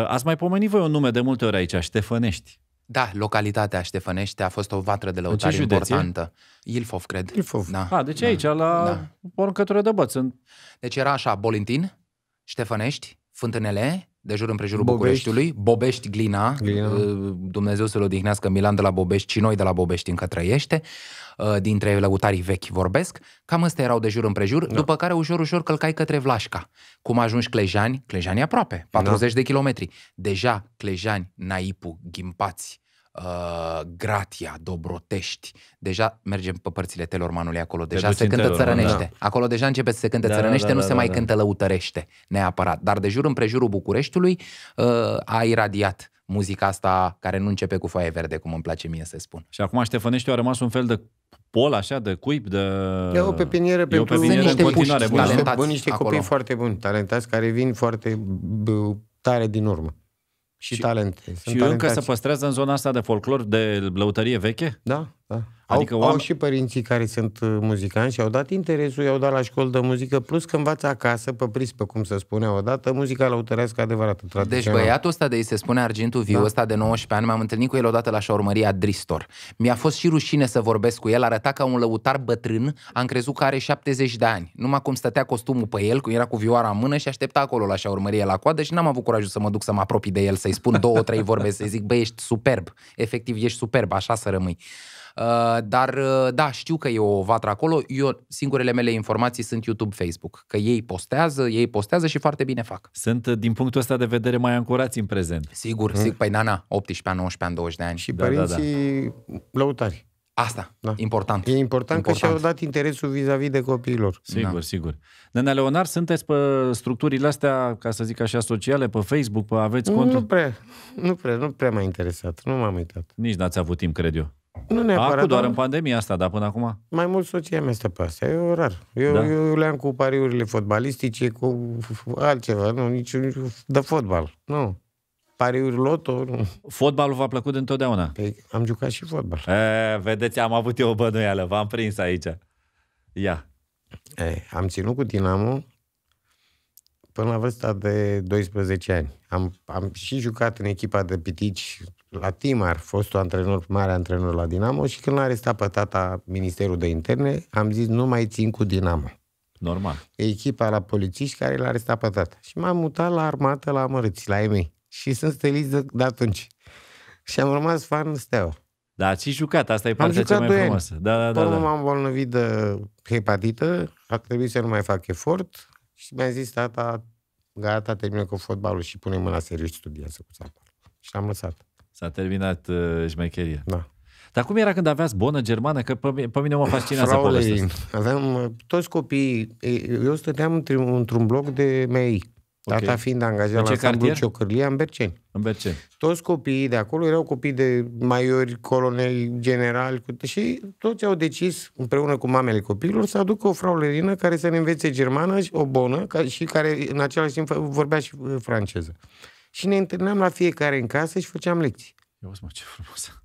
Uh, ați mai pomenit voi un nume de multe ori aici, Ștefănești. Da, localitatea Ștefănește a fost o vatră de lăutari importantă. Ilfov, cred. Ilfov. Da. A, ah, deci da. aici, la da. poruncătură de băț. Deci era așa, Bolintin, Ștefănești, Fântânele, de jur împrejurul Bobești. Bucureștiului, Bobești, Glina, Glina, uh, Dumnezeu să-l odihnească Milan de la Bobești și noi de la Bobești încă trăiește, uh, dintre lăutarii vechi vorbesc, cam ăsta erau de jur împrejur, da. după care ușor, ușor călcai către Vlașca. Cum ajungi Clejani? Clejani aproape, 40 da. de kilometri. Deja Clejani, Naipu, Ghimpați, uh, Gratia, Dobrotești. Deja mergem pe părțile Telormanului acolo. Deja se cântă țărănește. Da. Acolo deja începe să se cânte da, da țărănește, da, da, nu da, se da, mai da. cântă lăutărește neapărat. Dar de jur împrejurul Bucureștiului uh, a iradiat muzica asta care nu începe cu foaie verde, cum îmi place mie să spun. Și acum Ștefănești a rămas un fel de pol așa, de cuib, de... E o pepinieră e pentru... Sunt niște puși talentați. Bun, niște acolo. copii foarte buni, talentați, care vin foarte tare din urmă. Și, și talent. Sunt și încă se păstrează în zona asta de folclor, de lăutărie veche? Da, da. Adică au, oameni... au și părinții care sunt uh, muzicani și au dat interesul, i-au dat la școală de muzică, plus că învață acasă, pe prispă, cum se o odată, muzica lăutărească adevărată, deci tradițională. Deci băiatul ăsta de ei se spune Argintul Viu, da. ăsta de 19 ani, m-am întâlnit cu el odată la șaurmăria Dristor. Mi-a fost și rușine să vorbesc cu el, arăta ca un lăutar bătrân, am crezut că are 70 de ani. Numai cum stătea costumul pe el, cu era cu vioara în mână și aștepta acolo la șaurmărie la coadă și n-am avut curajul să mă duc să mă apropii de el, să-i spun două, trei vorbe, să-i zic, băi, ești superb, efectiv ești superb, așa să rămâi. Uh, dar uh, da, știu că e o vatră acolo. Eu, singurele mele informații sunt YouTube, Facebook. Că ei postează, ei postează și foarte bine fac. Sunt, uh, din punctul ăsta de vedere, mai ancorați în prezent. Sigur, hmm? sigur. Păi, nana, 18 ani, 19 ani, 20 de ani. Și da, părinții da, da. lăutari. Asta, da. important. E important, important. că și-au dat interesul vis-a-vis de copiilor. Sigur, da. sigur. Nena Leonar, sunteți pe structurile astea, ca să zic așa, sociale, pe Facebook, pe aveți conturi? Nu prea, nu prea, nu prea m-a interesat, nu m-am uitat. Nici n-ați avut timp, cred eu. Nu neapărat. Acum doar da. în pandemia asta, dar până acum? Mai mult soția mea stă pe asta, e rar. Eu, da. eu le-am cu pariurile fotbalistice, cu altceva, nu, niciun de fotbal, nu. Pariuri loto, nu. Fotbalul v-a plăcut întotdeauna? Păi am jucat și fotbal. E, vedeți, am avut eu o bănuială, v-am prins aici. Ia. E, am ținut cu Dinamo până la vârsta de 12 ani. Am, am și jucat în echipa de pitici la Timar, fostul antrenor, mare antrenor la Dinamo și când l-a arestat pe tata Ministerul de Interne, am zis nu mai țin cu Dinamo. Normal. Echipa la polițiști care l-a arestat pe tata. Și m-am mutat la armată, la Mărâți, la EMEI. Și sunt stelit de, de atunci. Și am rămas fan steau. Da, ați jucat, asta e partea cea mai frumoasă. Ani. Da, da, da, da. m-am bolnăvit de hepatită, a trebuit să nu mai fac efort și mi-a zis tata, gata, termină cu fotbalul și pune mâna serios, studiază cu țapă. Și am lăsat. S-a terminat uh, șmecheria. Da. Dar cum era când aveați bonă germană? Că pe, pe mine mă fascinează povestea să Aveam uh, toți copiii. Eu stăteam într-un, un bloc de MEI. Okay. Tata fiind angajat în la Samblu Ciocârlia, în Berceni. În Berceni. Toți copiii de acolo erau copii de maiori, coloneli, generali și toți au decis, împreună cu mamele copiilor, să aducă o fraulerină care să ne învețe germană, o bonă, și care în același timp vorbea și uh, franceză și ne întâlneam la fiecare în casă și făceam lecții. Eu mă, ce frumos.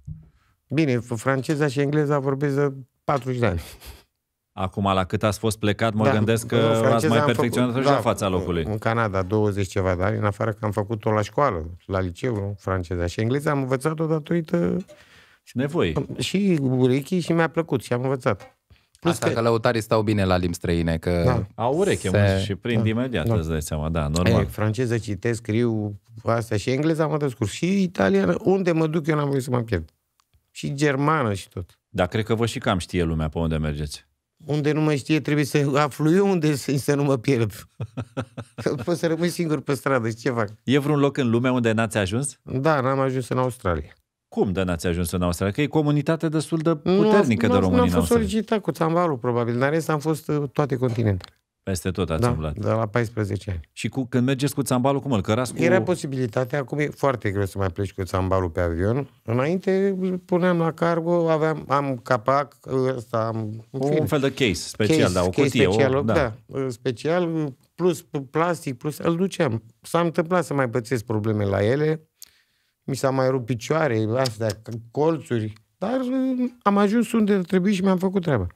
Bine, franceza și engleza vorbesc de 40 de ani. Acum, la cât ați fost plecat, mă da, gândesc că ați mai perfecționat făcut, și da, în fața locului. În Canada, 20 ceva de ani, în afară că am făcut-o la școală, la liceu, franceza și engleza, am învățat-o datorită... Și nevoie. Și urechii și mi-a plăcut și am învățat. Plus Asta că... că lăutarii stau bine la limbi străine, că... Da. Au ureche se... și prind da. imediat, da. îți dai seama, da, normal. E, franceză citesc, scriu asta și engleză mă descurc. Și italiană, unde mă duc eu n-am voie să mă pierd. Și germană și tot. Dar cred că vă și cam știe lumea pe unde mergeți. Unde nu mă știe, trebuie să aflu eu unde să, să nu mă pierd. Poți să rămâi singur pe stradă și ce fac? E vreun loc în lume unde n-ați ajuns? Da, n-am ajuns în Australia. Cum, n ați ajuns în Australia? Că e comunitate destul de puternică nu, de români Nu am fost solicitat cu țambalul, probabil. Dar rest am fost uh, toate continentele. Peste tot ați da, umblat. Da, la 14 ani. Și cu, când mergeți cu țambalul, cum îl cărați cu... Era posibilitatea, acum e foarte greu să mai pleci cu țambalul pe avion. Înainte îl puneam la cargo, aveam, am capac, ăsta am... Un un fel de case special, case, da, o case cutie. Special, o, da. da, special, plus plastic, plus îl duceam. S-a întâmplat să mai pățesc probleme la ele, mi s-a mai rupt picioare, astea, colțuri, dar mm, am ajuns unde trebuie și mi-am făcut treaba.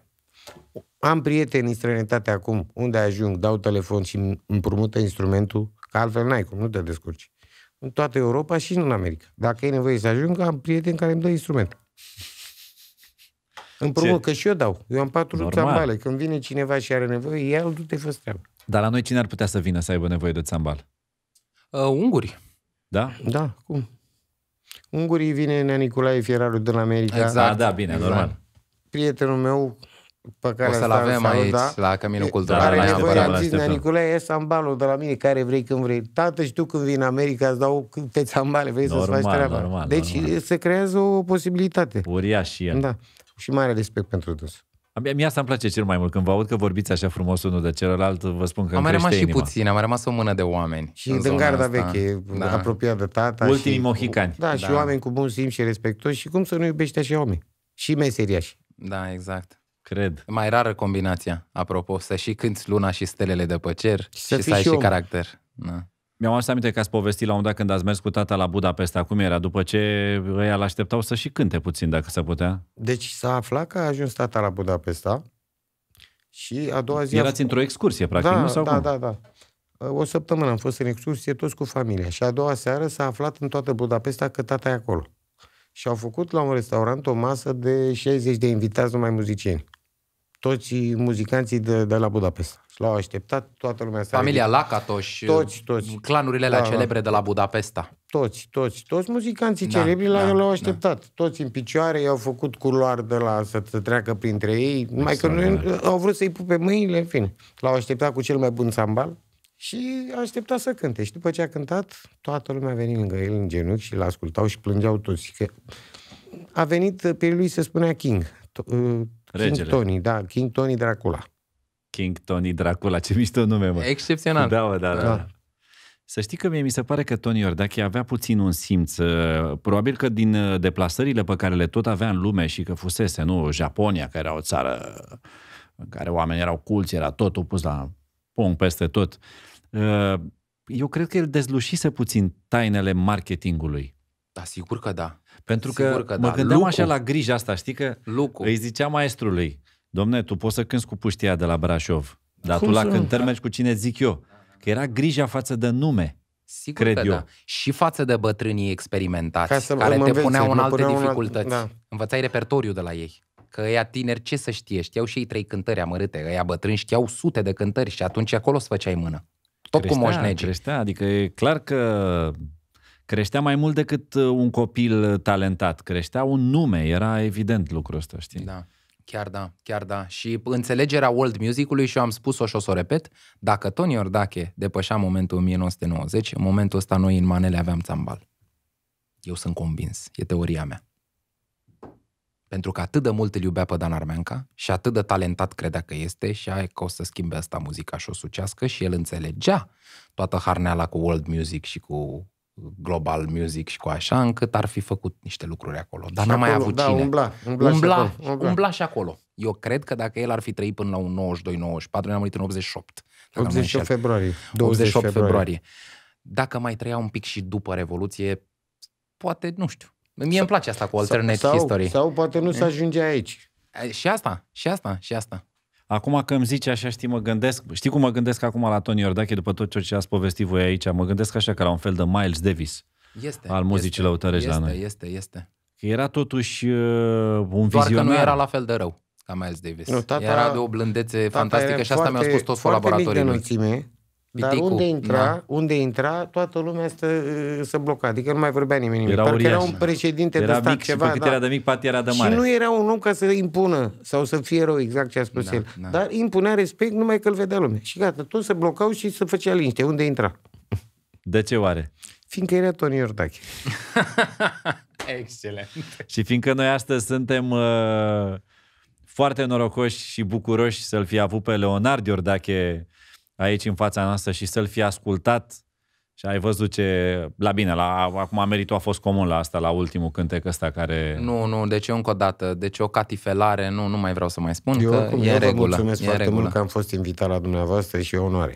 Am prieteni în străinătate acum, unde ajung, dau telefon și împrumută instrumentul, că altfel n-ai cum, nu te descurci. În toată Europa și în America. Dacă e nevoie să ajung, am prieteni care îmi dă instrument. Împrumut, că și eu dau. Eu am patru țambale. Când vine cineva și are nevoie, ia du-te, fă treabă. Dar la noi cine ar putea să vină să aibă nevoie de țambal? Uh, unguri. Da? Da, cum? Ungurii vine Nea Nicolae Fieraru din America. Exact, da, da bine, exact. normal. Prietenul meu pe care o să-l avem aici, da, la Caminul Cultural. Care da, la nevoie, am zis, Nea Nicolae, ia sambalul de la mine, care vrei când vrei. Tată, și tu când vii în America, îți dau câte sambale, vrei normal, să-ți faci treaba. Normal, deci normal. se creează o posibilitate. Uriaș, el. Da. Și mare respect pentru dânsul. Mie asta îmi place cel mai mult. Când vă aud că vorbiți așa frumos unul de celălalt, vă spun că Am mai rămas și inima. puțin, am rămas o mână de oameni. Și din garda veche, da. apropiat de tata. Ultimii și, mohicani. Da, și da. oameni cu bun simț și respectoși și cum să nu iubești așa oameni. Și meseriași. Da, exact. Cred. Mai rară combinația, apropo, să și cânti luna și stelele de pe cer și, și să, să ai și, și caracter. Da. Mi-am adus aminte că ați povestit la un dat când ați mers cu tata la Budapesta. Cum era? După ce ăia l-așteptau să și cânte puțin, dacă se putea. Deci s-a aflat că a ajuns tata la Budapesta și a doua zi... Erați a... într-o excursie, practic, da, nu? Sau da, cum? da, da. O săptămână am fost în excursie, toți cu familia. Și a doua seară s-a aflat în toată Budapesta că tata e acolo. Și au făcut la un restaurant o masă de 60 de invitați, numai muzicieni toți muzicanții de, de la Budapesta. Și l-au așteptat, toată lumea s-a Familia Lacatoș, toți, toți. clanurile alea da, da, celebre de la Budapesta. Toți, toți, toți muzicanții da, celebri da, l-au da. așteptat. Da. Toți în picioare, i-au făcut culoar de la să, treacă printre ei, Mai că nu, au vrut să-i pupe mâinile, în fine. L-au așteptat cu cel mai bun sambal și așteptat să cânte. Și după ce a cântat, toată lumea a venit lângă el în genunchi și l-ascultau și plângeau toți. Că a venit pe lui se spunea King Regele. King Tony, da, King Tony Dracula. King Tony Dracula, ce mișto nume, mă. Excepțional. Da, mă, da, da. da. da. Să știi că mie mi se pare că Tony Iordache avea puțin un simț, uh, probabil că din uh, deplasările pe care le tot avea în lume și că fusese, nu, Japonia, care era o țară în care oamenii erau culți, era totul pus la pung peste tot. Uh, eu cred că el dezlușise puțin tainele marketingului. Da, sigur că da. Pentru că, că mă da. gândeam Lucu. așa la grija asta, știi că Lucu. îi zicea maestrului, domne, tu poți să cânți cu puștia de la Brașov, dar Cum tu la cântări mergi cu cine zic eu. Că era grija față de nume. Sigur cred că eu. da. Și față de bătrânii experimentați, Ca să care te puneau în alte puneau dificultăți. Una... Da. Învățai repertoriu de la ei. Că ăia tineri ce să știe? Știau și ei trei cântări amărâte, ăia bătrâni știau sute de cântări și atunci acolo îți făceai mână. Tot creștea, cu moșnegi. Creștea, adică e clar că creștea mai mult decât uh, un copil uh, talentat, creștea un nume, era evident lucrul ăsta, știi? Da. Chiar da, chiar da. Și înțelegerea world music-ului și eu am spus-o și o să o repet, dacă Tony Ordache depășea momentul 1990, în momentul ăsta noi în manele aveam țambal. Eu sunt convins, e teoria mea. Pentru că atât de mult îl iubea pe Dan Armeanca și atât de talentat credea că este și aia că o să schimbe asta muzica și o sucească și el înțelegea toată harneala cu world music și cu Global Music și cu așa, încât ar fi făcut niște lucruri acolo. Dar n-a mai avut da, cine. Umbla, umbla, umbla, și acolo, umbla. umbla și acolo. Eu cred că dacă el ar fi trăit până la un 92-94, ne-a murit în 88. 88 februarie. 28 februarie. februarie. Dacă mai trăia un pic și după Revoluție, poate, nu știu. Mie îmi place asta cu alternate sau, history. Sau poate nu se mm. ajunge aici. Și asta, și asta, și asta. Acum că îmi zice așa, știi, mă gândesc, știi cum mă gândesc acum la Tony Iordache după tot ce ați povestit voi aici, mă gândesc așa că la un fel de Miles Davis este, al muzicii lăutărești la noi. Este, este, Că era totuși uh, un Doar că nu era la fel de rău ca Miles Davis. Nu, tata, era de o blândețe fantastică și asta mi-a spus toți colaboratorii lui. Dar unde intra, da. unde intra, toată lumea stă, uh, să bloca. Adică nu mai vorbea nimeni Era, uriaș. era un da. președinte era de stat mic ceva. Și da. era de mic, pat era de mare. Și nu era un om ca să impună sau să fie rău, exact ce a spus da, el. Da. Dar impunea respect numai că îl vedea lumea. Și gata, tot se blocau și se făcea liniște. Unde intra? De ce oare? Fiindcă era Tony Iordache. Excelent. Și fiindcă noi astăzi suntem uh, foarte norocoși și bucuroși să-l fi avut pe Leonard Iordache aici în fața noastră și să-l fi ascultat și ai văzut ce... La bine, la, acum meritul a fost comun la asta, la ultimul cântec ăsta care... Nu, nu, deci încă o dată, deci o catifelare, nu, nu mai vreau să mai spun, eu, că oricum, e eu regulă. mulțumesc e foarte regulă. mult că am fost invitat la dumneavoastră și e onoare.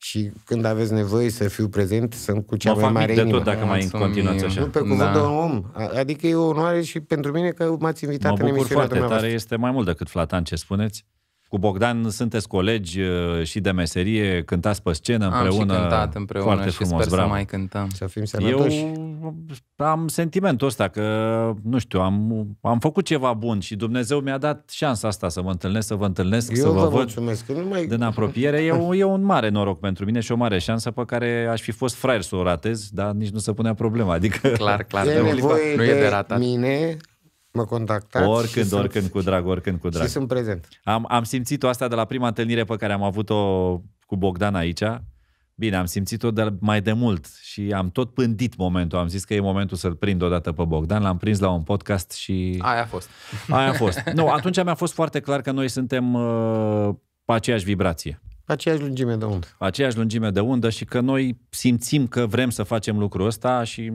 Și când aveți nevoie să fiu prezent, sunt cu cea mă mai mare de inimă. tot dacă mai continuați așa. Nu, pe cuvântul da. om. Adică e o onoare și pentru mine că m-ați invitat mă în emisiunea foarte tare, este mai mult decât flatan ce spuneți. Cu Bogdan sunteți colegi uh, și de meserie, cântați pe scenă am împreună. Am și cântat împreună foarte și frumos, sper bravo. să mai cântăm. Să fim sănătoși. Eu am sentimentul ăsta că, nu știu, am, am făcut ceva bun și Dumnezeu mi-a dat șansa asta să vă întâlnesc, să vă întâlnesc, Eu să vă, vă văd mulțumesc, mai... din apropiere. E un, e un mare noroc pentru mine și o mare șansă pe care aș fi fost fraier să o ratez, dar nici nu se punea problema. Adică... Clar, clar. E nevoie de, de, de mine Mă contactați. Oricând, și oricând, sunt, cu drag, oricând, cu drag. Și sunt prezent. Am, am simțit-o asta de la prima întâlnire pe care am avut-o cu Bogdan aici. Bine, am simțit-o de mai de mult și am tot pândit momentul. Am zis că e momentul să-l prind odată pe Bogdan. L-am prins la un podcast și... Aia a fost. Aia a fost. Nu, atunci mi-a fost foarte clar că noi suntem uh, pe aceeași vibrație. Pe aceeași lungime de undă. Pe aceeași lungime de undă și că noi simțim că vrem să facem lucrul ăsta și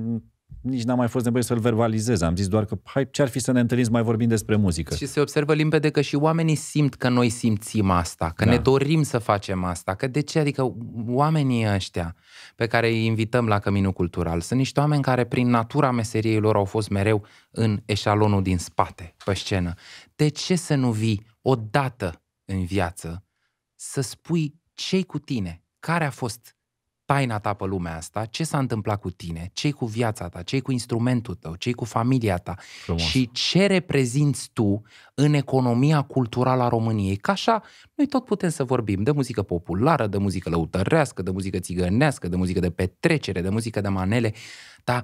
nici n-am mai fost nevoie să-l verbalizez. Am zis doar că hai, ce-ar fi să ne întâlnim mai vorbim despre muzică. Și se observă limpede că și oamenii simt că noi simțim asta, că da. ne dorim să facem asta, că de ce? Adică oamenii ăștia pe care îi invităm la Căminul Cultural sunt niște oameni care prin natura meseriei lor au fost mereu în eșalonul din spate, pe scenă. De ce să nu vii odată în viață să spui ce cu tine? Care a fost taina ta pe lumea asta, ce s-a întâmplat cu tine, ce cu viața ta, ce cu instrumentul tău, ce cu familia ta Frumos. și ce reprezinți tu în economia culturală a României. Ca așa, noi tot putem să vorbim de muzică populară, de muzică lăutărească, de muzică țigănească, de muzică de petrecere, de muzică de manele, dar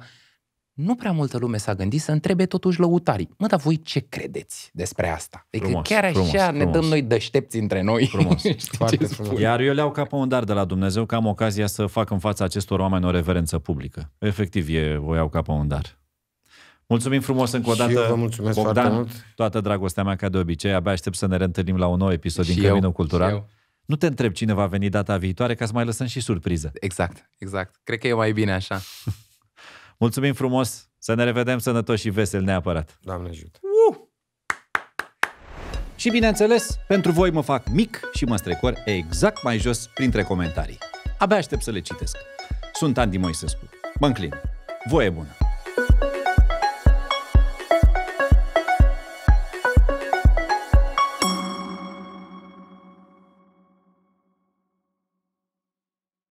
nu prea multă lume s-a gândit să întrebe totuși lăutarii. Mă, dar voi ce credeți despre asta? Adică frumos, chiar așa frumos, ne frumos. dăm noi deștepți între noi. Frumos. Foarte frumos. Iar eu le-au ca pe un dar de la Dumnezeu că am ocazia să fac în fața acestor oameni o reverență publică. Efectiv, e, o iau ca pe un dar. Mulțumim frumos încă o dată, și eu vă mulțumesc Bogdan, foarte mult. toată dragostea mea ca de obicei, abia aștept să ne reîntâlnim la un nou episod și din eu, Căminul Cultural. Și eu. Nu te întreb cine va veni data viitoare, ca să mai lăsăm și surpriză. Exact, exact. Cred că e mai bine așa. Mulțumim frumos, să ne revedem sănătoși și veseli neapărat. Doamne ajută! Uh! Și bineînțeles, pentru voi mă fac mic și mă strecor exact mai jos printre comentarii. Abia aștept să le citesc. Sunt Andy Moisescu. Mă înclin. Voie bună!